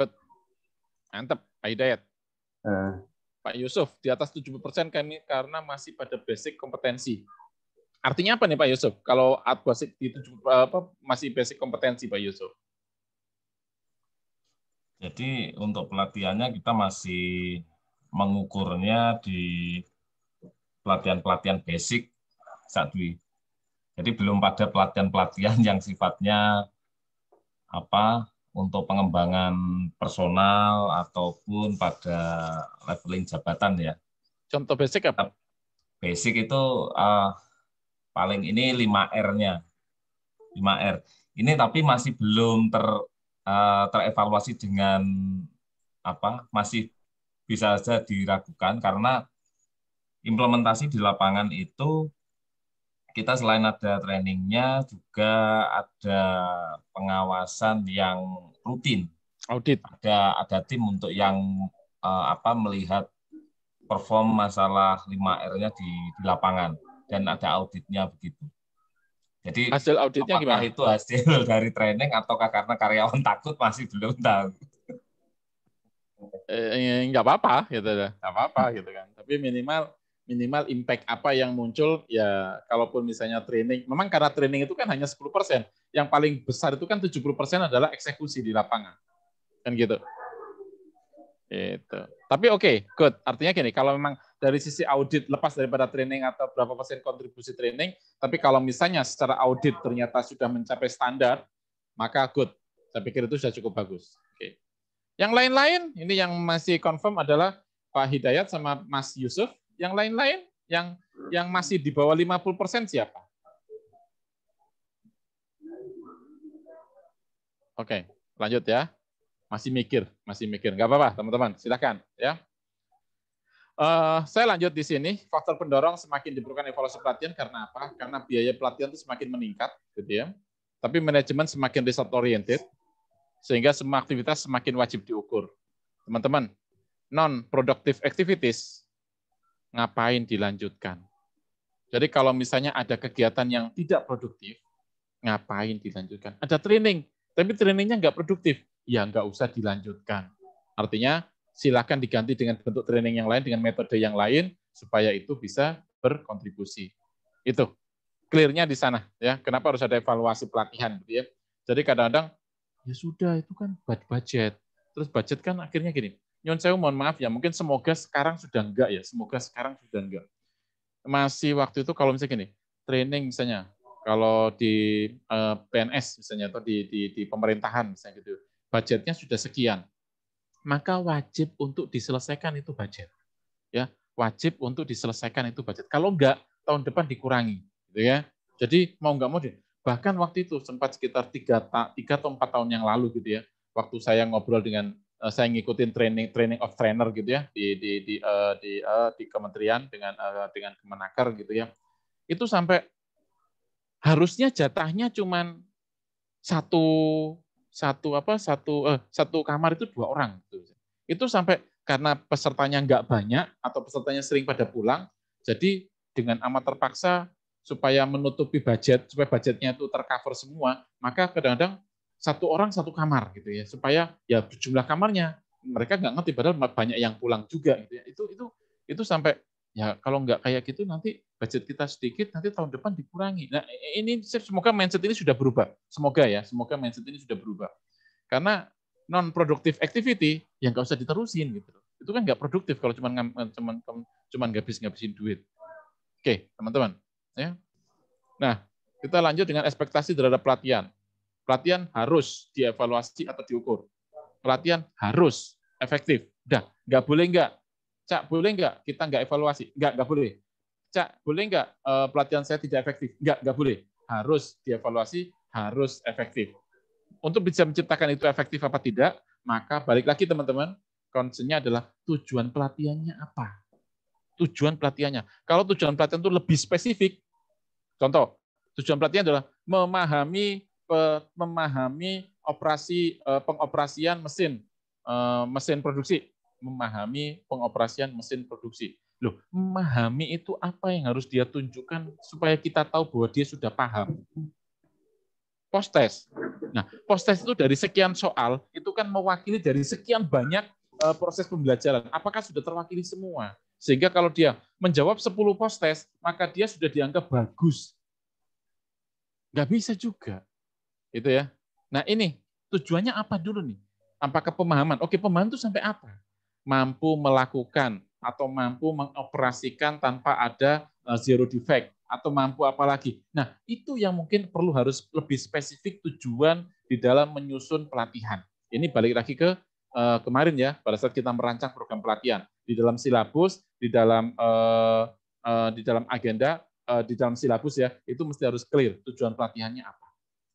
Speaker 3: good, mantap, Pak Hidayat. Uh, eh, Pak Yusuf, di atas 70% kami karena masih pada basic kompetensi. Artinya apa nih Pak Yusuf? Kalau at basic di 70, eh, apa, masih basic kompetensi Pak
Speaker 2: Yusuf? Jadi untuk pelatihannya kita masih mengukurnya di pelatihan-pelatihan basic saat ini. Jadi belum pada pelatihan-pelatihan yang sifatnya apa untuk pengembangan personal ataupun pada leveling jabatan ya. Contoh basic apa? Basic itu uh, paling ini 5R-nya. 5R. Ini tapi masih belum ter uh, terevaluasi dengan apa? Masih bisa saja diragukan karena implementasi di lapangan itu kita selain ada trainingnya juga ada pengawasan yang rutin audit ada ada tim untuk yang uh, apa melihat perform masalah 5R-nya di, di lapangan dan ada auditnya begitu. Jadi hasil auditnya gimana? Itu hasil dari training ataukah karena karyawan takut masih belum tahu.
Speaker 5: Eh, enggak eh,
Speaker 3: apa-apa gitu Enggak ya. apa-apa gitu kan. Tapi minimal minimal impact apa yang muncul ya kalaupun misalnya training memang karena training itu kan hanya 10% yang paling besar itu kan 70% adalah eksekusi di lapangan kan gitu itu tapi oke okay, good artinya gini kalau memang dari sisi audit lepas daripada training atau berapa persen kontribusi training tapi kalau misalnya secara audit ternyata sudah mencapai standar maka good saya pikir itu sudah cukup bagus oke okay. yang lain-lain ini yang masih confirm adalah Pak Hidayat sama Mas Yusuf yang lain-lain yang yang masih di bawah 50% siapa? Oke, lanjut ya. Masih mikir, masih mikir. Nggak apa-apa, teman-teman. Silakan ya. Uh, saya lanjut di sini, faktor pendorong semakin diperlukan evaluasi pelatihan karena apa? Karena biaya pelatihan itu semakin meningkat, gitu ya. Tapi manajemen semakin result oriented, sehingga semua aktivitas semakin wajib diukur. Teman-teman, non productive activities ngapain dilanjutkan. Jadi kalau misalnya ada kegiatan yang tidak produktif, ngapain dilanjutkan. Ada training, tapi trainingnya nggak produktif, ya nggak usah dilanjutkan. Artinya silakan diganti dengan bentuk training yang lain, dengan metode yang lain, supaya itu bisa berkontribusi. Itu clearnya di sana ya. Kenapa harus ada evaluasi pelatihan gitu ya. Jadi kadang-kadang ya sudah itu kan budget. Terus budget kan akhirnya gini, Nyon Sewu mohon maaf ya, mungkin semoga sekarang sudah enggak ya, semoga sekarang sudah enggak. Masih waktu itu kalau misalnya gini, training misalnya, kalau di uh, eh, PNS misalnya, atau di, di, di pemerintahan misalnya gitu, budgetnya sudah sekian. Maka wajib untuk diselesaikan itu budget. ya Wajib untuk diselesaikan itu budget. Kalau enggak, tahun depan dikurangi. gitu ya. Jadi mau enggak mau, deh. bahkan waktu itu sempat sekitar tiga tiga atau empat tahun yang lalu gitu ya waktu saya ngobrol dengan uh, saya ngikutin training training of trainer gitu ya di di di uh, di, uh, di kementerian dengan uh, dengan Kemenaker gitu ya. Itu sampai harusnya jatahnya cuma satu satu apa satu uh, satu kamar itu dua orang gitu. Itu sampai karena pesertanya nggak banyak atau pesertanya sering pada pulang, jadi dengan amat terpaksa supaya menutupi budget, supaya budgetnya itu tercover semua, maka kadang-kadang satu orang satu kamar gitu ya supaya ya jumlah kamarnya mereka nggak ngerti padahal banyak yang pulang juga gitu ya itu itu itu sampai ya kalau nggak kayak gitu nanti budget kita sedikit nanti tahun depan dikurangi nah ini semoga mindset ini sudah berubah semoga ya semoga mindset ini sudah berubah karena non productive activity yang nggak usah diterusin gitu itu kan nggak produktif kalau cuma cuman cuman ngabis ngabisin duit oke teman-teman ya nah kita lanjut dengan ekspektasi terhadap pelatihan Pelatihan harus dievaluasi atau diukur. Pelatihan harus efektif. Dah, nggak boleh nggak? Cak, boleh nggak kita nggak evaluasi? Nggak, nggak boleh. Cak, boleh nggak eh, pelatihan saya tidak efektif? Nggak, nggak boleh. Harus dievaluasi, harus efektif. Untuk bisa menciptakan itu efektif apa tidak, maka balik lagi teman-teman, concernnya adalah tujuan pelatihannya apa? Tujuan pelatihannya. Kalau tujuan pelatihan itu lebih spesifik, contoh, tujuan pelatihan adalah memahami memahami operasi eh, pengoperasian mesin eh, mesin produksi, memahami pengoperasian mesin produksi. Loh, memahami itu apa yang harus dia tunjukkan supaya kita tahu bahwa dia sudah paham? Post test. Nah, post test itu dari sekian soal itu kan mewakili dari sekian banyak eh, proses pembelajaran. Apakah sudah terwakili semua? Sehingga kalau dia menjawab 10 post test, maka dia sudah dianggap bagus. Nggak bisa juga gitu ya. Nah ini tujuannya apa dulu nih? Apakah pemahaman? Oke pemahaman itu sampai apa? Mampu melakukan atau mampu mengoperasikan tanpa ada eh, zero defect atau mampu apa lagi? Nah, itu yang mungkin perlu harus lebih spesifik tujuan di dalam menyusun pelatihan. Ini balik lagi ke uh, kemarin ya, pada saat kita merancang program pelatihan di dalam silabus, di dalam uh, uh, di dalam agenda, di dalam silabus ya, itu mesti harus clear tujuan pelatihannya apa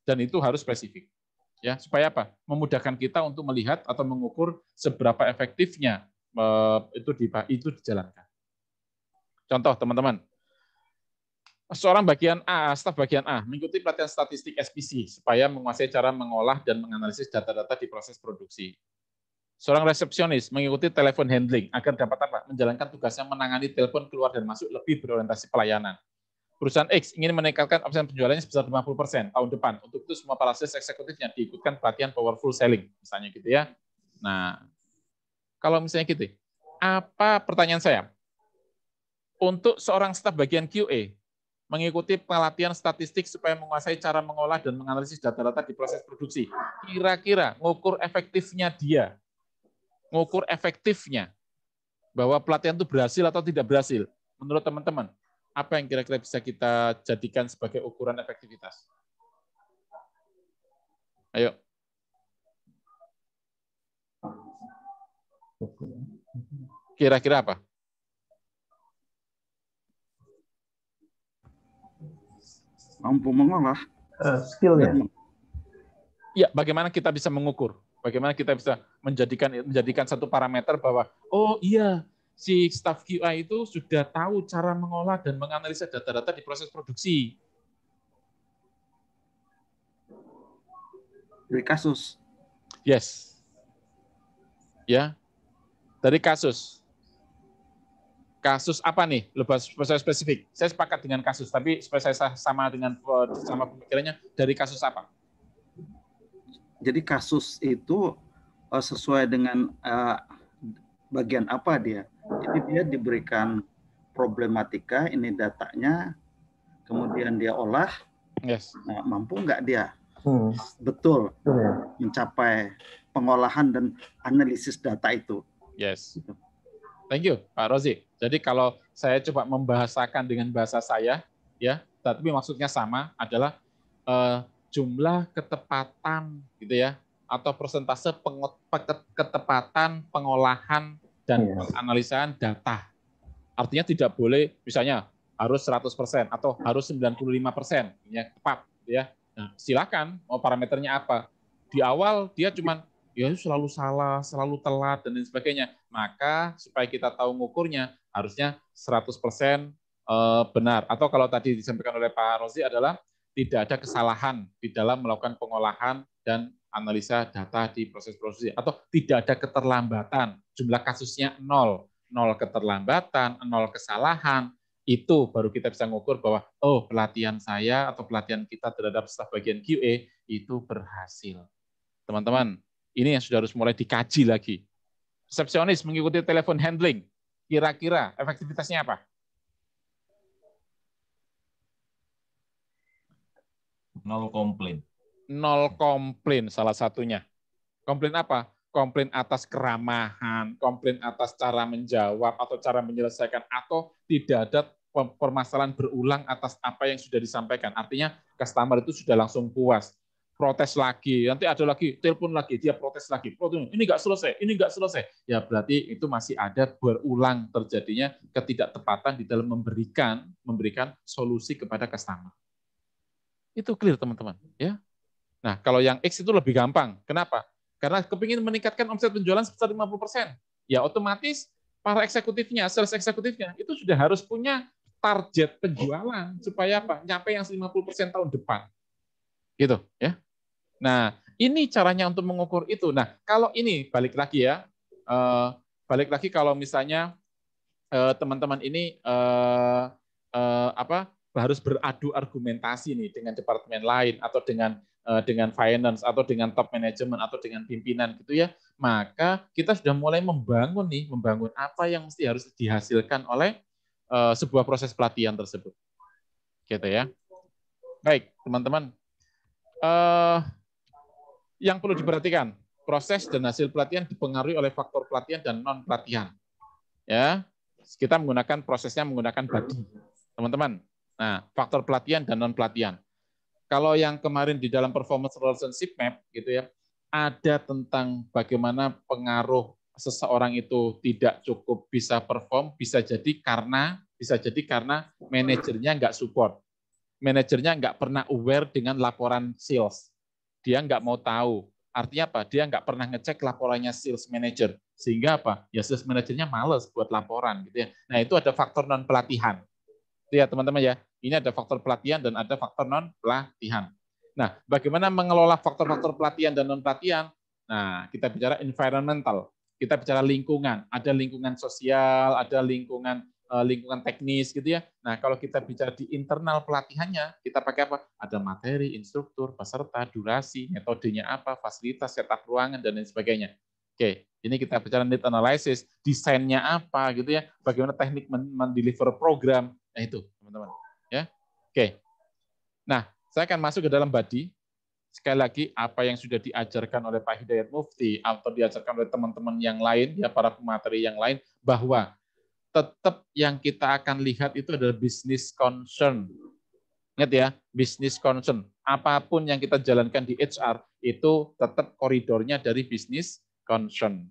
Speaker 3: dan itu harus spesifik. Ya, supaya apa? Memudahkan kita untuk melihat atau mengukur seberapa efektifnya eh, itu di itu dijalankan. Contoh teman-teman, seorang bagian A, staf bagian A mengikuti pelatihan statistik SPC supaya menguasai cara mengolah dan menganalisis data-data di proses produksi. Seorang resepsionis mengikuti telepon handling agar dapat apa? Menjalankan tugasnya menangani telepon keluar dan masuk lebih berorientasi pelayanan perusahaan X ingin meningkatkan absen penjualannya sebesar 50% tahun depan. Untuk itu semua para sales eksekutifnya diikutkan pelatihan powerful selling, misalnya gitu ya. Nah, kalau misalnya gitu, apa pertanyaan saya? Untuk seorang staf bagian QA, mengikuti pelatihan statistik supaya menguasai cara mengolah dan menganalisis data-data di proses produksi. Kira-kira ngukur efektifnya dia, ngukur efektifnya, bahwa pelatihan itu berhasil atau tidak berhasil, menurut teman-teman apa yang kira-kira bisa kita jadikan sebagai ukuran efektivitas? Ayo.
Speaker 5: Kira-kira apa?
Speaker 6: Mampu mengolah. Eh, skill ya.
Speaker 3: Ya, bagaimana kita bisa mengukur? Bagaimana kita bisa menjadikan menjadikan satu parameter bahwa oh iya si staff QA itu sudah tahu cara mengolah dan menganalisa data-data di proses produksi. Dari kasus. Yes. Ya. Dari kasus. Kasus apa nih? Lebih spesifik. Saya sepakat dengan kasus, tapi saya sama dengan sama pemikirannya dari kasus apa?
Speaker 6: Jadi kasus itu eh, sesuai dengan eh, bagian apa dia? Jadi dia diberikan problematika, ini datanya, kemudian dia olah, yes. nah, mampu nggak dia hmm. betul hmm. mencapai pengolahan dan analisis data itu.
Speaker 5: Yes. Gitu.
Speaker 3: Thank you, Pak Rozi. Jadi kalau saya coba membahasakan dengan bahasa saya, ya, tapi maksudnya sama adalah uh, jumlah ketepatan, gitu ya, atau persentase pengot, ketepatan pengolahan dan yeah. Iya. analisaan data. Artinya tidak boleh misalnya harus 100% atau harus 95% ya tepat ya. Nah, silakan mau parameternya apa. Di awal dia cuma, ya selalu salah, selalu telat dan lain sebagainya. Maka supaya kita tahu ngukurnya harusnya 100% eh, benar atau kalau tadi disampaikan oleh Pak Rosi adalah tidak ada kesalahan di dalam melakukan pengolahan dan analisa data di proses-proses atau tidak ada keterlambatan jumlah kasusnya nol nol keterlambatan nol kesalahan itu baru kita bisa mengukur bahwa oh pelatihan saya atau pelatihan kita terhadap staf bagian QA itu berhasil teman-teman ini yang sudah harus mulai dikaji lagi resepsionis mengikuti telepon handling kira-kira efektivitasnya apa
Speaker 2: nol komplain
Speaker 3: nol komplain salah satunya. Komplain apa? Komplain atas keramahan, komplain atas cara menjawab atau cara menyelesaikan atau tidak ada permasalahan berulang atas apa yang sudah disampaikan. Artinya customer itu sudah langsung puas. Protes lagi, nanti ada lagi, telepon lagi, dia protes lagi. ini nggak selesai, ini nggak selesai. Ya berarti itu masih ada berulang terjadinya ketidaktepatan di dalam memberikan memberikan solusi kepada customer. Itu clear teman-teman, ya. Nah, kalau yang X itu lebih gampang. Kenapa? Karena kepingin meningkatkan omset penjualan sebesar 50%. persen Ya otomatis para eksekutifnya, sales eksekutifnya itu sudah harus punya target penjualan supaya apa? Nyampe yang 50% persen tahun depan. Gitu, ya. Nah, ini caranya untuk mengukur itu. Nah, kalau ini balik lagi ya, eh, balik lagi kalau misalnya eh, teman-teman ini eh, eh apa harus beradu argumentasi nih dengan departemen lain atau dengan Eh, dengan finance atau dengan top management atau dengan pimpinan gitu ya, maka kita sudah mulai membangun nih, membangun apa yang mesti harus dihasilkan oleh uh, sebuah proses pelatihan tersebut. Gitu ya. Baik, teman-teman. Uh, yang perlu diperhatikan, proses dan hasil pelatihan dipengaruhi oleh faktor pelatihan dan non pelatihan. Ya, kita menggunakan prosesnya menggunakan body, teman-teman. Nah, faktor pelatihan dan non pelatihan. Kalau yang kemarin di dalam performance relationship map gitu ya, ada tentang bagaimana pengaruh seseorang itu tidak cukup bisa perform, bisa jadi karena bisa jadi karena manajernya nggak support. Manajernya nggak pernah aware dengan laporan sales. Dia nggak mau tahu. Artinya apa? Dia nggak pernah ngecek laporannya sales manager. Sehingga apa? Ya sales manajernya males buat laporan gitu ya. Nah itu ada faktor non pelatihan. Itu ya teman-teman ya. Ini ada faktor pelatihan dan ada faktor non
Speaker 5: pelatihan. Nah,
Speaker 3: bagaimana mengelola faktor-faktor pelatihan dan non pelatihan? Nah, kita bicara environmental, kita bicara lingkungan, ada lingkungan sosial, ada lingkungan eh, lingkungan teknis gitu ya. Nah, kalau kita bicara di internal pelatihannya, kita pakai apa? Ada materi, instruktur, peserta, durasi, metodenya apa, fasilitas, setup ruangan dan lain sebagainya. Oke, ini kita bicara need analysis, desainnya apa gitu ya, bagaimana teknik mendeliver program. Nah, itu, teman-teman. Ya. Oke. Nah, saya akan masuk ke dalam badi. Sekali lagi, apa yang sudah diajarkan oleh Pak Hidayat Mufti atau diajarkan oleh teman-teman yang lain, ya para pemateri yang lain, bahwa tetap yang kita akan lihat itu adalah business concern. Ingat ya, business concern. Apapun yang kita jalankan di HR, itu tetap koridornya dari business concern.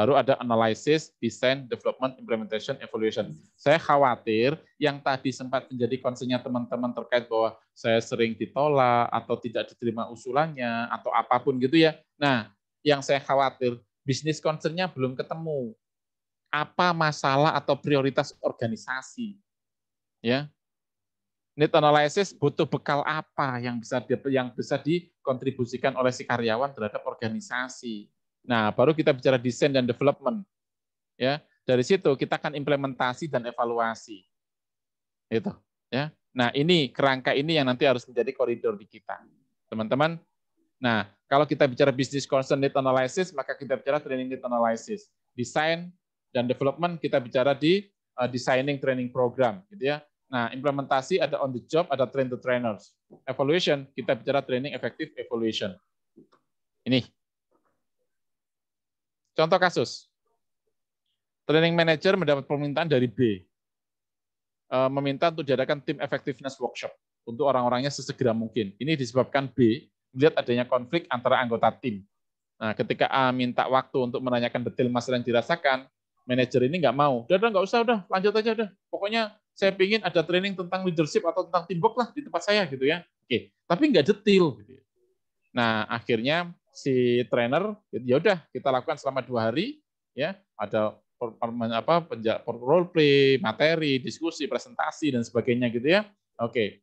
Speaker 3: Baru ada analisis, desain, development, implementation, evaluation. Saya khawatir yang tadi sempat menjadi concernnya teman-teman terkait bahwa saya sering ditolak atau tidak diterima usulannya atau apapun gitu ya. Nah, yang saya khawatir bisnis concernnya belum ketemu. Apa masalah atau prioritas organisasi? Ya, need analysis butuh bekal apa yang bisa di, yang bisa dikontribusikan oleh si karyawan terhadap organisasi. Nah, baru kita bicara desain dan development. Ya, dari situ kita akan implementasi dan evaluasi. Itu, ya. Nah, ini kerangka ini yang nanti harus menjadi koridor di kita. Teman-teman, nah, kalau kita bicara business concern need analysis, maka kita bicara training need analysis. Desain dan development kita bicara di uh, designing training program, gitu ya. Nah, implementasi ada on the job, ada train the trainers. Evaluation, kita bicara training effective evaluation. Ini Contoh kasus. Training manager mendapat permintaan dari B. E, meminta untuk diadakan tim effectiveness workshop untuk orang-orangnya sesegera mungkin. Ini disebabkan B melihat adanya konflik antara anggota tim. Nah, ketika A minta waktu untuk menanyakan detail masalah yang dirasakan, manajer ini nggak mau. Udah, nggak usah, udah, lanjut aja, udah. Pokoknya saya pingin ada training tentang leadership atau tentang teamwork lah di tempat saya gitu ya. Oke, tapi nggak detail. Gitu ya. Nah, akhirnya si trainer ya udah kita lakukan selama dua hari ya ada apa role play materi diskusi presentasi dan sebagainya gitu ya oke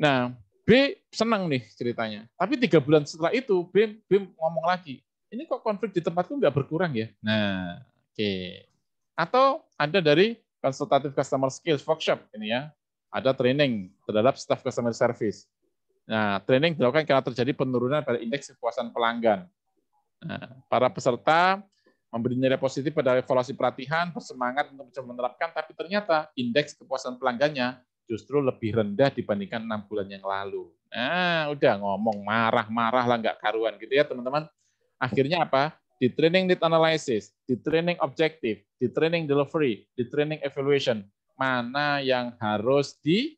Speaker 3: nah B senang nih ceritanya tapi tiga bulan setelah itu B B ngomong lagi ini kok konflik di tempatku nggak berkurang ya
Speaker 5: nah oke
Speaker 3: atau ada dari consultative customer skills workshop ini ya ada training terhadap staff customer service Nah, training dilakukan karena terjadi penurunan pada indeks kepuasan pelanggan. Nah, para peserta memberi nilai positif pada evaluasi pelatihan, bersemangat untuk mencoba menerapkan, tapi ternyata indeks kepuasan pelanggannya justru lebih rendah dibandingkan enam bulan yang lalu. Nah, udah ngomong marah-marah lah nggak karuan gitu ya teman-teman. Akhirnya apa? Di training need analysis, di training objective, di training delivery, di training evaluation, mana yang harus di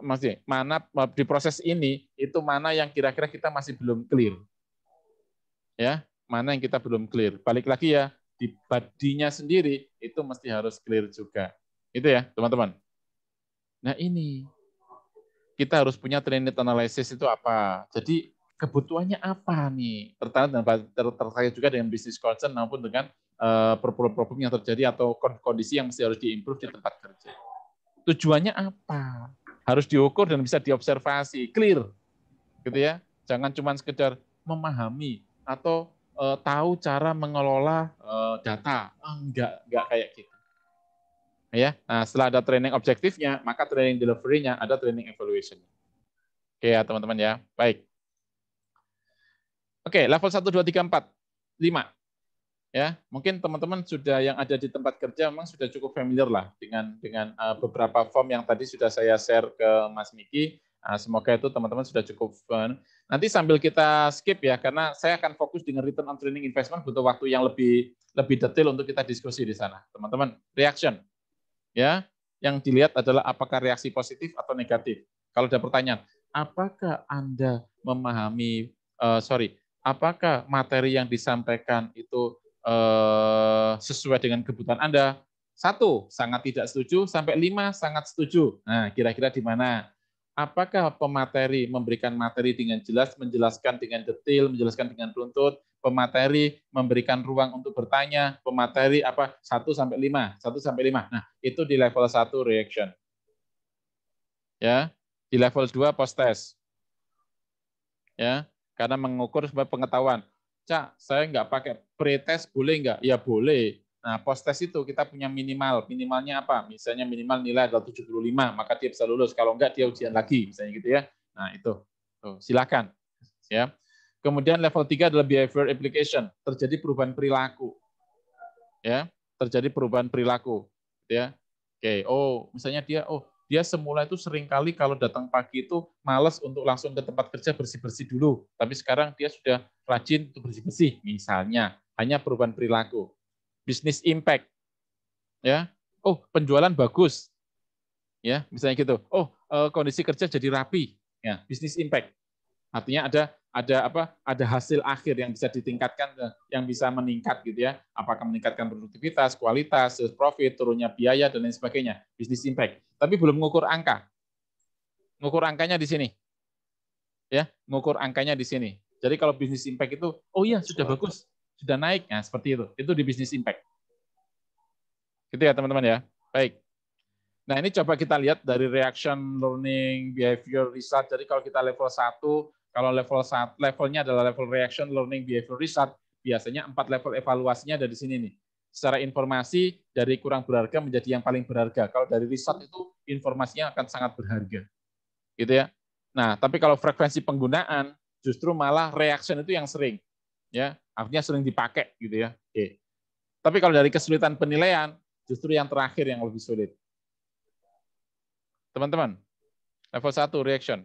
Speaker 3: masih mana e, di proses ini itu mana yang kira-kira kita masih belum clear. Ya, mana yang kita belum clear. Balik lagi ya, di badinya sendiri itu mesti harus clear juga. Itu ya, teman-teman. Nah, ini kita harus punya trended analysis itu apa. Jadi kebutuhannya apa nih? terkait dengan terkait juga dengan bisnis concern maupun dengan e, problem-problem uh, yang terjadi atau kondisi yang mesti harus diimprove di tempat kerja. Tujuannya apa? harus diukur dan bisa diobservasi clear gitu ya jangan cuma sekedar memahami atau e, tahu cara mengelola e, data enggak enggak kayak gitu ya nah, setelah ada training objektifnya maka training deliverynya ada training evaluation oke ya teman-teman ya baik oke level satu dua tiga empat lima ya mungkin teman-teman sudah yang ada di tempat kerja memang sudah cukup familiar lah dengan dengan uh, beberapa form yang tadi sudah saya share ke Mas Miki. uh, semoga itu teman-teman sudah cukup fun. Nanti sambil kita skip ya karena saya akan fokus dengan return on training investment butuh waktu yang lebih lebih detail untuk kita diskusi di sana. Teman-teman, reaction. Ya, yang dilihat adalah apakah reaksi positif atau negatif. Kalau ada pertanyaan, apakah Anda memahami uh, sorry, apakah materi yang disampaikan itu eh, sesuai dengan kebutuhan Anda. Satu, sangat tidak setuju, sampai lima, sangat setuju. Nah, kira-kira di mana? Apakah pemateri memberikan materi dengan jelas, menjelaskan dengan detail, menjelaskan dengan runtut, pemateri memberikan ruang untuk bertanya, pemateri apa satu sampai lima, satu sampai lima. Nah, itu di level satu reaction. Ya, di level dua post test. Ya, karena mengukur sebagai pengetahuan. Cak, saya nggak pakai pretest boleh nggak? Ya boleh. Nah, post test itu kita punya minimal. Minimalnya apa? Misalnya minimal nilai adalah 75, maka dia bisa lulus. Kalau enggak, dia ujian lagi, misalnya gitu ya. Nah, itu. Tuh, silakan. Ya. Kemudian level 3 adalah behavior application. Terjadi perubahan perilaku. Ya, terjadi perubahan perilaku. Ya. Oke, oh, misalnya dia oh, dia semula itu sering kali kalau datang pagi itu males untuk langsung ke tempat kerja bersih-bersih dulu. Tapi sekarang dia sudah rajin untuk bersih-bersih misalnya, hanya perubahan perilaku. Bisnis impact. Ya. Oh, penjualan bagus. Ya, misalnya gitu. Oh, eh, kondisi kerja jadi rapi. Ya, bisnis impact. Artinya ada ada apa? Ada hasil akhir yang bisa ditingkatkan yang bisa meningkat gitu ya. Apakah meningkatkan produktivitas, kualitas, profit, turunnya biaya dan lain sebagainya. Bisnis impact. Tapi belum mengukur angka. Mengukur angkanya di sini. Ya, mengukur angkanya di sini. Jadi kalau bisnis impact itu, oh iya sudah bagus, sudah naik, nah seperti itu. Itu di bisnis impact. Gitu ya teman-teman ya. Baik. Nah ini coba kita lihat dari reaction learning behavior research. Jadi kalau kita level 1, kalau level levelnya adalah level reaction learning behavior research, biasanya empat level evaluasinya ada di sini nih. Secara informasi dari kurang berharga menjadi yang paling berharga. Kalau dari riset itu informasinya akan sangat berharga. Gitu ya. Nah, tapi kalau frekuensi penggunaan justru malah reaction itu yang sering. Ya, artinya sering dipakai gitu ya. Oke. Tapi kalau dari kesulitan penilaian, justru yang terakhir yang lebih sulit. Teman-teman, level 1 reaction.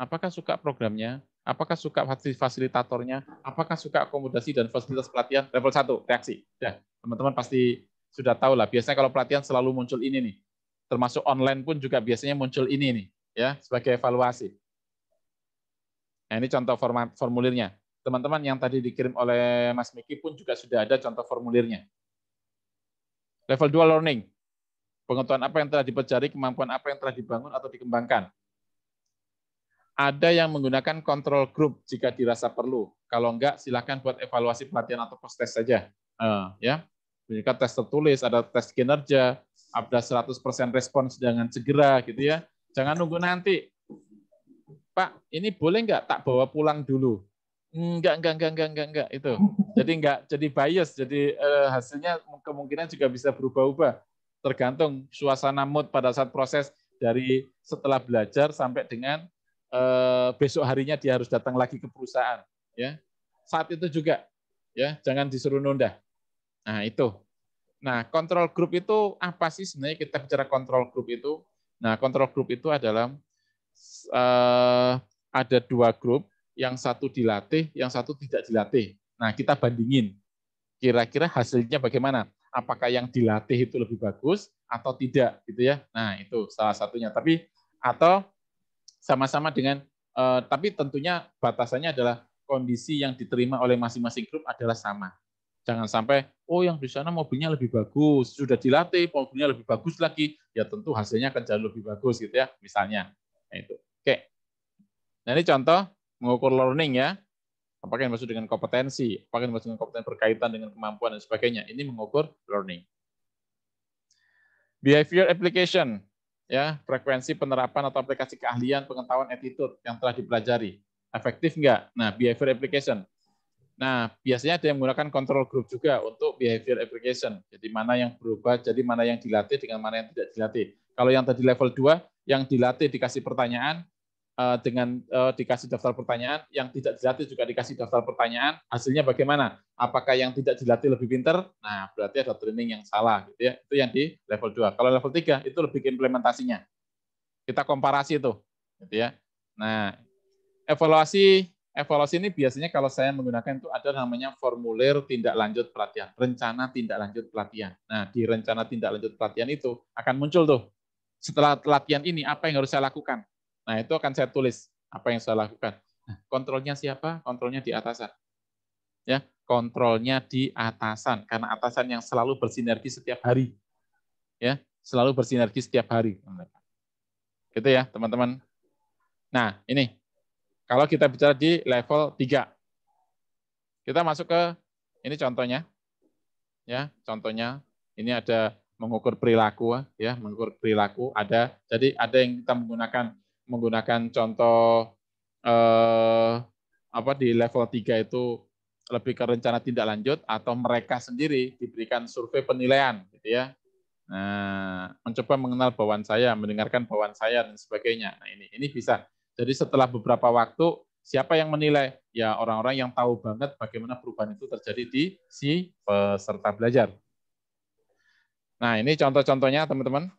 Speaker 3: Apakah suka programnya? Apakah suka fasilitatornya? Apakah suka akomodasi dan fasilitas pelatihan? Level 1, reaksi. Ya, teman-teman pasti sudah tahu lah. Biasanya kalau pelatihan selalu muncul ini nih. Termasuk online pun juga biasanya muncul ini nih, ya, sebagai evaluasi. Nah, ini contoh format formulirnya. Teman-teman yang tadi dikirim oleh Mas Miki pun juga sudah ada contoh formulirnya. Level 2 learning. Pengetahuan apa yang telah dipelajari, kemampuan apa yang telah dibangun atau dikembangkan. Ada yang menggunakan kontrol grup jika dirasa perlu. Kalau enggak, silakan buat evaluasi pelatihan atau post test
Speaker 5: saja. Uh, ya,
Speaker 3: Mereka tes tertulis, ada tes kinerja, ada 100% respons dengan segera gitu ya. Jangan nunggu nanti Pak, ini boleh nggak tak bawa pulang dulu? Enggak, enggak, enggak, enggak, enggak, enggak itu. Jadi enggak jadi bias, jadi eh, hasilnya kemungkinan juga bisa berubah-ubah tergantung suasana mood pada saat proses dari setelah belajar sampai dengan eh, besok harinya dia harus datang lagi ke perusahaan, ya. Saat itu juga ya, jangan disuruh nunda. Nah, itu. Nah, kontrol grup itu apa sih sebenarnya kita bicara kontrol grup itu? Nah, kontrol grup itu adalah uh, ada dua grup, yang satu dilatih, yang satu tidak dilatih. Nah, kita bandingin kira-kira hasilnya bagaimana? Apakah yang dilatih itu lebih bagus atau tidak gitu ya. Nah, itu salah satunya. Tapi atau sama-sama dengan uh, tapi tentunya batasannya adalah kondisi yang diterima oleh masing-masing grup adalah sama. Jangan sampai oh yang di sana mobilnya lebih bagus, sudah dilatih mobilnya lebih bagus lagi, ya tentu hasilnya akan jauh lebih bagus gitu ya misalnya. Nah, itu. Oke. Nah, ini contoh mengukur learning ya. Apakah yang masuk dengan kompetensi? Apakah yang masuk dengan kompetensi berkaitan dengan kemampuan dan sebagainya? Ini mengukur learning. Behavior application ya, frekuensi penerapan atau aplikasi keahlian, pengetahuan, attitude yang telah dipelajari. Efektif enggak? Nah, behavior application. Nah, biasanya ada yang menggunakan control group juga untuk behavior application. Jadi mana yang berubah, jadi mana yang dilatih dengan mana yang tidak dilatih. Kalau yang tadi level 2, yang dilatih dikasih pertanyaan eh, dengan eh, dikasih daftar pertanyaan, yang tidak dilatih juga dikasih daftar pertanyaan, hasilnya bagaimana? Apakah yang tidak dilatih lebih pinter? Nah, berarti ada training yang salah gitu ya. Itu yang di level 2. Kalau level 3 itu lebih ke implementasinya. Kita komparasi itu gitu ya. Nah, evaluasi evaluasi ini biasanya kalau saya menggunakan itu ada namanya formulir tindak lanjut pelatihan, rencana tindak lanjut pelatihan. Nah, di rencana tindak lanjut pelatihan itu akan muncul tuh setelah latihan ini apa yang harus saya lakukan. Nah, itu akan saya tulis apa yang saya lakukan. Nah, kontrolnya siapa? Kontrolnya di atasan. Ya, kontrolnya di atasan karena atasan yang selalu bersinergi setiap hari. Ya, selalu bersinergi setiap hari. Gitu ya, teman-teman. Nah, ini kalau kita bicara di level 3. Kita masuk ke ini contohnya. Ya, contohnya ini ada mengukur perilaku ah, ya, mengukur perilaku ada. Jadi ada yang kita menggunakan menggunakan contoh eh, apa di level 3 itu lebih ke rencana tindak lanjut atau mereka sendiri diberikan survei penilaian gitu ya. Nah, mencoba mengenal bawaan saya, mendengarkan bawaan saya dan sebagainya. Nah, ini ini bisa. Jadi setelah beberapa waktu siapa yang menilai? Ya orang-orang yang tahu banget bagaimana perubahan itu terjadi di si peserta belajar. Nah, ini contoh-contohnya teman-teman.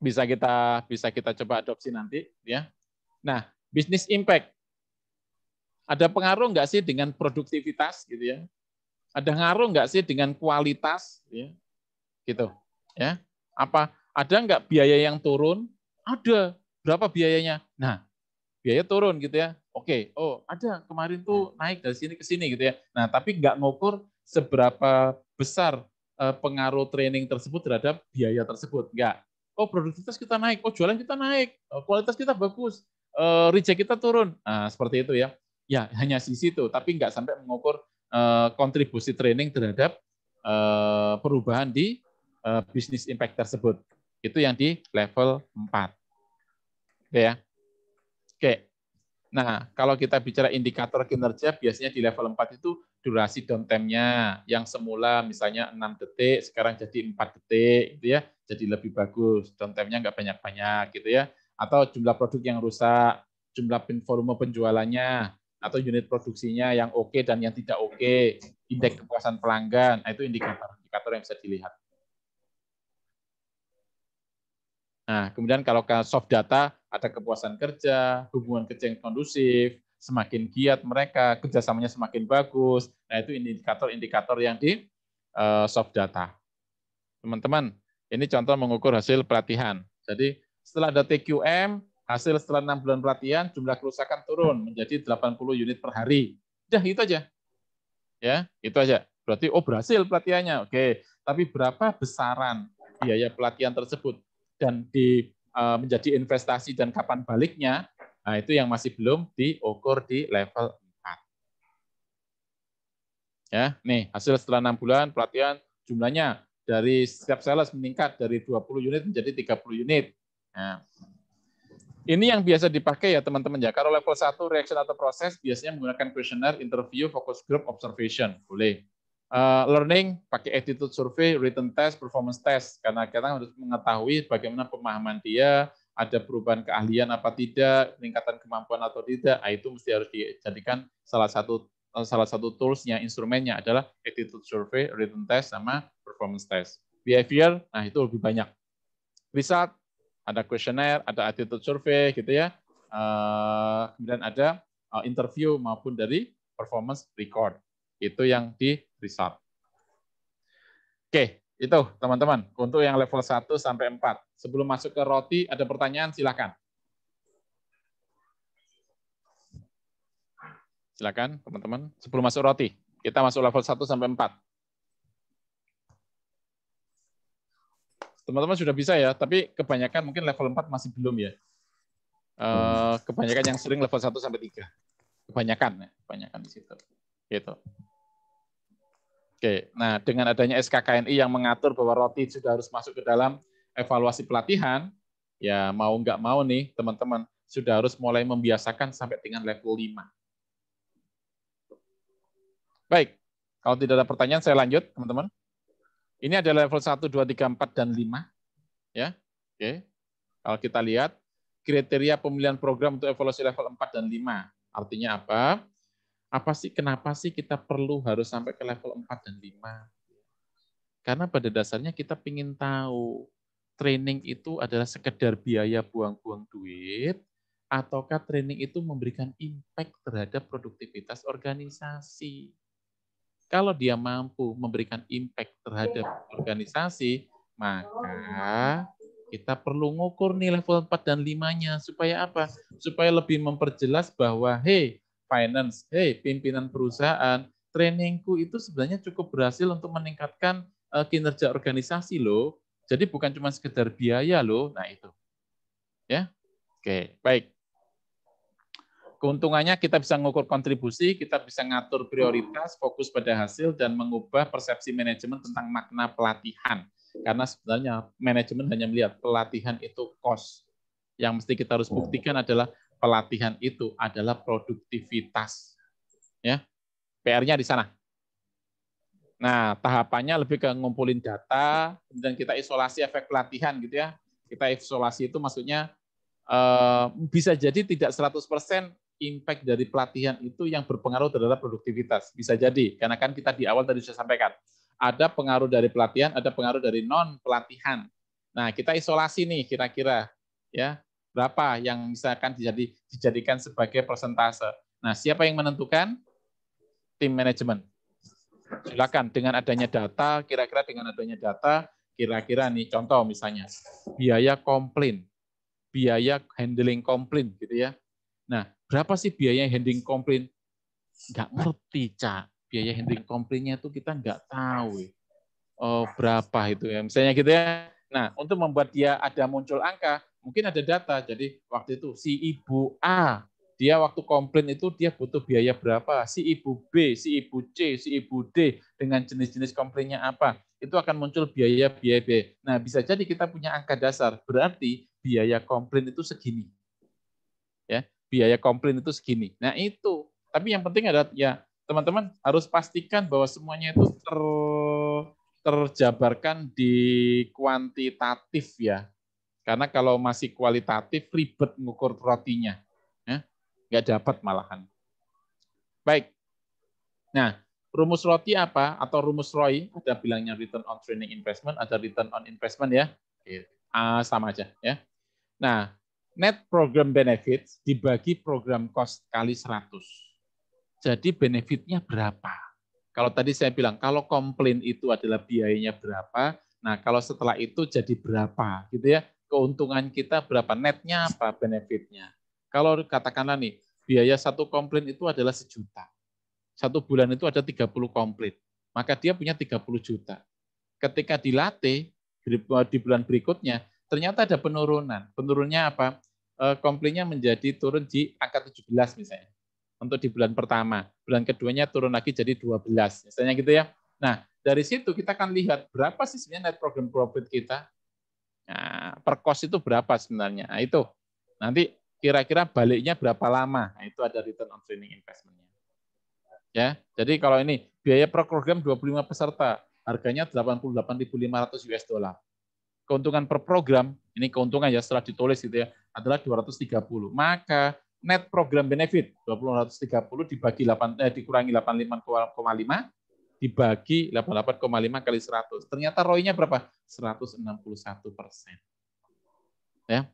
Speaker 3: Bisa kita bisa kita coba adopsi nanti ya. Nah, bisnis impact. Ada pengaruh enggak sih dengan produktivitas gitu ya? Ada ngaruh enggak sih dengan kualitas ya? Gitu ya. Apa ada enggak biaya yang turun? Ada. Berapa biayanya? Nah, biaya turun gitu ya. Oke, oh ada kemarin tuh naik dari sini ke sini gitu ya. Nah, tapi enggak ngukur seberapa besar Eh, pengaruh training tersebut terhadap biaya tersebut. Enggak. Oh, produktivitas kita naik. Oh, jualan kita naik. Oh, kualitas kita bagus. Eh, Reject kita turun. Nah, seperti itu ya. Ya, hanya sisi itu. Tapi enggak sampai mengukur eh, kontribusi training terhadap perubahan di bisnis impact tersebut. Itu yang di level 4. Oke ya. Oke. Nah, kalau kita bicara indikator kinerja, biasanya di level 4 itu durasi downtime-nya yang semula misalnya 6 detik sekarang jadi 4 detik gitu ya jadi lebih bagus downtime-nya nggak banyak-banyak gitu ya atau jumlah produk yang rusak jumlah pin volume penjualannya atau unit produksinya yang oke okay dan yang tidak oke okay, indeks kepuasan pelanggan nah, itu indikator-indikator yang bisa dilihat nah kemudian kalau ke soft data ada kepuasan kerja hubungan kerja yang kondusif semakin giat mereka, kerjasamanya semakin bagus. Nah itu indikator-indikator yang di uh, soft data. Teman-teman, ini contoh mengukur hasil pelatihan. Jadi setelah ada TQM, hasil setelah 6 bulan pelatihan, jumlah kerusakan turun menjadi 80 unit per hari. Udah, itu aja. Ya, itu aja. Berarti, oh berhasil pelatihannya. Oke, tapi berapa besaran biaya pelatihan tersebut? Dan di eh, menjadi investasi dan kapan baliknya Nah, itu yang masih belum diukur di level 4. Ya, nih hasil setelah enam bulan pelatihan jumlahnya dari setiap sales meningkat dari 20 unit menjadi 30 unit. Nah, ini yang biasa dipakai ya teman-teman ya. Kalau level 1 reaction atau proses biasanya menggunakan questionnaire, interview, focus group, observation. Boleh. Uh, learning pakai attitude survey, written test, performance test karena kita harus mengetahui bagaimana pemahaman dia, ada perubahan keahlian apa tidak, peningkatan kemampuan atau tidak, nah, itu mesti harus dijadikan salah satu eh, salah satu toolsnya, instrumennya adalah attitude survey, written test, sama performance test. Behavior, nah itu lebih banyak. Result, ada questionnaire, ada attitude survey, gitu ya. Eh, kemudian ada eh, interview maupun dari performance record. Itu yang di result. Oke, itu teman-teman. Untuk yang level 1 sampai 4. Sebelum masuk ke roti, ada pertanyaan? Silakan. Silakan, teman-teman. Sebelum masuk roti, kita masuk level 1 sampai 4. Teman-teman sudah bisa ya, tapi kebanyakan mungkin level 4 masih belum ya. Eh, kebanyakan yang sering level 1 sampai 3. Kebanyakan, ya, kebanyakan di situ. Gitu. Oke, nah dengan adanya SKKNI yang mengatur bahwa roti sudah harus masuk ke dalam evaluasi pelatihan, ya mau nggak mau nih teman-teman, sudah harus mulai membiasakan sampai dengan level 5. Baik, kalau tidak ada pertanyaan saya lanjut, teman-teman. Ini adalah level 1, 2, 3, 4, dan 5. Ya, oke. Kalau kita lihat, kriteria pemilihan program untuk evaluasi level 4 dan 5. Artinya apa? Apa sih, kenapa sih kita perlu harus sampai ke level 4 dan 5? Karena pada dasarnya kita ingin tahu training itu adalah sekedar biaya buang-buang duit, ataukah training itu memberikan impact terhadap produktivitas
Speaker 5: organisasi.
Speaker 3: Kalau dia mampu memberikan impact terhadap organisasi, maka kita perlu ngukur nih level 4 dan 5-nya. Supaya apa? Supaya lebih memperjelas bahwa, hey, finance, hey, pimpinan perusahaan, trainingku itu sebenarnya cukup berhasil untuk meningkatkan eh, kinerja organisasi loh jadi bukan cuma sekedar biaya loh. Nah itu. Ya. Oke, baik. Keuntungannya kita bisa mengukur kontribusi, kita bisa ngatur prioritas, fokus pada hasil, dan mengubah persepsi manajemen tentang makna pelatihan. Karena sebenarnya manajemen hanya melihat pelatihan itu cost. Yang mesti kita harus buktikan adalah pelatihan itu adalah produktivitas. Ya, PR-nya di sana. Nah, tahapannya lebih ke ngumpulin data, kemudian kita isolasi efek pelatihan gitu ya. Kita isolasi itu maksudnya eh, bisa jadi tidak 100% impact dari pelatihan itu yang berpengaruh terhadap produktivitas. Bisa jadi, karena kan kita di awal tadi sudah sampaikan. Ada pengaruh dari pelatihan, ada pengaruh dari non-pelatihan. Nah, kita isolasi nih kira-kira ya berapa yang misalkan dijadi, dijadikan sebagai persentase. Nah, siapa yang menentukan? Tim manajemen Silakan dengan adanya data, kira-kira dengan adanya data, kira-kira nih contoh misalnya biaya komplain, biaya handling komplain gitu ya. Nah, berapa sih biaya handling komplain? Nggak ngerti, Cak. Biaya handling komplainnya itu kita nggak tahu. Eh. Oh, berapa itu ya. Misalnya gitu ya. Nah, untuk membuat dia ada muncul angka, mungkin ada data. Jadi waktu itu si ibu A dia waktu komplain itu dia butuh biaya berapa, si ibu B, si ibu C, si ibu D, dengan jenis-jenis komplainnya apa. Itu akan muncul biaya-biaya. Nah, bisa jadi kita punya angka dasar, berarti biaya komplain itu segini. Ya, biaya komplain itu segini. Nah, itu. Tapi yang penting adalah ya teman-teman harus pastikan bahwa semuanya itu ter terjabarkan di kuantitatif ya. Karena kalau masih kualitatif ribet mengukur rotinya Nggak dapat malahan. Baik. Nah, rumus roti apa atau rumus ROI? Ada bilangnya return on training investment, ada return on investment ya. A iya. ah, sama aja ya. Nah, net program benefit dibagi program cost kali 100. Jadi benefitnya berapa? Kalau tadi saya bilang, kalau komplain itu adalah biayanya berapa, nah kalau setelah itu jadi berapa gitu ya. Keuntungan kita berapa, netnya apa benefitnya. Kalau katakanlah nih, biaya satu komplain itu adalah sejuta. Satu bulan itu ada 30 komplain. Maka dia punya 30 juta. Ketika dilatih, di bulan berikutnya, ternyata ada penurunan. Penurunnya apa? Eh, komplainnya menjadi turun di angka 17 misalnya. Untuk di bulan pertama. Bulan keduanya turun lagi jadi 12. Misalnya gitu ya. Nah, dari situ kita akan lihat berapa sih sebenarnya net program profit kita. Nah, per cost itu berapa sebenarnya. Nah, itu. Nanti kira-kira baliknya berapa lama. Nah, itu ada return on training investment Ya, jadi kalau ini biaya per program 25 peserta, harganya 88.500 US dollar. Keuntungan per program, ini keuntungan ya setelah ditulis gitu ya, adalah 230. Maka net program benefit 230 dibagi 8 eh, dikurangi 85,5 dibagi 88,5 kali 100. Ternyata ROI-nya berapa? 161 persen. Ya,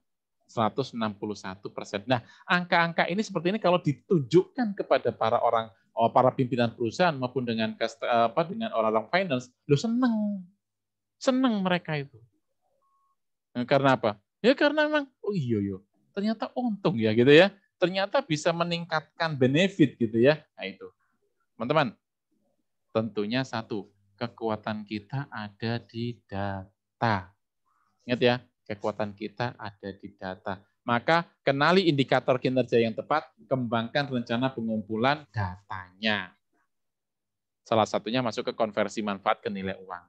Speaker 3: 161 persen. Nah, angka-angka ini seperti ini kalau ditunjukkan kepada para orang, oh, para pimpinan perusahaan maupun dengan eh, apa dengan orang-orang finance, lo seneng, seneng mereka itu. Eh, karena apa? Ya karena memang, oh iyo iyo, ternyata untung ya gitu ya. Ternyata bisa meningkatkan benefit gitu ya. Nah itu. Teman-teman, tentunya satu, kekuatan kita ada di data. Ingat ya, Kekuatan kita ada di data. Maka kenali indikator kinerja yang tepat, kembangkan rencana pengumpulan datanya. Salah satunya masuk ke konversi manfaat ke nilai uang.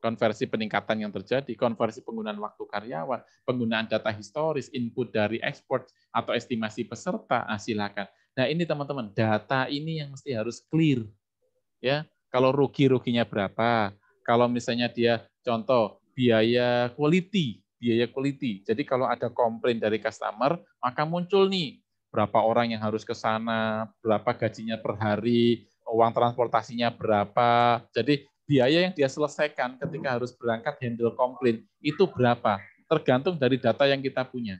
Speaker 3: Konversi peningkatan yang terjadi, konversi penggunaan waktu karyawan, penggunaan data historis, input dari ekspor atau estimasi peserta, ah, silakan. Nah ini teman-teman, data ini yang mesti harus clear. ya Kalau rugi-ruginya berapa, kalau misalnya dia contoh biaya quality, biaya quality. Jadi kalau ada komplain dari customer, maka muncul nih berapa orang yang harus ke sana, berapa gajinya per hari, uang transportasinya berapa. Jadi biaya yang dia selesaikan ketika harus berangkat handle komplain itu berapa? Tergantung dari data yang kita punya.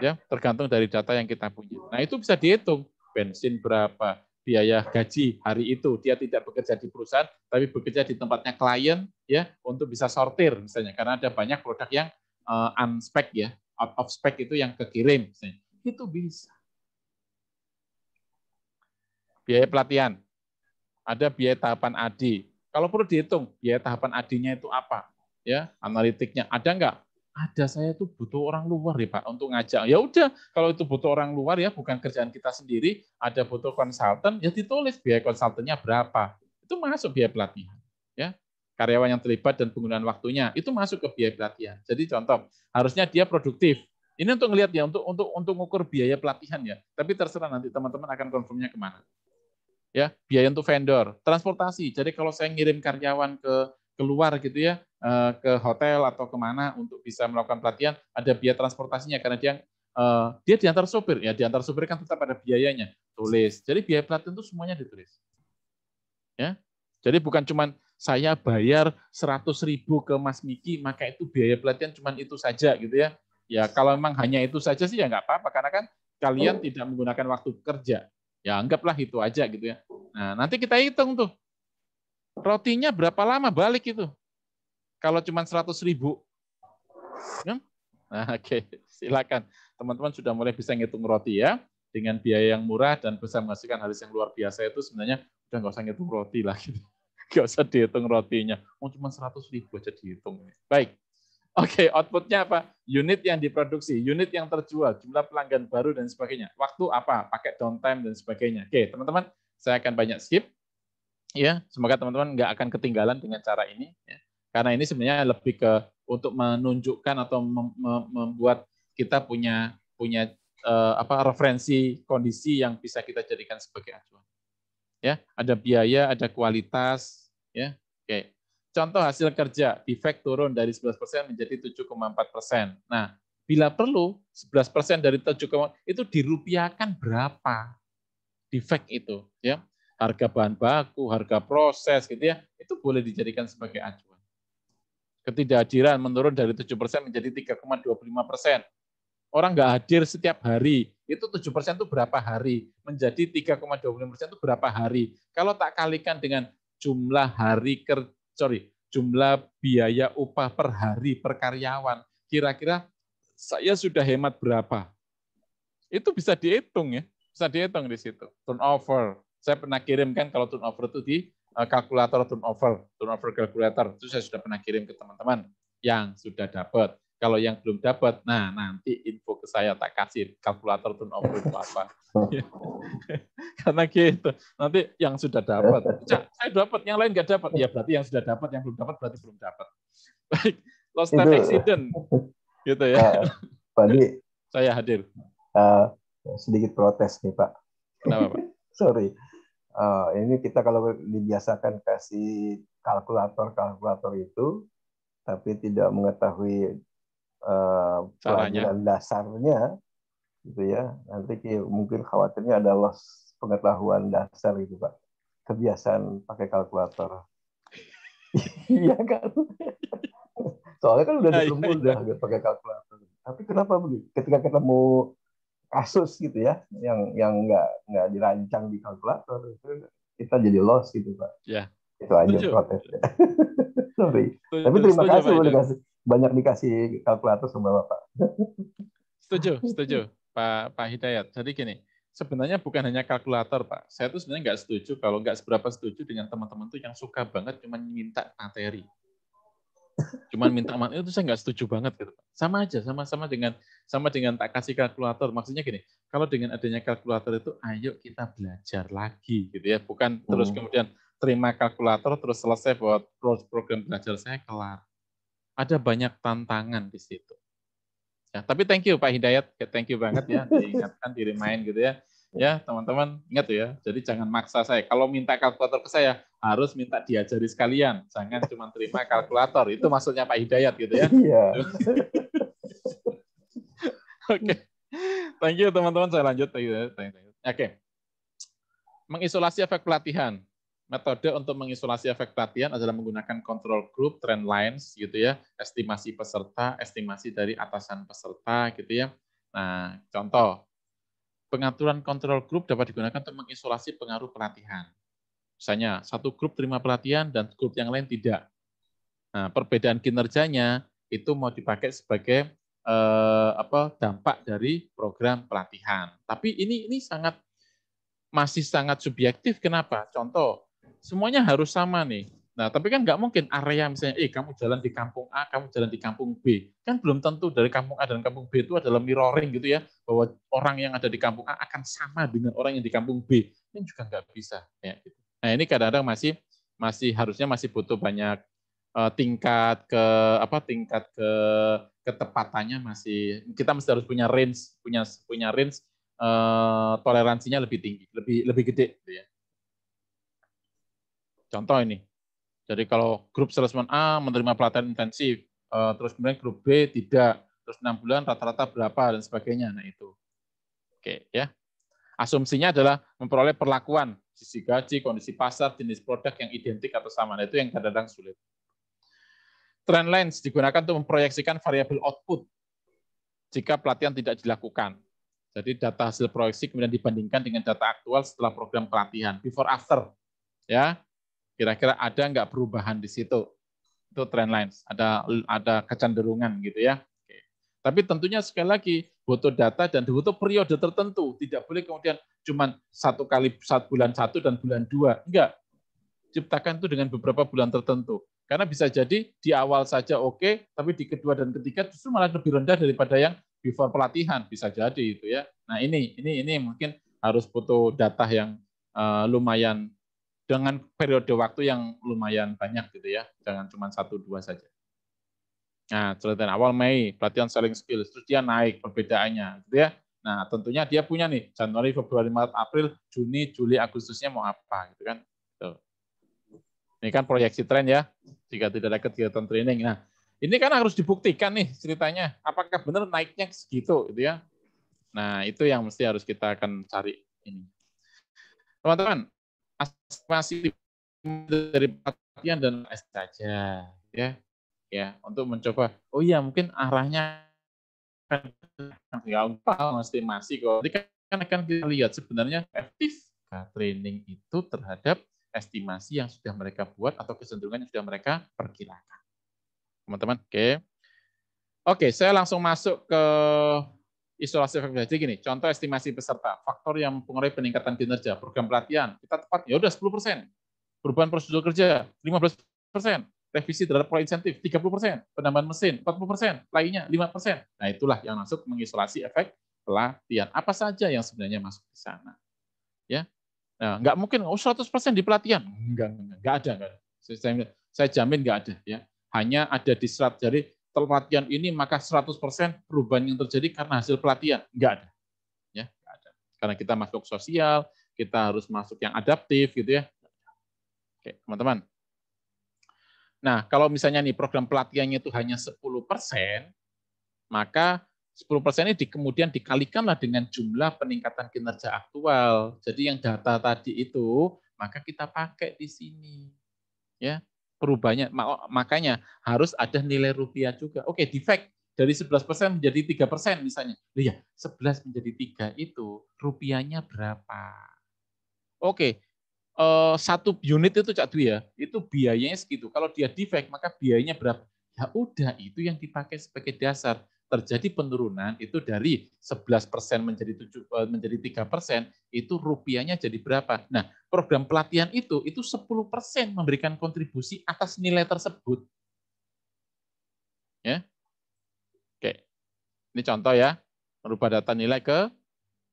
Speaker 3: Ya, tergantung dari data yang kita punya. Nah, itu bisa dihitung bensin berapa, biaya gaji hari itu. Dia tidak bekerja di perusahaan, tapi bekerja di tempatnya klien ya untuk bisa sortir misalnya karena ada banyak produk yang uh, unspec ya, out of spec itu yang kekirim misalnya. Itu bisa. Biaya pelatihan. Ada biaya tahapan adi Kalau perlu dihitung biaya tahapan AD-nya itu apa? Ya, analitiknya ada enggak? ada saya tuh butuh orang luar ya Pak untuk ngajak. Ya udah, kalau itu butuh orang luar ya bukan kerjaan kita sendiri, ada butuh konsultan, ya ditulis biaya konsultannya berapa. Itu masuk biaya pelatihan, ya. Karyawan yang terlibat dan penggunaan waktunya itu masuk ke biaya pelatihan. Jadi contoh, harusnya dia produktif. Ini untuk ngelihat ya, untuk untuk untuk ngukur biaya pelatihan ya. Tapi terserah nanti teman-teman akan konfirmnya kemana. Ya, biaya untuk vendor, transportasi. Jadi kalau saya ngirim karyawan ke keluar gitu ya eh, ke hotel atau kemana untuk bisa melakukan pelatihan ada biaya transportasinya karena dia eh, dia diantar sopir ya diantar sopir kan tetap ada biayanya tulis jadi biaya pelatihan itu semuanya ditulis ya jadi bukan cuman saya bayar 100 ribu ke Mas Miki maka itu biaya pelatihan cuma itu saja gitu ya ya kalau memang hanya itu saja sih ya nggak apa-apa karena kan kalian oh. tidak menggunakan waktu kerja ya anggaplah itu aja gitu ya nah nanti kita hitung tuh rotinya berapa lama balik itu? Kalau cuma 100 ribu. Ya? Nah, oke, okay. silakan. Teman-teman sudah mulai bisa ngitung roti ya. Dengan biaya yang murah dan bisa menghasilkan hasil yang luar biasa itu sebenarnya udah nggak usah ngitung roti lah. Gitu. Nggak usah dihitung rotinya. Oh, cuma 100 ribu aja dihitung. Baik. Oke, okay, outputnya apa? Unit yang diproduksi, unit yang terjual, jumlah pelanggan baru, dan sebagainya. Waktu apa? Pakai downtime dan sebagainya. Oke, okay, teman-teman, saya akan banyak skip ya semoga teman-teman nggak akan ketinggalan dengan cara ini ya. karena ini sebenarnya lebih ke untuk menunjukkan atau mem membuat kita punya punya uh, apa referensi kondisi yang bisa kita jadikan
Speaker 5: sebagai acuan
Speaker 3: ya ada biaya ada kualitas ya oke contoh hasil kerja defect turun dari 11% menjadi 7,4%. Nah, bila perlu 11% dari 7, itu dirupiahkan berapa defect itu ya harga bahan baku, harga proses gitu ya, itu boleh dijadikan sebagai acuan. Ketidakhadiran menurun dari 7% menjadi 3,25%. Orang nggak hadir setiap hari, itu 7% itu berapa hari? Menjadi 3,25% itu berapa hari? Kalau tak kalikan dengan jumlah hari kerja, sorry, jumlah biaya upah per hari per karyawan, kira-kira saya sudah hemat berapa? Itu bisa dihitung ya, bisa dihitung di situ. Turnover, saya pernah kirimkan kalau turnover itu di eh, kalkulator turnover, turnover calculator. Itu saya sudah pernah kirim ke teman-teman yang sudah dapat. Kalau yang belum dapat, nah nanti info ke saya tak kasih kalkulator turnover itu apa. Karena gitu. Nanti yang sudah dapat, saya dapat, yang lain nggak dapat. Ya berarti yang sudah dapat, yang belum dapat berarti belum dapat. Baik, lost time eh, accident.
Speaker 6: Gitu ya. Tadi saya hadir. Uh, sedikit protes nih Pak. Kenapa Pak? Sorry uh, ini kita kalau dibiasakan kasih kalkulator-kalkulator itu, tapi tidak mengetahui uh, pelajaran dasarnya, gitu ya. Nanti mungkin khawatirnya ada loss pengetahuan dasar itu, pak. Kebiasaan pakai kalkulator. Iya kan? Soalnya kan udah iya, iya, ditemukan udah iya. gitu pakai kalkulator. Tapi kenapa begitu? Ketika ketemu kasus gitu ya yang yang nggak nggak dirancang di kalkulator itu kita jadi loss gitu pak ya itu aja protesnya sorry setuju. tapi terima setuju, kasih udah dikasih banyak dikasih kalkulator sama bapak
Speaker 5: setuju setuju
Speaker 3: pak pak Hidayat jadi gini sebenarnya bukan hanya kalkulator, Pak. Saya tuh sebenarnya nggak setuju kalau nggak seberapa setuju dengan teman-teman tuh yang suka banget cuma minta materi cuman minta maaf itu saya nggak setuju banget gitu sama aja sama sama dengan sama dengan tak kasih kalkulator maksudnya gini kalau dengan adanya kalkulator itu ayo kita belajar lagi gitu ya bukan hmm. terus kemudian terima kalkulator terus selesai buat program belajar saya kelar ada banyak tantangan di situ ya tapi thank you Pak Hidayat thank you banget ya diingatkan diri main gitu ya Ya, teman-teman ingat ya. Jadi jangan maksa saya. Kalau minta kalkulator ke saya, harus minta diajari sekalian. Jangan cuma terima kalkulator. Itu maksudnya Pak Hidayat gitu ya. Iya. Oke. Okay. Thank you teman-teman. Saya lanjut. Oke. Okay. Mengisolasi efek pelatihan. Metode untuk mengisolasi efek pelatihan adalah menggunakan control group, trend lines, gitu ya, estimasi peserta, estimasi dari atasan peserta, gitu ya. Nah, contoh pengaturan kontrol grup dapat digunakan untuk mengisolasi pengaruh pelatihan. Misalnya, satu grup terima pelatihan dan grup yang lain tidak. Nah, perbedaan kinerjanya itu mau dipakai sebagai eh, apa dampak dari program pelatihan. Tapi ini ini sangat masih sangat subjektif. Kenapa? Contoh, semuanya harus sama nih. Nah, tapi kan nggak mungkin area misalnya, eh kamu jalan di kampung A, kamu jalan di kampung B. Kan belum tentu dari kampung A dan kampung B itu adalah mirroring gitu ya, bahwa orang yang ada di kampung A akan sama dengan orang yang di kampung B.
Speaker 5: Ini juga nggak bisa. Ya. Gitu.
Speaker 3: Nah, ini kadang-kadang masih masih harusnya masih butuh banyak uh, tingkat ke apa tingkat ke ketepatannya masih kita mesti harus punya range punya punya range uh, toleransinya lebih tinggi lebih
Speaker 5: lebih gede gitu ya
Speaker 3: contoh ini jadi kalau grup salesman A menerima pelatihan intensif, uh, terus kemudian grup B tidak, terus enam bulan rata-rata berapa dan sebagainya. Nah itu, oke ya. Asumsinya adalah memperoleh perlakuan sisi gaji, kondisi pasar, jenis produk yang identik atau sama. Nah itu yang kadang-kadang sulit. Trend lines digunakan untuk memproyeksikan variabel output jika pelatihan tidak dilakukan. Jadi data hasil proyeksi kemudian dibandingkan dengan data aktual setelah program pelatihan, before after. Ya, Kira-kira ada nggak perubahan di situ? Itu trend lines, ada ada kecenderungan gitu ya. Oke. Tapi tentunya sekali lagi butuh data dan butuh periode tertentu. Tidak boleh kemudian cuma satu kali satu bulan satu dan bulan dua. Enggak. Ciptakan itu dengan beberapa bulan tertentu. Karena bisa jadi di awal saja oke, okay, tapi di kedua dan ketiga justru malah lebih rendah daripada yang before pelatihan bisa jadi itu ya. Nah ini ini ini mungkin harus butuh data yang uh, lumayan dengan periode waktu yang lumayan banyak gitu ya, jangan cuma satu dua saja. Nah, celatan awal Mei, pelatihan selling skills, terus dia naik perbedaannya gitu ya. Nah, tentunya dia punya nih Januari, Februari, Maret, April, Juni, Juli, Agustusnya mau apa gitu kan. Tuh. Ini kan proyeksi tren ya, jika tidak ada kegiatan training. Nah, ini kan harus dibuktikan nih ceritanya, apakah benar naiknya segitu gitu ya. Nah, itu yang mesti harus kita akan cari ini. Teman-teman, aspirasi dari perhatian dan lain saja ya ya untuk mencoba oh iya mungkin arahnya kan gampang mesti masih kok nanti kan akan kita lihat sebenarnya efektif training itu terhadap estimasi yang sudah mereka buat atau kecenderungan yang sudah mereka perkirakan teman-teman oke okay. oke okay, saya langsung masuk ke isolasi efek Jadi gini, contoh estimasi peserta, faktor yang mempengaruhi peningkatan kinerja, program pelatihan, kita tepat, ya udah 10 persen. Perubahan prosedur kerja, 15 persen. Revisi terhadap pola insentif, 30 persen. Penambahan mesin, 40 persen. Lainnya, 5 persen. Nah, itulah yang masuk mengisolasi efek pelatihan. Apa saja yang sebenarnya masuk di sana. Ya, Nah, nggak mungkin, oh 100 persen di pelatihan. Nggak, nggak, nggak ada. Nggak ada. Saya, saya, jamin nggak ada. ya Hanya ada di serat. Jadi pelatihan ini maka 100% perubahan yang terjadi karena hasil pelatihan. Enggak ada. Ya, enggak ada. Karena kita masuk sosial, kita harus masuk yang adaptif gitu ya. Oke, teman-teman. Nah, kalau misalnya nih program pelatihannya itu hanya 10%, maka 10% ini di, kemudian dikalikanlah dengan jumlah peningkatan kinerja
Speaker 5: aktual.
Speaker 3: Jadi yang data tadi itu, maka kita pakai di
Speaker 5: sini. Ya,
Speaker 3: perubahannya. Makanya harus ada nilai rupiah juga. Oke, defect dari 11% menjadi 3% misalnya. ya, 11 menjadi 3 itu rupiahnya berapa? Oke, Uh, satu unit itu Cak Dwi ya, itu biayanya segitu. Kalau dia defect, maka biayanya berapa? Ya udah, itu yang dipakai sebagai dasar terjadi penurunan itu dari 11 persen menjadi 7 eh, menjadi 3 persen itu rupiahnya jadi berapa? Nah program pelatihan itu itu 10 persen memberikan kontribusi atas nilai tersebut.
Speaker 5: Ya, oke.
Speaker 3: Ini contoh ya merubah data nilai ke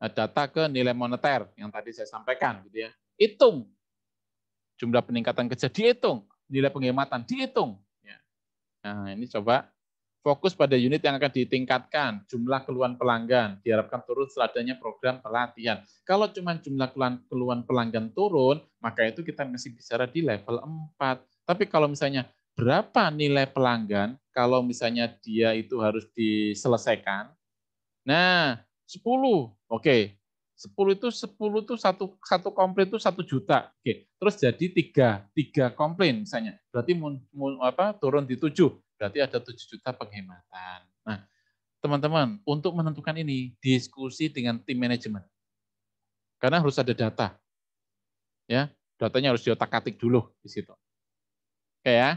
Speaker 3: eh, data ke nilai moneter yang tadi saya sampaikan gitu ya. Hitung jumlah peningkatan kerja dihitung, nilai penghematan dihitung. Ya. Nah ini coba Fokus pada unit yang akan ditingkatkan, jumlah keluhan pelanggan diharapkan turun setelah adanya program pelatihan. Kalau cuma jumlah keluhan, keluhan pelanggan turun, maka itu kita masih bicara di level 4. Tapi kalau misalnya berapa nilai pelanggan kalau misalnya dia itu harus diselesaikan? Nah, 10. Oke, 10 itu 10 itu satu satu komplain itu satu juta. Oke. Terus jadi tiga tiga komplain misalnya. Berarti mun, mun, apa turun di tujuh Berarti ada 7 juta penghematan. Nah, teman-teman, untuk menentukan ini, diskusi dengan tim manajemen. Karena harus ada data. Ya, datanya harus diotak-atik dulu di situ. Oke ya.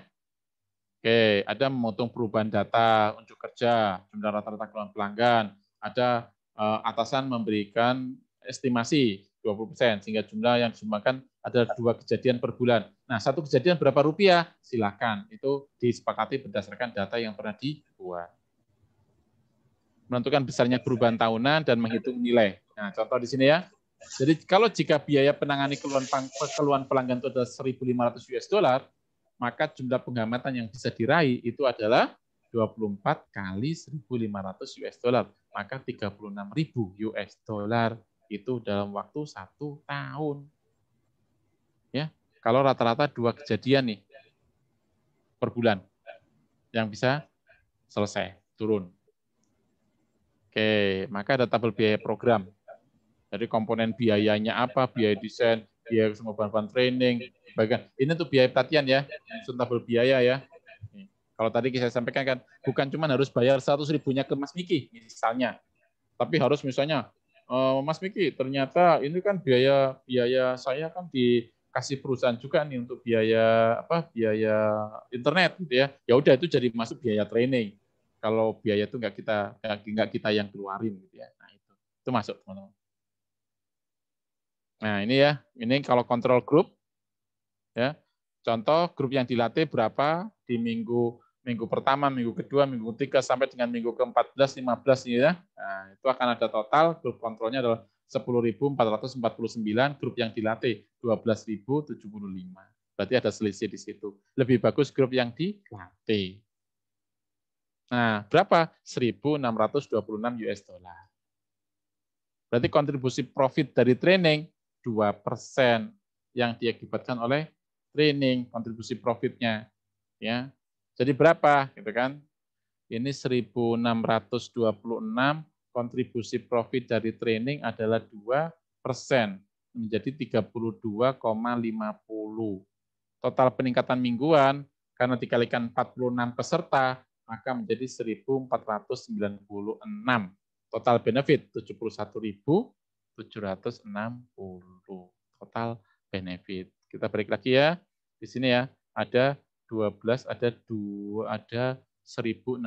Speaker 3: Oke, ada memotong perubahan data unjuk kerja, jumlah rata-rata keluhan pelanggan, ada eh, atasan memberikan estimasi 20% sehingga jumlah yang disumbangkan ada dua kejadian per bulan. Nah, satu kejadian berapa rupiah? Silakan. Itu disepakati berdasarkan data yang pernah dibuat. Menentukan besarnya perubahan tahunan dan menghitung nilai. Nah, contoh di sini ya. Jadi kalau jika biaya penangani keluhan, keluhan pelanggan itu adalah 1.500 US dollar, maka jumlah penghematan yang bisa diraih itu adalah 24 kali 1.500 US dollar, maka 36.000 US dollar itu dalam waktu satu tahun kalau rata-rata dua kejadian nih per bulan yang bisa selesai, turun. Oke, maka ada tabel biaya program. Jadi komponen biayanya apa, biaya desain, biaya semua bahan-bahan training, bagian ini tuh biaya pelatihan ya, tabel biaya ya. Kalau tadi saya sampaikan kan, bukan cuma harus bayar 100 ribunya ke Mas Miki misalnya, tapi harus misalnya, eh, Mas Miki ternyata ini kan biaya biaya saya kan di kasih perusahaan juga nih untuk biaya apa biaya internet gitu ya ya udah itu jadi masuk biaya training kalau biaya itu nggak kita nggak kita yang keluarin gitu ya nah itu itu masuk nah ini ya ini kalau kontrol grup ya contoh grup yang dilatih berapa di minggu minggu pertama minggu kedua minggu ketiga sampai dengan minggu ke 14 15 ini ya
Speaker 5: nah, itu
Speaker 3: akan ada total grup kontrolnya adalah 10.449, grup yang dilatih 12.075. Berarti ada selisih di situ. Lebih bagus grup yang
Speaker 5: dilatih.
Speaker 3: Nah, berapa? 1.626 US dollar. Berarti kontribusi profit dari training 2% yang diakibatkan oleh training kontribusi profitnya. Ya. Jadi berapa gitu kan? Ini 1626 kontribusi profit dari training adalah 2 persen, menjadi 32,50. Total peningkatan mingguan, karena dikalikan 46 peserta, maka menjadi 1.496. Total benefit 71.760. Total benefit. Kita balik lagi ya. Di sini ya, ada 12, ada 2, ada 1.626.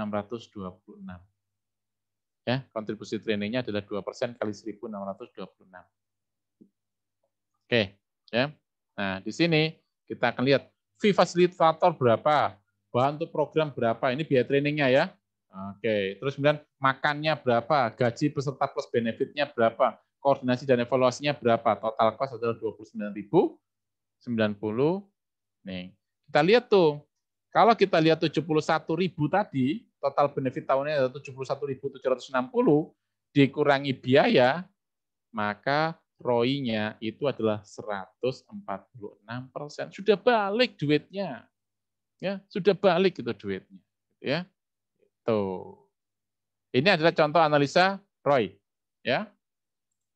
Speaker 3: Ya, kontribusi trainingnya adalah dua persen kali seribu enam ratus dua puluh enam. Oke, ya. Nah, di sini kita akan lihat fee facilitator berapa, bahan untuk program berapa, ini biaya trainingnya ya. Oke, terus kemudian makannya berapa, gaji peserta plus benefitnya berapa, koordinasi dan evaluasinya berapa, total cost adalah dua puluh 29.090. Nih, kita lihat tuh kalau kita lihat 71.000 tadi, total benefit tahunnya adalah 71.760 dikurangi biaya, maka ROI-nya itu adalah 146 persen. Sudah balik
Speaker 5: duitnya,
Speaker 3: ya sudah balik itu duitnya, ya. Tuh. Ini adalah contoh analisa ROI, ya.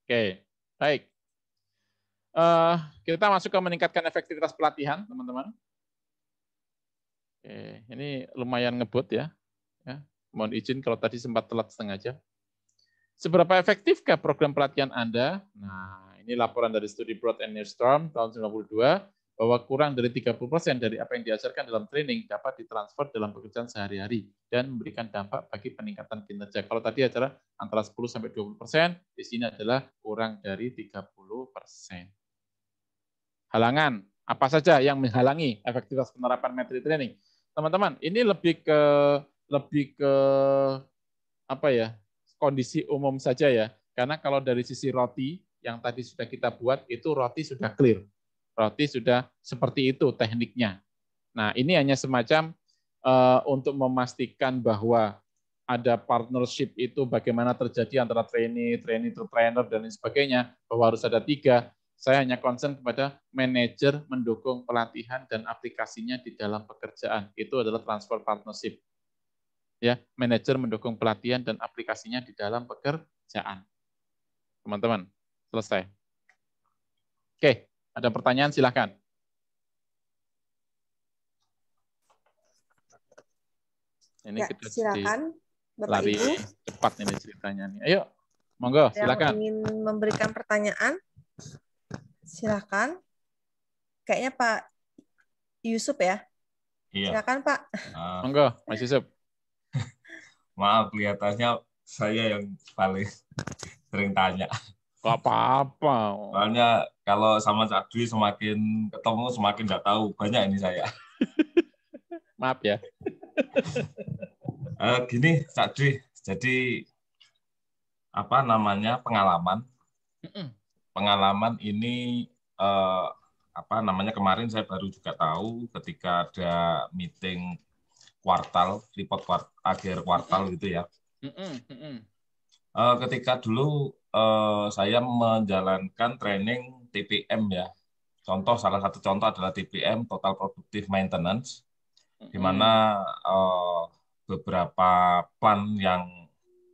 Speaker 3: Oke, baik. Uh, kita masuk ke meningkatkan efektivitas pelatihan, teman-teman. Oke, ini lumayan ngebut ya. ya. Mohon izin kalau tadi sempat telat setengah jam. Seberapa efektifkah program pelatihan Anda? Nah, ini laporan dari studi Broad and Newstorm tahun 92 bahwa kurang dari 30% dari apa yang diajarkan dalam training dapat ditransfer dalam pekerjaan sehari-hari dan memberikan dampak bagi peningkatan kinerja. Kalau tadi acara antara 10 sampai 20%, di sini adalah kurang dari 30%. Halangan apa saja yang menghalangi efektivitas penerapan metode training? teman-teman ini lebih ke lebih ke apa ya kondisi umum saja ya karena kalau dari sisi roti yang tadi sudah kita buat itu roti sudah clear roti sudah seperti itu tekniknya nah ini hanya semacam uh, untuk memastikan bahwa ada partnership itu bagaimana terjadi antara trainee, trainee to trainer dan lain sebagainya bahwa harus ada tiga saya hanya concern kepada manajer mendukung pelatihan dan aplikasinya di dalam pekerjaan. Itu adalah transfer partnership. Ya, manajer mendukung pelatihan dan aplikasinya di dalam pekerjaan. Teman-teman, selesai. Oke, ada pertanyaan silahkan.
Speaker 1: Ini ya, kita silakan, lari
Speaker 3: cepat ini ceritanya Ayo,
Speaker 1: monggo silahkan. silakan. Ingin memberikan pertanyaan silakan Kayaknya Pak Yusuf ya? Iya. Silahkan Pak.
Speaker 3: Uh, Enggak, Mas Yusuf.
Speaker 2: Maaf, kelihatannya saya yang paling sering tanya. Gak apa-apa. Soalnya kalau sama Cak Dwi semakin ketemu semakin nggak tahu. Banyak ini saya. Maaf ya. uh, gini Cak Dwi, jadi apa namanya pengalaman pengalaman ini eh, apa namanya kemarin saya baru juga tahu ketika ada meeting kuartal report kuart, akhir kuartal gitu ya. Eh, ketika dulu eh, saya menjalankan training TPM ya. Contoh salah satu contoh adalah TPM Total Productive Maintenance di mana eh, beberapa plan yang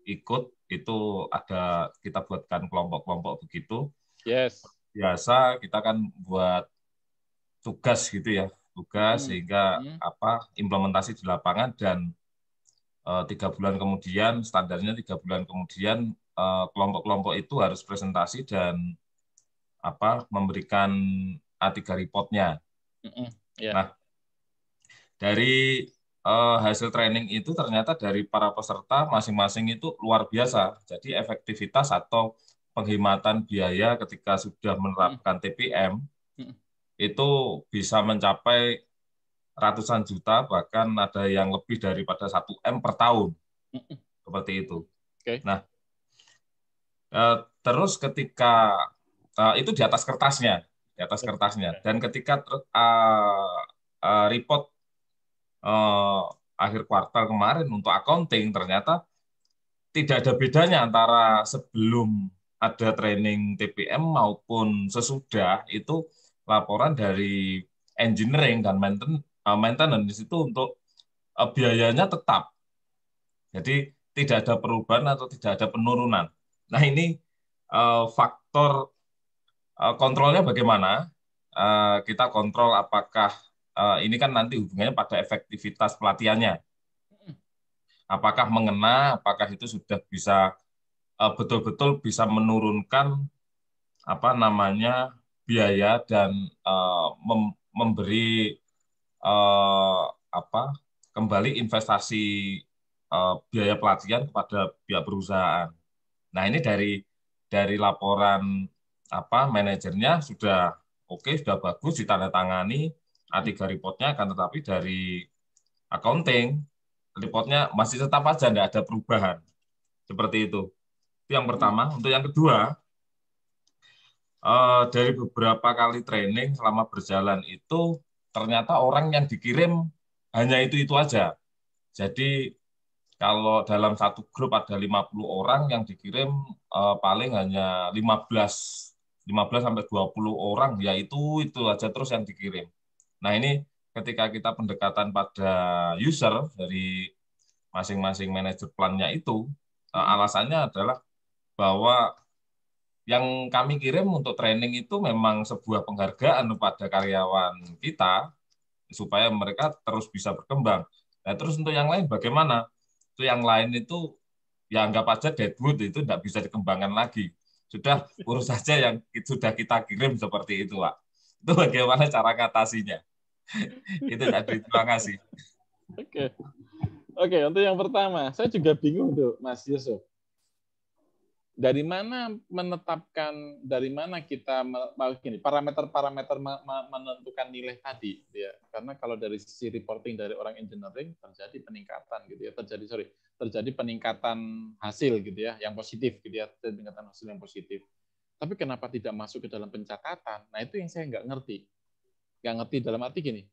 Speaker 2: ikut itu ada kita buatkan kelompok-kelompok begitu Yes. Biasa kita kan buat tugas gitu ya, tugas hmm. sehingga hmm. apa implementasi di lapangan dan eh, tiga uh, bulan kemudian standarnya tiga bulan kemudian eh, kelompok-kelompok uh, itu harus presentasi dan apa memberikan A3 reportnya. Mm -hmm. yeah. Nah dari uh, hasil training itu ternyata dari para peserta masing-masing itu luar biasa. Jadi efektivitas atau penghematan biaya ketika sudah menerapkan TPM hmm. hmm. itu bisa mencapai ratusan juta bahkan ada yang lebih daripada 1 m per tahun hmm. seperti itu. Okay. Nah e, terus ketika e, itu di atas kertasnya di atas kertasnya dan ketika eh, report akhir kuartal kemarin untuk accounting ternyata tidak ada bedanya antara sebelum ada training TPM maupun sesudah itu laporan dari engineering dan eh, maintenance itu untuk eh, biayanya tetap. Jadi tidak ada perubahan atau tidak ada penurunan. Nah ini eh, faktor kontrolnya bagaimana? Kita kontrol apakah ini kan nanti hubungannya pada efektivitas pelatihannya. Hmm. Apakah mengena, apakah itu sudah bisa Eh, betul-betul bisa menurunkan apa namanya biaya dan eh, memberi eh, apa kembali investasi biaya pelatihan kepada pihak perusahaan. Nah ini dari dari laporan apa manajernya sudah oke okay, sudah bagus ditandatangani A3 nah, reportnya akan tetapi dari accounting reportnya masih tetap aja tidak ada perubahan seperti itu. Itu yang pertama. Untuk yang kedua, eh, dari beberapa kali training selama berjalan itu ternyata orang yang dikirim hanya itu-itu aja. Jadi kalau dalam satu grup ada 50 orang yang dikirim eh, paling hanya 15 15 sampai 20 orang yaitu itu aja terus yang dikirim. Nah, ini ketika kita pendekatan pada user dari masing-masing manajer plannya itu eh, alasannya adalah bahwa yang kami kirim untuk training itu memang sebuah penghargaan kepada karyawan kita supaya mereka terus bisa berkembang. Nah, terus untuk yang lain bagaimana? Itu yang lain itu ya anggap aja deadwood itu tidak bisa dikembangkan lagi. Sudah urus saja yang sudah kita kirim seperti itu, Pak. Itu bagaimana cara ngatasinya? itu tadi terima kasih.
Speaker 3: Oke. Oke, untuk yang pertama, saya juga bingung tuh, Mas Yusuf dari mana menetapkan dari mana kita gini parameter-parameter menentukan nilai tadi gitu ya karena kalau dari sisi reporting dari orang engineering terjadi peningkatan gitu ya terjadi sorry terjadi peningkatan hasil gitu ya yang positif gitu ya peningkatan hasil yang positif tapi kenapa tidak masuk ke dalam pencatatan nah itu yang saya nggak ngerti nggak ngerti dalam arti gini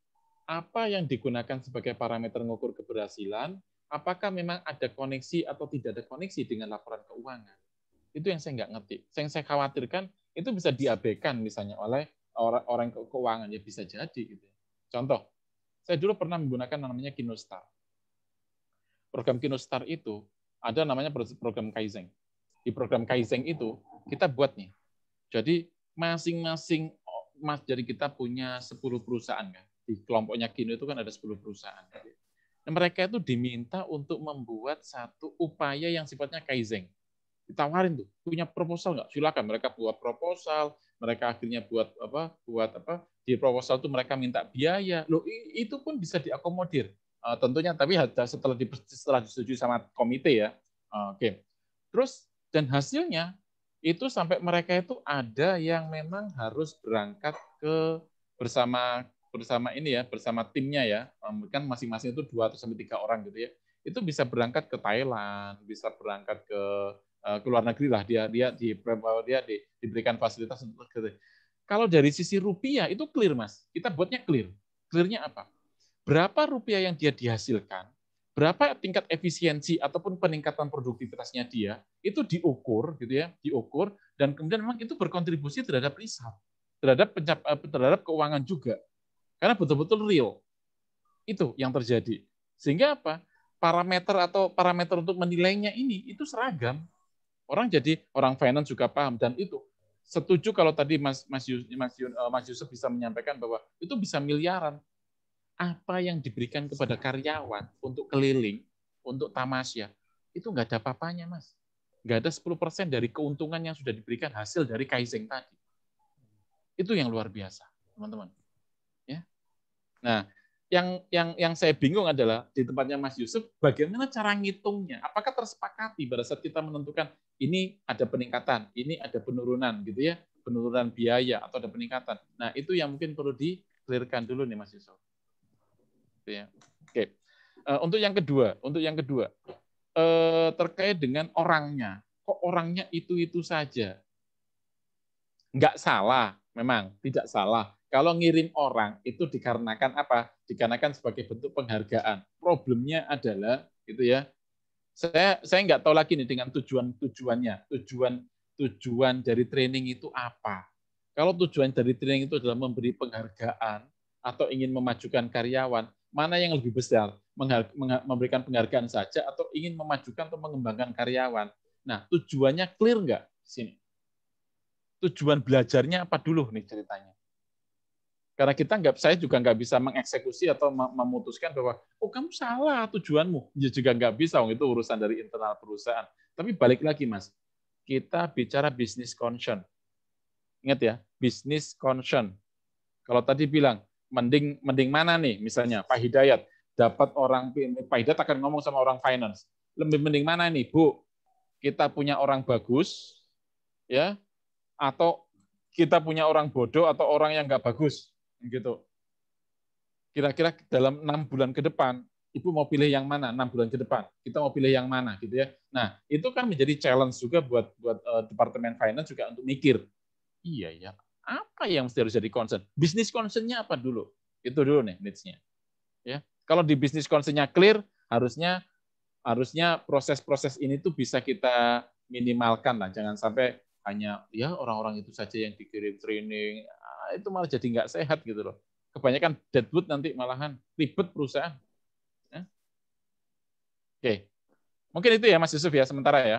Speaker 3: apa yang digunakan sebagai parameter mengukur keberhasilan apakah memang ada koneksi atau tidak ada koneksi dengan laporan keuangan itu yang saya nggak ngerti. Yang saya khawatirkan itu bisa diabaikan misalnya oleh orang-orang keuangan ya bisa jadi gitu. Ya. Contoh, saya dulu pernah menggunakan namanya Kinostar. Program Kinostar itu ada namanya program Kaizen. Di program Kaizen itu kita buat nih. Jadi masing-masing oh, mas jadi kita punya 10 perusahaan kan. Di kelompoknya Kino itu kan ada 10 perusahaan. Dan nah, mereka itu diminta untuk membuat satu upaya yang sifatnya Kaizen ditawarin tuh punya proposal nggak silakan mereka buat proposal mereka akhirnya buat apa buat apa di proposal itu mereka minta biaya lo itu pun bisa diakomodir uh, tentunya tapi setelah di, setelah disetujui sama komite ya uh, oke okay. terus dan hasilnya itu sampai mereka itu ada yang memang harus berangkat ke bersama bersama ini ya bersama timnya ya kan masing-masing itu dua atau sampai tiga orang gitu ya itu bisa berangkat ke Thailand bisa berangkat ke Eh, ke luar negeri lah dia dia di dia di, diberikan fasilitas untuk negeri. Gitu. Kalau dari sisi rupiah itu clear mas, kita buatnya clear. Clearnya apa? Berapa rupiah yang dia dihasilkan, berapa tingkat efisiensi ataupun peningkatan produktivitasnya dia itu diukur gitu ya, diukur dan kemudian memang itu berkontribusi terhadap riset, terhadap pencap, eh, terhadap keuangan juga. Karena betul-betul real. Itu yang terjadi. Sehingga apa? Parameter atau parameter untuk menilainya ini itu seragam Orang jadi orang finance juga paham dan itu setuju kalau tadi Mas Mas Yus, Mas, Yus, eh, Mas Yusuf bisa menyampaikan bahwa itu bisa miliaran. Apa yang diberikan kepada karyawan untuk keliling, untuk tamasya, itu nggak ada papanya, Mas. Nggak ada 10% dari keuntungan yang sudah diberikan hasil dari kaizeng tadi. Itu yang luar biasa, teman-teman. Ya. Nah, yang yang yang saya bingung adalah di tempatnya Mas Yusuf, bagaimana cara ngitungnya? Apakah tersepakati pada saat kita menentukan ini ada peningkatan, ini ada penurunan, gitu ya, penurunan biaya atau ada peningkatan? Nah itu yang mungkin perlu di dulu nih Mas Yusuf.
Speaker 5: Gitu ya. Oke.
Speaker 3: Eh, untuk yang kedua, untuk yang kedua eh, terkait dengan orangnya, kok orangnya itu itu saja? Nggak salah, memang tidak salah kalau ngirim orang itu dikarenakan apa? Dikarenakan sebagai bentuk penghargaan. Problemnya adalah gitu ya. Saya saya nggak tahu lagi nih dengan tujuan-tujuannya. Tujuan tujuan dari training itu apa? Kalau tujuan dari training itu adalah memberi penghargaan atau ingin memajukan karyawan, mana yang lebih besar? Memberikan penghargaan saja atau ingin memajukan atau mengembangkan karyawan? Nah, tujuannya clear nggak sini? Tujuan belajarnya apa dulu nih ceritanya? Karena kita nggak, saya juga nggak bisa mengeksekusi atau memutuskan bahwa, oh kamu salah tujuanmu. Ya juga nggak bisa, itu urusan dari internal perusahaan. Tapi balik lagi mas, kita bicara bisnis concern. Ingat ya, bisnis concern. Kalau tadi bilang, mending mending mana nih misalnya Pak Hidayat dapat orang Pak Hidayat akan ngomong sama orang finance lebih mending mana nih Bu kita punya orang bagus ya atau kita punya orang bodoh atau orang yang nggak bagus gitu. Kira-kira dalam enam bulan ke depan, ibu mau pilih yang mana? Enam bulan ke depan, kita mau pilih yang mana, gitu ya. Nah, itu kan menjadi challenge juga buat buat uh, departemen finance juga untuk mikir. Iya ya, apa yang mesti harus jadi concern? Bisnis concernnya apa dulu? Itu dulu nih needs-nya. Ya, kalau di bisnis concernnya clear, harusnya harusnya proses-proses ini tuh bisa kita minimalkan lah. Jangan sampai hanya ya orang-orang itu saja yang dikirim training, itu malah jadi nggak sehat gitu loh. Kebanyakan deadwood nanti malahan ribet perusahaan. Ya. Oke, mungkin itu ya Mas Yusuf ya sementara ya.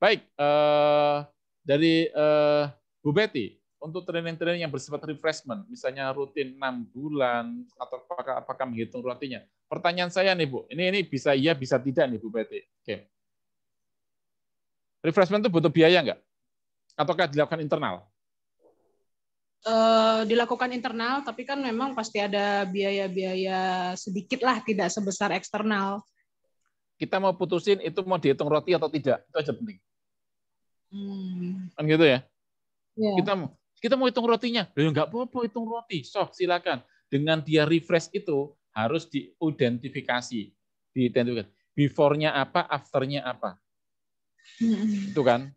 Speaker 3: Baik, eh, dari eh, Bu Betty, untuk training-training yang bersifat refreshment, misalnya rutin 6 bulan, atau apakah, apakah menghitung rutinnya? Pertanyaan saya nih Bu, ini ini bisa iya, bisa tidak nih Bu Betty. Oke. Refreshment itu butuh biaya nggak? Ataukah dilakukan internal?
Speaker 7: Eh, dilakukan internal, tapi kan memang pasti ada biaya-biaya sedikit lah, tidak sebesar eksternal.
Speaker 3: Kita mau putusin itu mau dihitung roti atau tidak, itu aja penting. Hmm. Kan gitu ya? Yeah. Kita mau kita mau hitung rotinya, loh ya nggak apa-apa hitung roti, sok silakan. Dengan dia refresh itu harus diidentifikasi, diidentifikasi. Before-nya apa, after-nya apa. Hmm. Itu kan.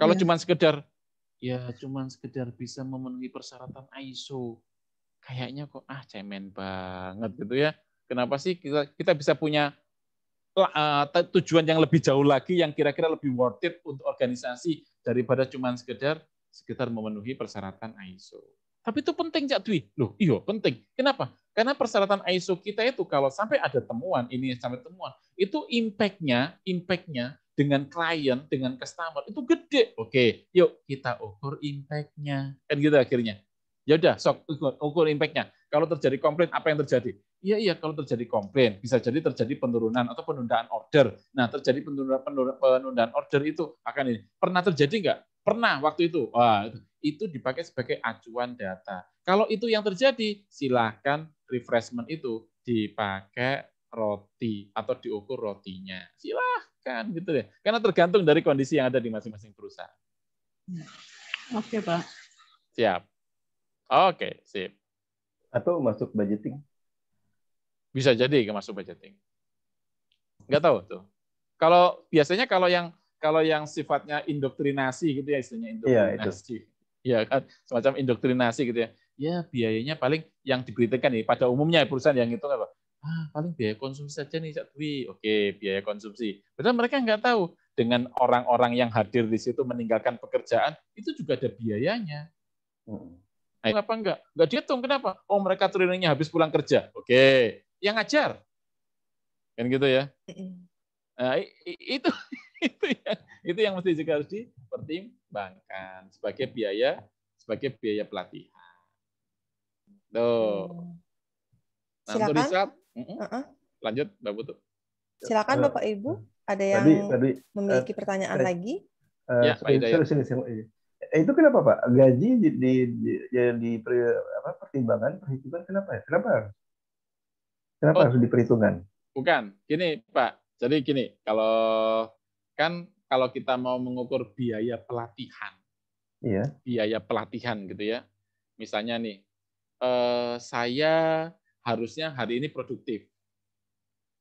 Speaker 3: Kalau yeah. cuma sekedar ya cuman sekedar bisa memenuhi persyaratan ISO. Kayaknya kok ah cemen banget gitu ya. Kenapa sih kita kita bisa punya uh, tujuan yang lebih jauh lagi yang kira-kira lebih worth it untuk organisasi daripada cuman sekedar sekedar memenuhi persyaratan ISO. Tapi itu penting Cak Dwi. Loh, iya penting. Kenapa? Karena persyaratan ISO kita itu kalau sampai ada temuan, ini sampai temuan, itu impactnya, impactnya dengan klien, dengan customer itu gede. Oke, yuk kita ukur impact-nya. Kan gitu akhirnya. Ya udah, sok ukur, ukur impact-nya. Kalau terjadi komplain, apa yang terjadi? Iya, iya, kalau terjadi komplain, bisa jadi terjadi penurunan atau penundaan order. Nah, terjadi penundaan, penundaan order itu akan ini. Pernah terjadi nggak? Pernah waktu itu. Wah, itu dipakai sebagai acuan data. Kalau itu yang terjadi, silahkan refreshment itu dipakai roti atau diukur rotinya. silah Kan gitu deh. Karena tergantung dari kondisi yang ada di masing-masing perusahaan.
Speaker 6: Hmm. Oke, Pak.
Speaker 3: Siap. Oke, sip.
Speaker 6: Atau masuk budgeting?
Speaker 3: Bisa jadi ke masuk budgeting. Nggak tahu tuh. Kalau biasanya kalau yang kalau yang sifatnya indoktrinasi gitu ya istilahnya iya, indoktrinasi. Iya, ya, kan? semacam indoktrinasi gitu ya. Ya biayanya paling yang diberitakan nih ya, pada umumnya perusahaan yang itu apa? Kan, ah, paling biaya konsumsi saja nih Cak Dwi. Oke, biaya konsumsi. Padahal mereka nggak tahu dengan orang-orang yang hadir di situ meninggalkan pekerjaan, itu juga ada biayanya. Hmm. kenapa enggak? Enggak dihitung. Kenapa? Oh, mereka trainingnya habis pulang kerja.
Speaker 5: Oke,
Speaker 3: yang ngajar. Kan gitu ya. Nah, itu itu yang itu yang mesti juga harus dipertimbangkan sebagai biaya sebagai biaya pelatihan. Tuh. Oh. Nah, untuk riset, Lanjut, Mbak Putu.
Speaker 1: Silakan eh, Bapak Ibu, eh, ada yang tadi, tadi, memiliki uh, pertanyaan tadi, lagi?
Speaker 6: Uh, ya, Pak ya. Sini, sini, sini. Itu kenapa Pak? Gaji di, di, di, di apa, pertimbangan, perhitungan kenapa ya? Kenapa? Kenapa oh, harus diperhitungkan?
Speaker 3: Bukan, gini Pak. Jadi gini, kalau kan kalau kita mau mengukur biaya pelatihan, iya. biaya pelatihan gitu ya. Misalnya nih, eh, saya harusnya hari ini produktif.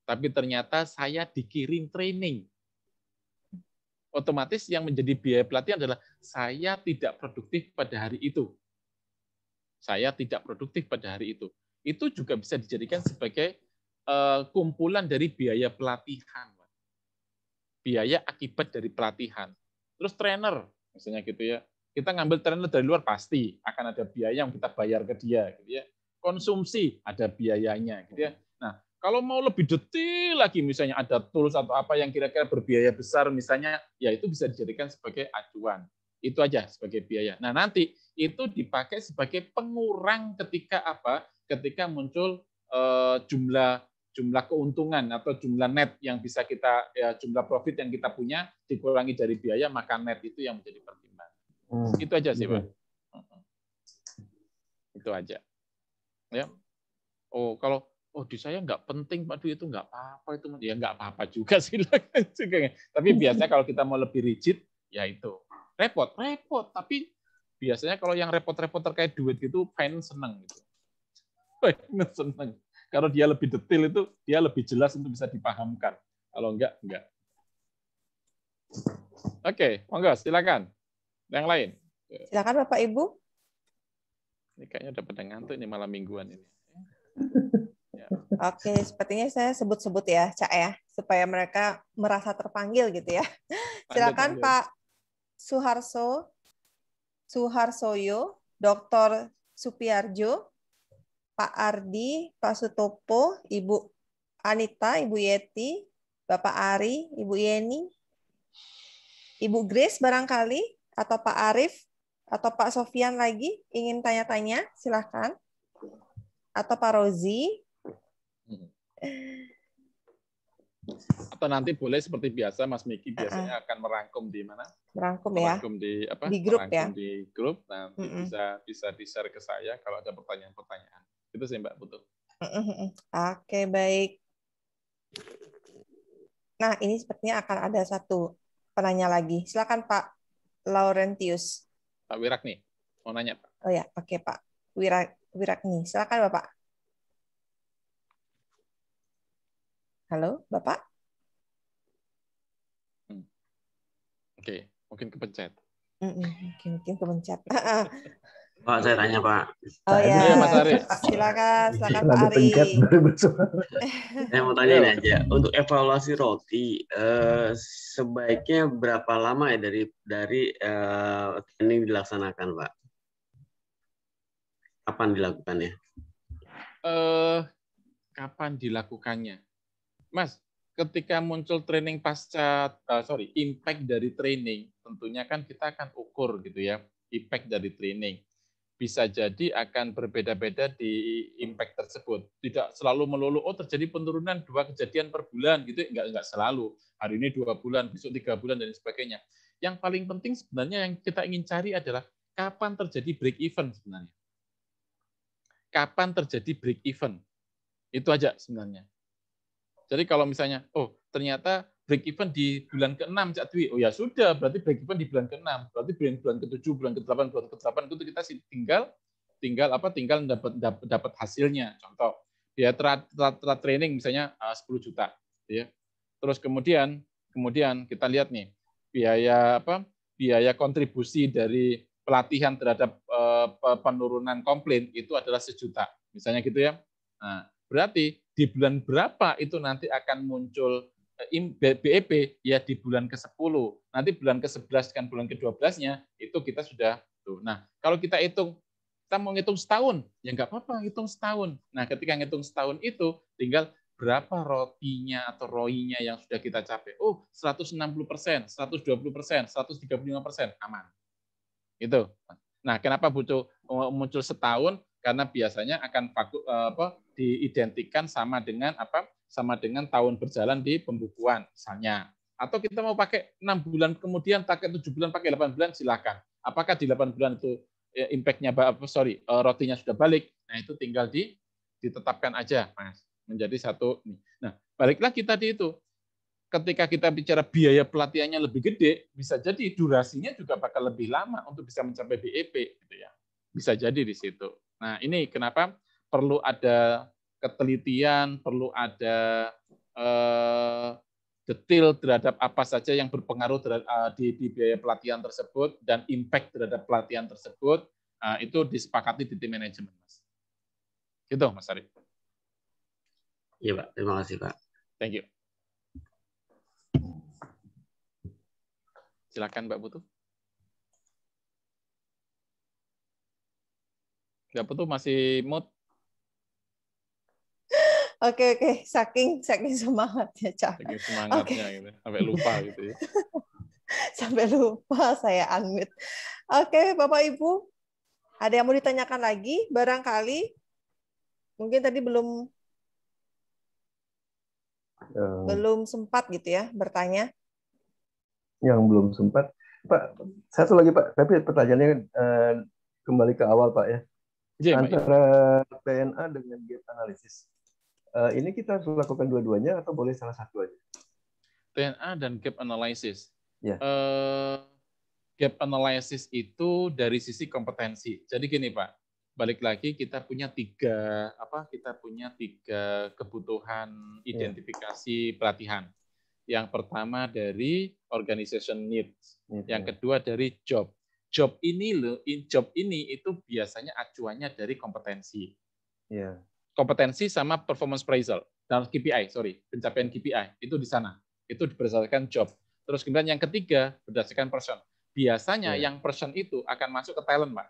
Speaker 3: Tapi ternyata saya dikirim training. Otomatis yang menjadi biaya pelatihan adalah saya tidak produktif pada hari itu. Saya tidak produktif pada hari itu. Itu juga bisa dijadikan sebagai eh, kumpulan dari biaya pelatihan. Biaya akibat dari pelatihan. Terus trainer, misalnya gitu ya. Kita ngambil trainer dari luar pasti akan ada biaya yang kita bayar ke dia gitu ya konsumsi ada biayanya gitu ya. Hmm. Nah, kalau mau lebih detail lagi misalnya ada tools atau apa yang kira-kira berbiaya besar misalnya ya itu bisa dijadikan sebagai acuan. Itu aja sebagai biaya. Nah, nanti itu dipakai sebagai pengurang ketika apa? Ketika muncul eh, jumlah jumlah keuntungan atau jumlah net yang bisa kita ya, jumlah profit yang kita punya dikurangi dari biaya maka net itu yang menjadi pertimbangan.
Speaker 5: Hmm. Itu aja sih, Pak. Iya.
Speaker 3: Itu aja. Ya. Oh, kalau oh di saya nggak penting, aduh itu nggak apa-apa itu ya nggak apa-apa juga silakan juga. Ya. Tapi biasanya kalau kita mau lebih rigid, ya itu repot, repot. Tapi biasanya kalau yang repot-repot terkait duit itu pengen seneng gitu. Pengen seneng. Kalau dia lebih detail itu, dia lebih jelas untuk bisa dipahamkan. Kalau enggak, enggak. Oke, monggo silakan. Yang lain.
Speaker 1: Silakan Bapak Ibu.
Speaker 3: Ini kayaknya udah pada ngantuk ini malam mingguan ini.
Speaker 1: Oke, sepertinya saya sebut-sebut ya, Cak ya, supaya mereka merasa terpanggil gitu ya. Silakan Pak Suharso, Suharsoyo, Dr. Supiarjo, Pak Ardi, Pak Sutopo, Ibu Anita, Ibu Yeti, Bapak Ari, Ibu Yeni, Ibu Grace barangkali, atau Pak Arif, atau Pak Sofian lagi ingin tanya-tanya, silahkan. Atau Pak Rozi.
Speaker 3: Atau nanti boleh seperti biasa Mas Miki biasanya uh -uh. akan merangkum di mana?
Speaker 1: Merangkum, ya.
Speaker 3: merangkum ya. di apa? Di grup ya. merangkum ya. di grup nanti uh -uh. bisa bisa di-share ke saya kalau ada pertanyaan-pertanyaan. Itu sih Mbak Putu.
Speaker 1: Uh -uh. Oke, baik. Nah, ini sepertinya akan ada satu penanya lagi. Silakan Pak Laurentius.
Speaker 3: Pak Wirak nih mau nanya Pak.
Speaker 1: Oh ya, oke okay, Pak Wirak Wirak nih, silakan Bapak. Halo Bapak.
Speaker 4: Hmm.
Speaker 5: Oke, okay. mungkin kepencet.
Speaker 1: Mm -mm, mungkin mungkin kepencet. Ah, ah.
Speaker 4: Pak, saya tanya
Speaker 5: Pak.
Speaker 1: Oh ya, Mas Ari. Silakan, silakan Pak Ari.
Speaker 7: saya mau tanya ini aja. Untuk evaluasi roti, eh, sebaiknya berapa lama ya dari dari eh, training dilaksanakan, Pak? Kapan dilakukannya?
Speaker 3: Eh, kapan dilakukannya, Mas? Ketika muncul training pasca, uh, sorry, impact dari training, tentunya kan kita akan ukur gitu ya, impact dari training bisa jadi akan berbeda-beda di impact tersebut. Tidak selalu melulu, oh terjadi penurunan dua kejadian per bulan, gitu enggak, enggak selalu. Hari ini dua bulan, besok tiga bulan, dan sebagainya. Yang paling penting sebenarnya yang kita ingin cari adalah kapan terjadi break even sebenarnya. Kapan terjadi break even. Itu aja sebenarnya. Jadi kalau misalnya, oh ternyata break even di bulan ke-6 Cak Dwi. Oh ya sudah, berarti break even di bulan ke-6. Berarti bulan bulan ke-7, bulan ke-8, bulan ke-8 itu kita tinggal tinggal apa tinggal dapat dapat, dapat hasilnya. Contoh, dia ya, terat, training misalnya 10 eh, juta ya. Terus kemudian kemudian kita lihat nih
Speaker 5: biaya
Speaker 3: apa? biaya kontribusi dari pelatihan terhadap eh, penurunan komplain itu adalah sejuta. Misalnya gitu ya. Nah, berarti di bulan berapa itu nanti akan muncul Eh, BEP ya di bulan ke-10. Nanti bulan ke-11 kan bulan ke-12-nya itu kita sudah tuh. Nah, kalau kita hitung kita mau ngitung setahun, ya enggak apa-apa ngitung setahun. Nah, ketika ngitung setahun itu tinggal berapa rotinya atau roinya yang sudah kita capai. Oh, 160 persen, 120 persen, 135 persen, aman. Itu. Nah, kenapa muncul, muncul setahun? Karena biasanya akan eh, apa, diidentikan sama dengan apa sama dengan tahun berjalan di pembukuan misalnya. Atau kita mau pakai 6 bulan kemudian, pakai 7 bulan, pakai 8 bulan, silakan. Apakah di 8 bulan itu ya, impact-nya, sorry, eh, rotinya sudah balik? Nah, itu tinggal di ditetapkan aja, Mas. Menjadi satu. Nah, balik lagi tadi itu. Ketika kita bicara biaya pelatihannya lebih gede, bisa jadi durasinya juga bakal lebih lama untuk bisa mencapai BEP. Gitu ya. Bisa jadi di situ. Nah, ini kenapa perlu ada ketelitian, perlu ada eh, detail terhadap apa saja yang berpengaruh terhadap, eh, di, di biaya pelatihan tersebut dan impact terhadap pelatihan tersebut eh, itu disepakati di tim manajemen, Mas. Gitu, Mas Arif. Iya, Pak. Terima kasih, Pak. Thank you. Silakan, Mbak Butuh. Mbak Putu masih mood?
Speaker 1: oke oke saking saking semangatnya cak saking semangatnya okay. gitu ya. sampai lupa gitu ya sampai lupa saya unmute oke okay, bapak ibu ada yang mau ditanyakan lagi barangkali mungkin tadi belum
Speaker 6: um, belum
Speaker 1: sempat gitu ya bertanya
Speaker 6: yang belum sempat pak satu lagi pak tapi pertanyaannya eh, kembali ke awal pak ya iya, antara PNA dengan gap analisis Uh, ini kita harus lakukan dua-duanya atau boleh salah satu aja?
Speaker 3: TNA dan gap analysis. Ya. Uh, gap analysis itu dari sisi kompetensi. Jadi gini Pak, balik lagi kita punya tiga apa? Kita punya tiga kebutuhan ya. identifikasi ya. pelatihan. Yang pertama dari organization needs, Ya. yang kedua dari job. Job ini loh, job ini itu biasanya acuannya dari kompetensi. Yeah kompetensi sama performance appraisal dan KPI, sorry, pencapaian KPI itu di sana. Itu berdasarkan job. Terus kemudian yang ketiga berdasarkan person. Biasanya yeah. yang person itu akan masuk ke talent, Pak.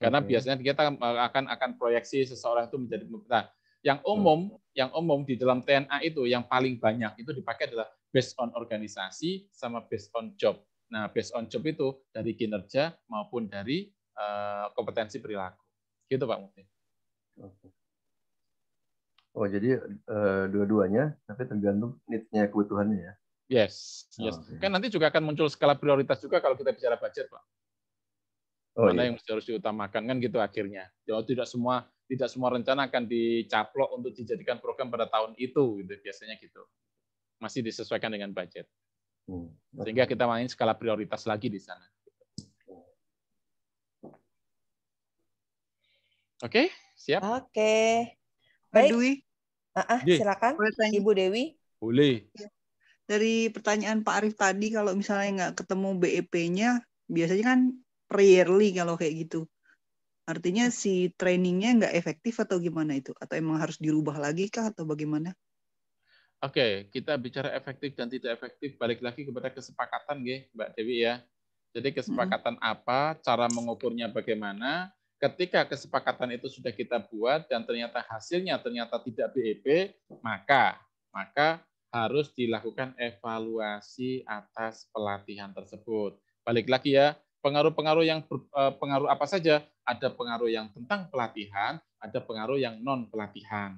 Speaker 3: Karena okay. biasanya kita eh, akan akan proyeksi seseorang itu menjadi nah, yang umum, hmm. yang umum di dalam TNA itu yang paling banyak itu dipakai adalah based on organisasi sama based on job. Nah, based on job itu dari kinerja maupun dari uh, kompetensi perilaku. Gitu Pak Mukti.
Speaker 6: Okay. Oh jadi uh, dua-duanya, tapi tergantung need nya kebutuhannya ya. Yes, oh, yes. Oh,
Speaker 3: okay. Kan nanti juga akan muncul skala prioritas juga kalau kita bicara budget, Pak. Oh, Mana iya. yang harus diutamakan kan gitu akhirnya. Jadi tidak semua tidak semua rencana akan dicaplok untuk dijadikan program pada tahun itu, gitu biasanya gitu. Masih disesuaikan dengan budget. Hmm, Sehingga kita main skala prioritas lagi di sana.
Speaker 1: Oke, okay, siap? Oke. Okay. Baik. Dewi. Uh -uh, silakan Boleh Ibu Dewi. Boleh. Iya. Dari pertanyaan Pak Arif tadi, kalau misalnya nggak ketemu BEP-nya, biasanya kan yearly kalau kayak gitu. Artinya si trainingnya nggak efektif atau gimana itu? Atau emang harus dirubah lagi kah atau bagaimana?
Speaker 3: Oke, okay, kita bicara efektif dan tidak efektif balik lagi kepada kesepakatan, gak, Mbak Dewi ya. Jadi kesepakatan -hmm. apa, cara mengukurnya bagaimana, ketika kesepakatan itu sudah kita buat dan ternyata hasilnya ternyata tidak BEP, maka maka harus dilakukan evaluasi atas pelatihan tersebut. Balik lagi ya, pengaruh-pengaruh yang ber, e, pengaruh apa saja? Ada pengaruh yang tentang pelatihan, ada pengaruh yang non pelatihan.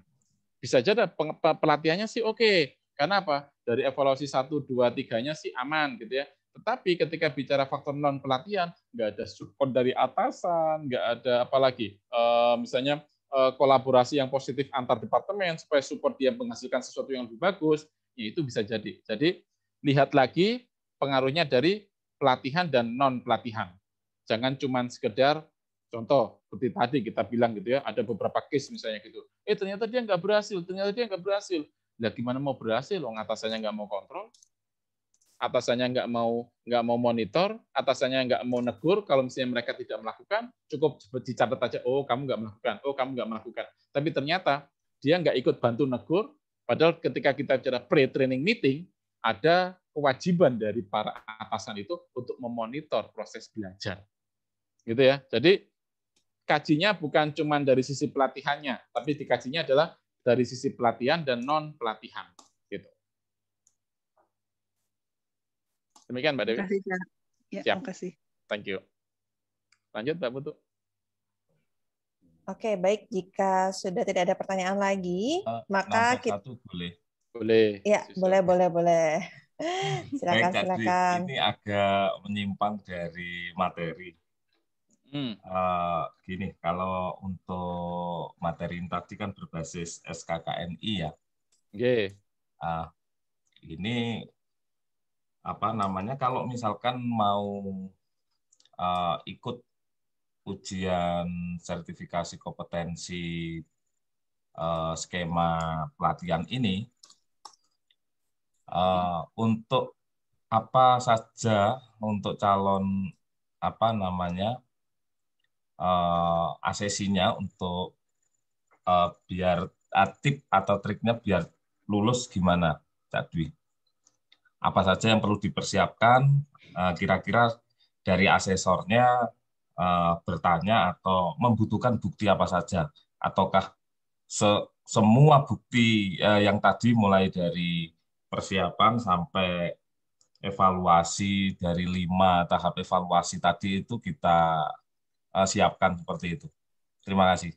Speaker 3: Bisa jadi pelatihannya sih oke. Okay. Karena apa? Dari evaluasi satu, dua, tiganya sih aman gitu ya. Tetapi ketika bicara faktor non pelatihan, nggak ada support dari atasan, nggak ada apalagi eh, misalnya eh, kolaborasi yang positif antar departemen supaya support dia menghasilkan sesuatu yang lebih bagus, ya itu bisa jadi. Jadi lihat lagi pengaruhnya dari pelatihan dan non pelatihan. Jangan cuma sekedar contoh seperti tadi kita bilang gitu ya, ada beberapa case misalnya gitu. Eh ternyata dia nggak berhasil, ternyata dia nggak berhasil. Lah gimana mau berhasil? Wong atasannya nggak mau kontrol, atasannya nggak mau nggak mau monitor, atasannya nggak mau negur kalau misalnya mereka tidak melakukan, cukup dicatat aja, oh kamu nggak melakukan, oh kamu nggak melakukan. Tapi ternyata dia nggak ikut bantu negur, padahal ketika kita bicara pre-training meeting, ada kewajiban dari para atasan itu untuk memonitor proses belajar. Gitu ya. Jadi kajinya bukan cuma dari sisi pelatihannya, tapi dikajinya adalah dari sisi pelatihan dan non pelatihan. Demikian Mbak Dewi. Terima kasih, Kak. Ya, Siap. Terima kasih. Thank you. Lanjut Mbak Putu.
Speaker 1: Oke, baik. Jika sudah tidak ada pertanyaan lagi, uh, maka kita satu
Speaker 5: boleh.
Speaker 2: Boleh. Ya,
Speaker 1: Susu. boleh, boleh, boleh. silakan, baik, silakan. Ini
Speaker 2: agak menyimpang dari materi. Hmm. Uh, gini, kalau untuk materi tadi kan berbasis SKKNI ya. Okay. Uh, ini apa namanya kalau misalkan mau uh, ikut ujian sertifikasi kompetensi uh, skema pelatihan ini uh, untuk apa saja untuk calon apa namanya uh, asesinya untuk uh, biar atip atau triknya biar lulus gimana Cak Dwi? apa saja yang perlu dipersiapkan, eh, kira-kira dari asesornya eh, bertanya atau membutuhkan bukti apa saja, ataukah se semua bukti eh, yang tadi mulai dari persiapan sampai evaluasi dari lima tahap evaluasi tadi itu kita siapkan seperti itu. Terima kasih.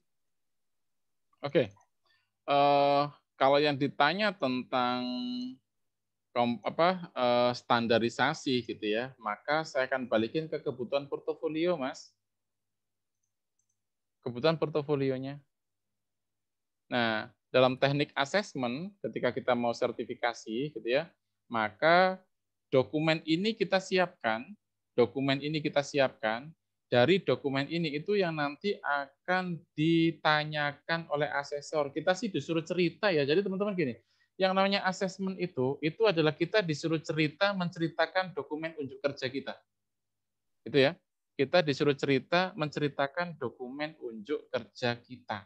Speaker 3: Oke, okay. uh, kalau yang ditanya tentang kom, apa uh, standarisasi gitu ya, maka saya akan balikin ke kebutuhan portofolio, Mas. Kebutuhan portofolionya. Nah, dalam teknik assessment ketika kita mau sertifikasi gitu ya, maka dokumen ini kita siapkan, dokumen ini kita siapkan, dari dokumen ini itu yang nanti akan ditanyakan oleh asesor. Kita sih disuruh cerita ya. Jadi teman-teman gini, yang namanya assessment itu, itu adalah kita disuruh cerita menceritakan dokumen unjuk kerja kita. Itu ya. Kita disuruh cerita menceritakan dokumen unjuk kerja kita.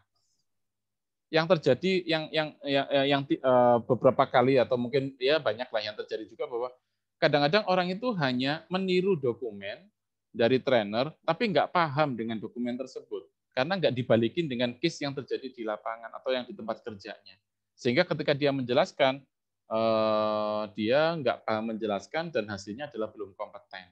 Speaker 3: Yang terjadi yang yang ya, ya, yang, yang uh, e, beberapa kali atau mungkin ya banyak lah yang terjadi juga bahwa kadang-kadang orang itu hanya meniru dokumen dari trainer tapi nggak paham dengan dokumen tersebut karena nggak dibalikin dengan case yang terjadi di lapangan atau yang di tempat kerjanya sehingga ketika dia menjelaskan, eh, dia nggak paham menjelaskan dan hasilnya adalah belum kompeten.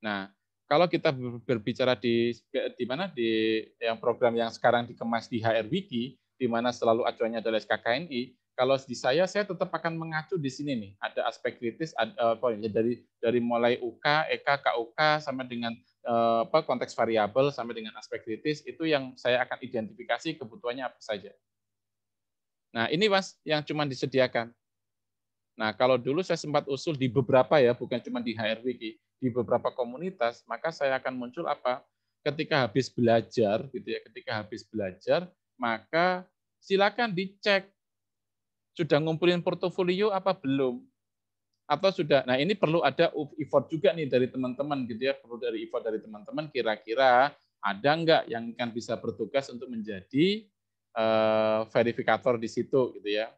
Speaker 3: Nah, kalau kita berbicara di di mana di yang program yang sekarang dikemas di HR Wiki, di mana selalu acuannya adalah SKKNI, kalau di saya saya tetap akan mengacu di sini nih, ada aspek kritis ada, eh, dari dari mulai UK, EK, KUK sama dengan eh, apa konteks variabel sampai dengan aspek kritis itu yang saya akan identifikasi kebutuhannya apa saja. Nah, ini Mas yang cuma disediakan. Nah, kalau dulu saya sempat usul di beberapa ya, bukan cuma di HRWG, di beberapa komunitas, maka saya akan muncul apa? Ketika habis belajar, gitu ya, ketika habis belajar, maka silakan dicek sudah ngumpulin portofolio apa belum atau sudah nah ini perlu ada effort juga nih dari teman-teman gitu ya perlu dari effort dari teman-teman kira-kira ada enggak yang akan bisa bertugas untuk menjadi uh, verifikator di situ gitu ya.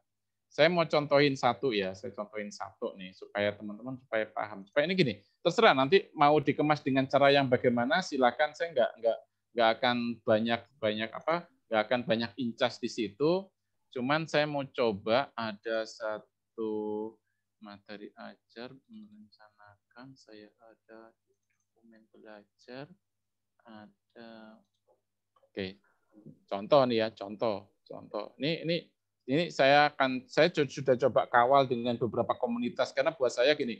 Speaker 3: Saya mau contohin satu ya, saya contohin satu nih supaya teman-teman supaya paham. Supaya ini gini, terserah nanti mau dikemas dengan cara yang bagaimana silakan saya nggak nggak nggak akan banyak banyak apa nggak akan banyak incas di situ. Cuman saya mau coba ada satu materi ajar
Speaker 4: merencanakan saya
Speaker 5: ada dokumen belajar ada oke
Speaker 3: okay. Contoh nih ya, contoh, contoh. Ini ini ini saya akan saya sudah coba kawal dengan beberapa komunitas karena buat saya gini,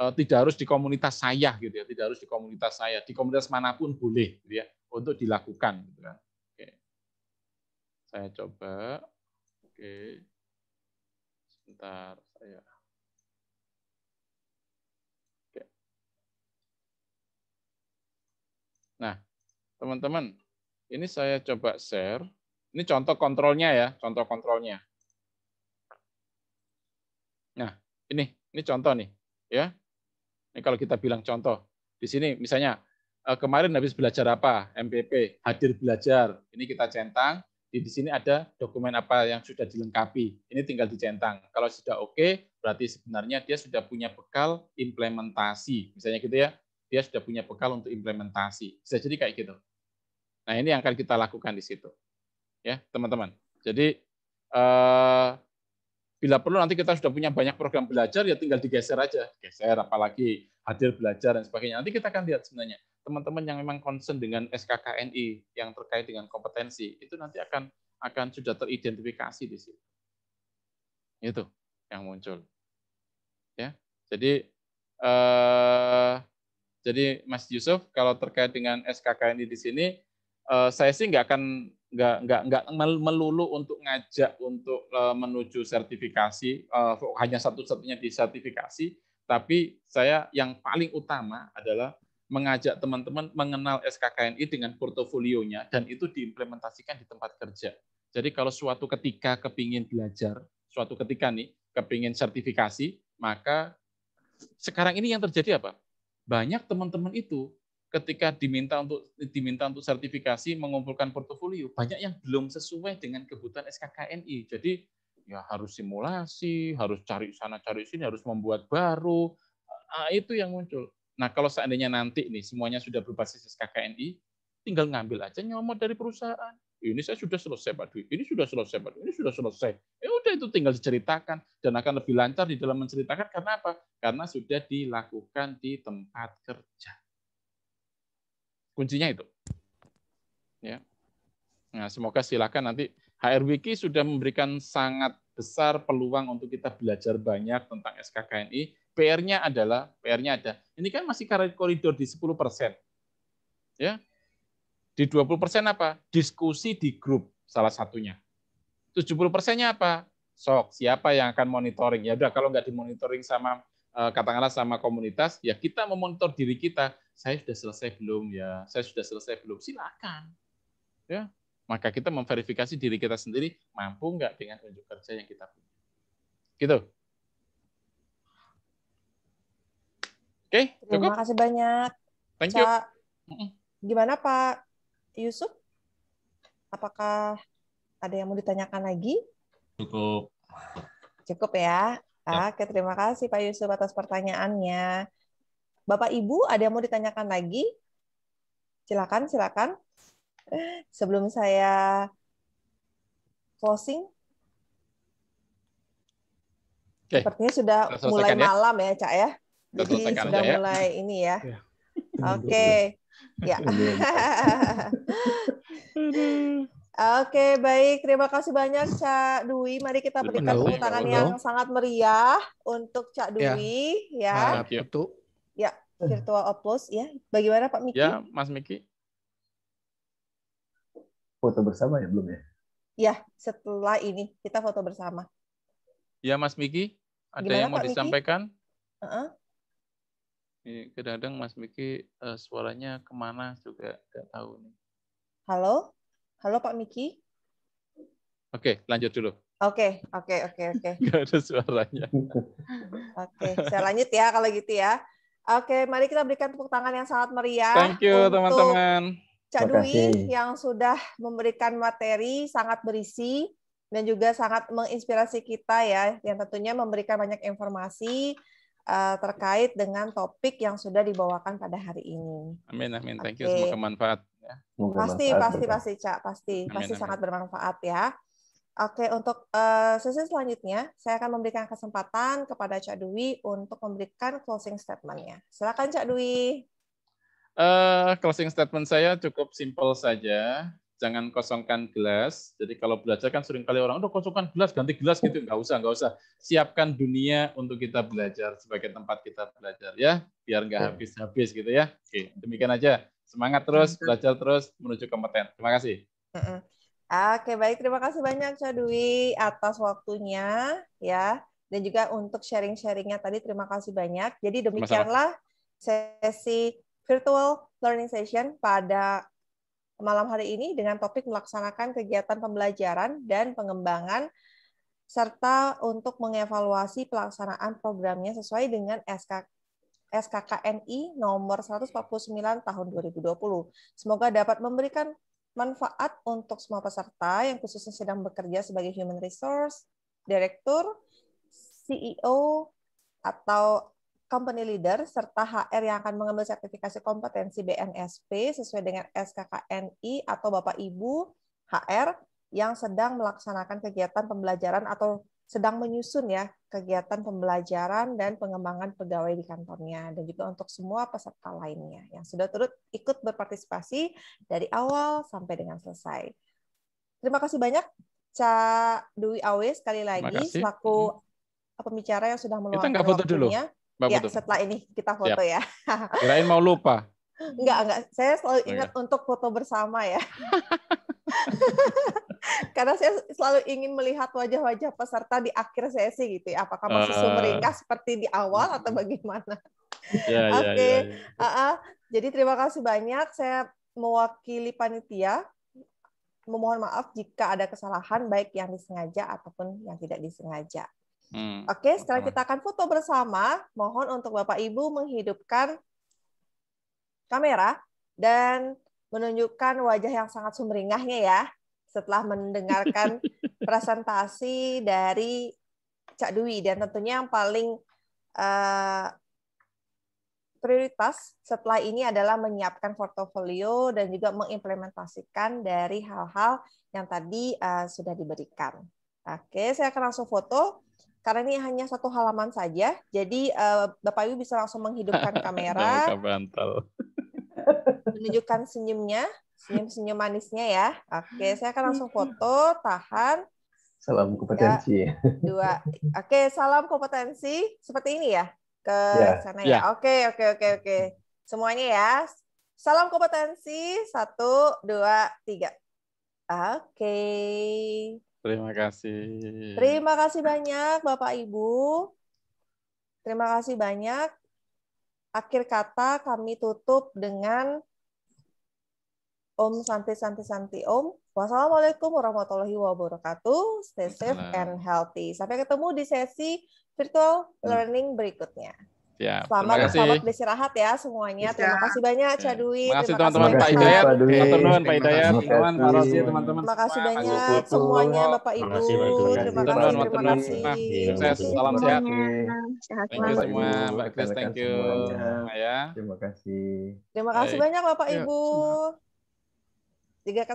Speaker 3: eh, tidak harus di komunitas saya gitu ya, tidak harus di komunitas saya, di komunitas manapun boleh gitu ya untuk dilakukan gitu kan.
Speaker 5: Oke. Saya coba. Oke. Sebentar saya Oke. Nah,
Speaker 3: teman-teman, ini saya coba share. Ini contoh kontrolnya ya, contoh kontrolnya.
Speaker 5: Nah, ini ini contoh nih, ya. Ini kalau kita bilang
Speaker 3: contoh. Di sini misalnya eh, kemarin habis belajar apa? MPP, hadir belajar. Ini kita centang. Di, di sini ada dokumen apa yang sudah dilengkapi. Ini tinggal dicentang. Kalau sudah oke, berarti sebenarnya dia sudah punya bekal implementasi. Misalnya gitu ya, dia sudah punya bekal untuk implementasi. Bisa jadi kayak gitu. Nah, ini yang akan kita lakukan di situ. Ya, teman-teman. Jadi eh, bila perlu nanti kita sudah punya banyak program belajar ya tinggal digeser aja, geser apalagi hadir belajar dan sebagainya. Nanti kita akan lihat sebenarnya teman-teman yang memang concern dengan SKKNI yang terkait dengan kompetensi itu nanti akan akan sudah teridentifikasi di situ. Itu yang muncul. Ya. Jadi eh, jadi Mas Yusuf, kalau terkait dengan SKKNI di sini, uh, saya sih nggak akan nggak nggak nggak melulu untuk ngajak untuk uh, menuju sertifikasi uh, hanya satu-satunya di sertifikasi, tapi saya yang paling utama adalah mengajak teman-teman mengenal SKKNI dengan portofolionya dan itu diimplementasikan di tempat kerja. Jadi kalau suatu ketika kepingin belajar, suatu ketika nih kepingin sertifikasi, maka sekarang ini yang terjadi apa? Banyak teman-teman itu ketika diminta untuk diminta untuk sertifikasi mengumpulkan portofolio banyak yang belum sesuai dengan kebutuhan SKKNI. Jadi ya harus simulasi, harus cari sana cari sini, harus membuat baru. Nah, itu yang muncul. Nah, kalau seandainya nanti nih semuanya sudah berbasis SKKNI, tinggal ngambil aja nyomot dari perusahaan. Ini saya sudah selesai Pak Dwi, ini sudah selesai Pak Dwi, ini sudah selesai. Ya udah itu tinggal diceritakan dan akan lebih lancar di dalam menceritakan karena apa? Karena sudah dilakukan di tempat kerja. Kuncinya itu. Ya. Nah, semoga silakan nanti HR Wiki sudah memberikan sangat besar peluang untuk kita belajar banyak tentang SKKNI. PR-nya adalah, PR-nya ada. Ini kan masih karet koridor di 10 persen. Ya. Di 20 persen apa? Diskusi di grup salah satunya. 70 persennya apa? Sok, siapa yang akan monitoring? Ya udah kalau nggak dimonitoring sama eh, katakanlah sama komunitas, ya kita memonitor diri kita saya sudah selesai belum ya, saya sudah selesai belum, silakan. Ya, maka kita memverifikasi diri kita sendiri
Speaker 5: mampu nggak dengan unjuk kerja yang kita punya. Gitu. Oke, okay, Terima kasih
Speaker 1: banyak. Thank you. gimana Pak Yusuf? Apakah ada yang mau ditanyakan lagi? Cukup. Cukup ya. ya. Oke, terima kasih Pak Yusuf atas pertanyaannya. Bapak Ibu, ada yang mau ditanyakan lagi? Silakan, silakan. Sebelum saya closing. Oke. Sepertinya sudah mulai ya. malam ya, Cak ya. Jadi sudah aja, ya? mulai ini ya. Iya. Oke. Ya. Oke, baik. Terima kasih banyak Cak Dwi. Mari kita berikan tepuk tangan yang sangat meriah untuk Cak ya. Dwi ya. ya. Nah, Iya. virtual applause ya. Bagaimana Pak Miki? Ya,
Speaker 6: Mas Miki. Foto bersama ya belum ya?
Speaker 1: Ya, setelah ini kita foto bersama.
Speaker 3: Ya, Mas Miki, ada Gimana, yang mau Pak disampaikan? Uh-uh. Kadang-kadang Mas Miki uh, suaranya kemana juga nggak tahu nih.
Speaker 1: Halo, halo Pak Miki.
Speaker 3: Oke, lanjut dulu.
Speaker 1: Oke, oke, oke, oke. Gak
Speaker 3: ada suaranya.
Speaker 1: oke, saya lanjut ya kalau gitu ya. Oke, mari kita berikan tepuk tangan yang sangat meriah. Thank you, teman-teman. Cak Dwi yang sudah memberikan materi sangat berisi dan juga sangat menginspirasi kita ya, yang tentunya memberikan banyak informasi uh, terkait dengan topik yang sudah dibawakan pada hari ini.
Speaker 3: Amin, amin. Thank okay. you, semoga manfaat. Ya.
Speaker 1: pasti, manfaat, pasti, pasti, Cak. Pasti, amin, pasti amin. sangat bermanfaat ya. Oke, untuk eh, sesi selanjutnya, saya akan memberikan kesempatan kepada Cak Dwi untuk memberikan closing statement-nya. Silakan Cak Dwi.
Speaker 3: Uh, closing statement saya cukup simple saja. Jangan kosongkan gelas. Jadi kalau belajar kan sering kali orang, udah kosongkan gelas, ganti gelas gitu. Nggak usah, nggak usah. Siapkan dunia untuk kita belajar sebagai tempat kita belajar ya. Biar nggak habis-habis gitu ya. Oke, demikian aja. Semangat terus, belajar terus, menuju kompeten. Terima kasih. Uh -uh.
Speaker 1: Oke, baik. Terima kasih banyak, Cadwi atas waktunya ya. Dan juga untuk sharing-sharingnya tadi, terima kasih banyak. Jadi demikianlah sesi virtual learning session pada malam hari ini dengan topik melaksanakan kegiatan pembelajaran dan pengembangan serta untuk mengevaluasi pelaksanaan programnya sesuai dengan SK, SKKNI nomor 149 tahun 2020. Semoga dapat memberikan manfaat untuk semua peserta yang khususnya sedang bekerja sebagai human resource, direktur, CEO, atau company leader, serta HR yang akan mengambil sertifikasi kompetensi BNSP sesuai dengan SKKNI atau Bapak Ibu HR yang sedang melaksanakan kegiatan pembelajaran atau sedang menyusun ya kegiatan pembelajaran dan pengembangan pegawai di kantornya dan juga untuk semua peserta lainnya yang sudah turut ikut berpartisipasi dari awal sampai dengan selesai. Terima kasih banyak Cak Dwi Awe sekali lagi selaku pembicara yang sudah meluangkan kita foto Dulu. Mbak ya, setelah ini kita foto Siap. ya.
Speaker 3: Kirain mau lupa.
Speaker 1: Enggak, enggak. Saya selalu oh, ingat oh, untuk foto bersama ya. karena saya selalu ingin melihat wajah-wajah peserta di akhir sesi gitu ya. Apakah masih uh, meringkas seperti di awal atau hmm. bagaimana?
Speaker 4: Yeah, ya, Oke, okay. Ya, yeah, ya. yeah,
Speaker 1: uh, uh, jadi terima kasih banyak. Saya mewakili panitia memohon maaf jika ada kesalahan baik yang disengaja ataupun yang tidak disengaja.
Speaker 4: Hmm. Oke, sekarang kita
Speaker 1: akan foto bersama, mohon untuk Bapak Ibu menghidupkan kamera dan menunjukkan wajah yang sangat sumringahnya ya setelah mendengarkan presentasi dari Cak Dwi dan tentunya yang paling uh, prioritas setelah ini adalah menyiapkan portofolio dan juga mengimplementasikan dari hal-hal yang tadi uh, sudah diberikan. Oke, saya akan langsung foto karena ini hanya satu halaman saja. Jadi uh, Bapak Ibu bisa langsung menghidupkan nah, kamera, menunjukkan senyumnya Senyum-senyum manisnya ya. Oke, hmm. saya akan langsung hmm. foto, tahan.
Speaker 6: Salam kompetensi. Ya,
Speaker 1: dua. Oke, salam kompetensi. Seperti ini ya ke ya. sana ya. ya. Oke, oke, oke, oke. Semuanya ya. Salam kompetensi. Satu, dua, tiga. Oke.
Speaker 5: Terima kasih. Terima
Speaker 1: kasih banyak Bapak Ibu. Terima kasih banyak. Akhir kata kami tutup dengan Om Santi Santi Santi Om. Wassalamualaikum warahmatullahi wabarakatuh. Stay safe and healthy. Sampai ketemu di sesi virtual hmm. learning berikutnya.
Speaker 4: Ya,
Speaker 5: selamat selamat
Speaker 1: istirahat ya semuanya. Terima iya. kasih banyak Cak Dwi. Terima kasih teman-teman Pak Hidayat, teman-teman Pak Hidayat, teman-teman teman Terima kasih banyak semuanya Bapak Ibu.
Speaker 4: Terima kasih terima kasih.
Speaker 3: Sukses,
Speaker 1: salam sehat. Thank you semua
Speaker 6: Terima kasih. Terima kasih banyak Bapak
Speaker 1: Ibu. diga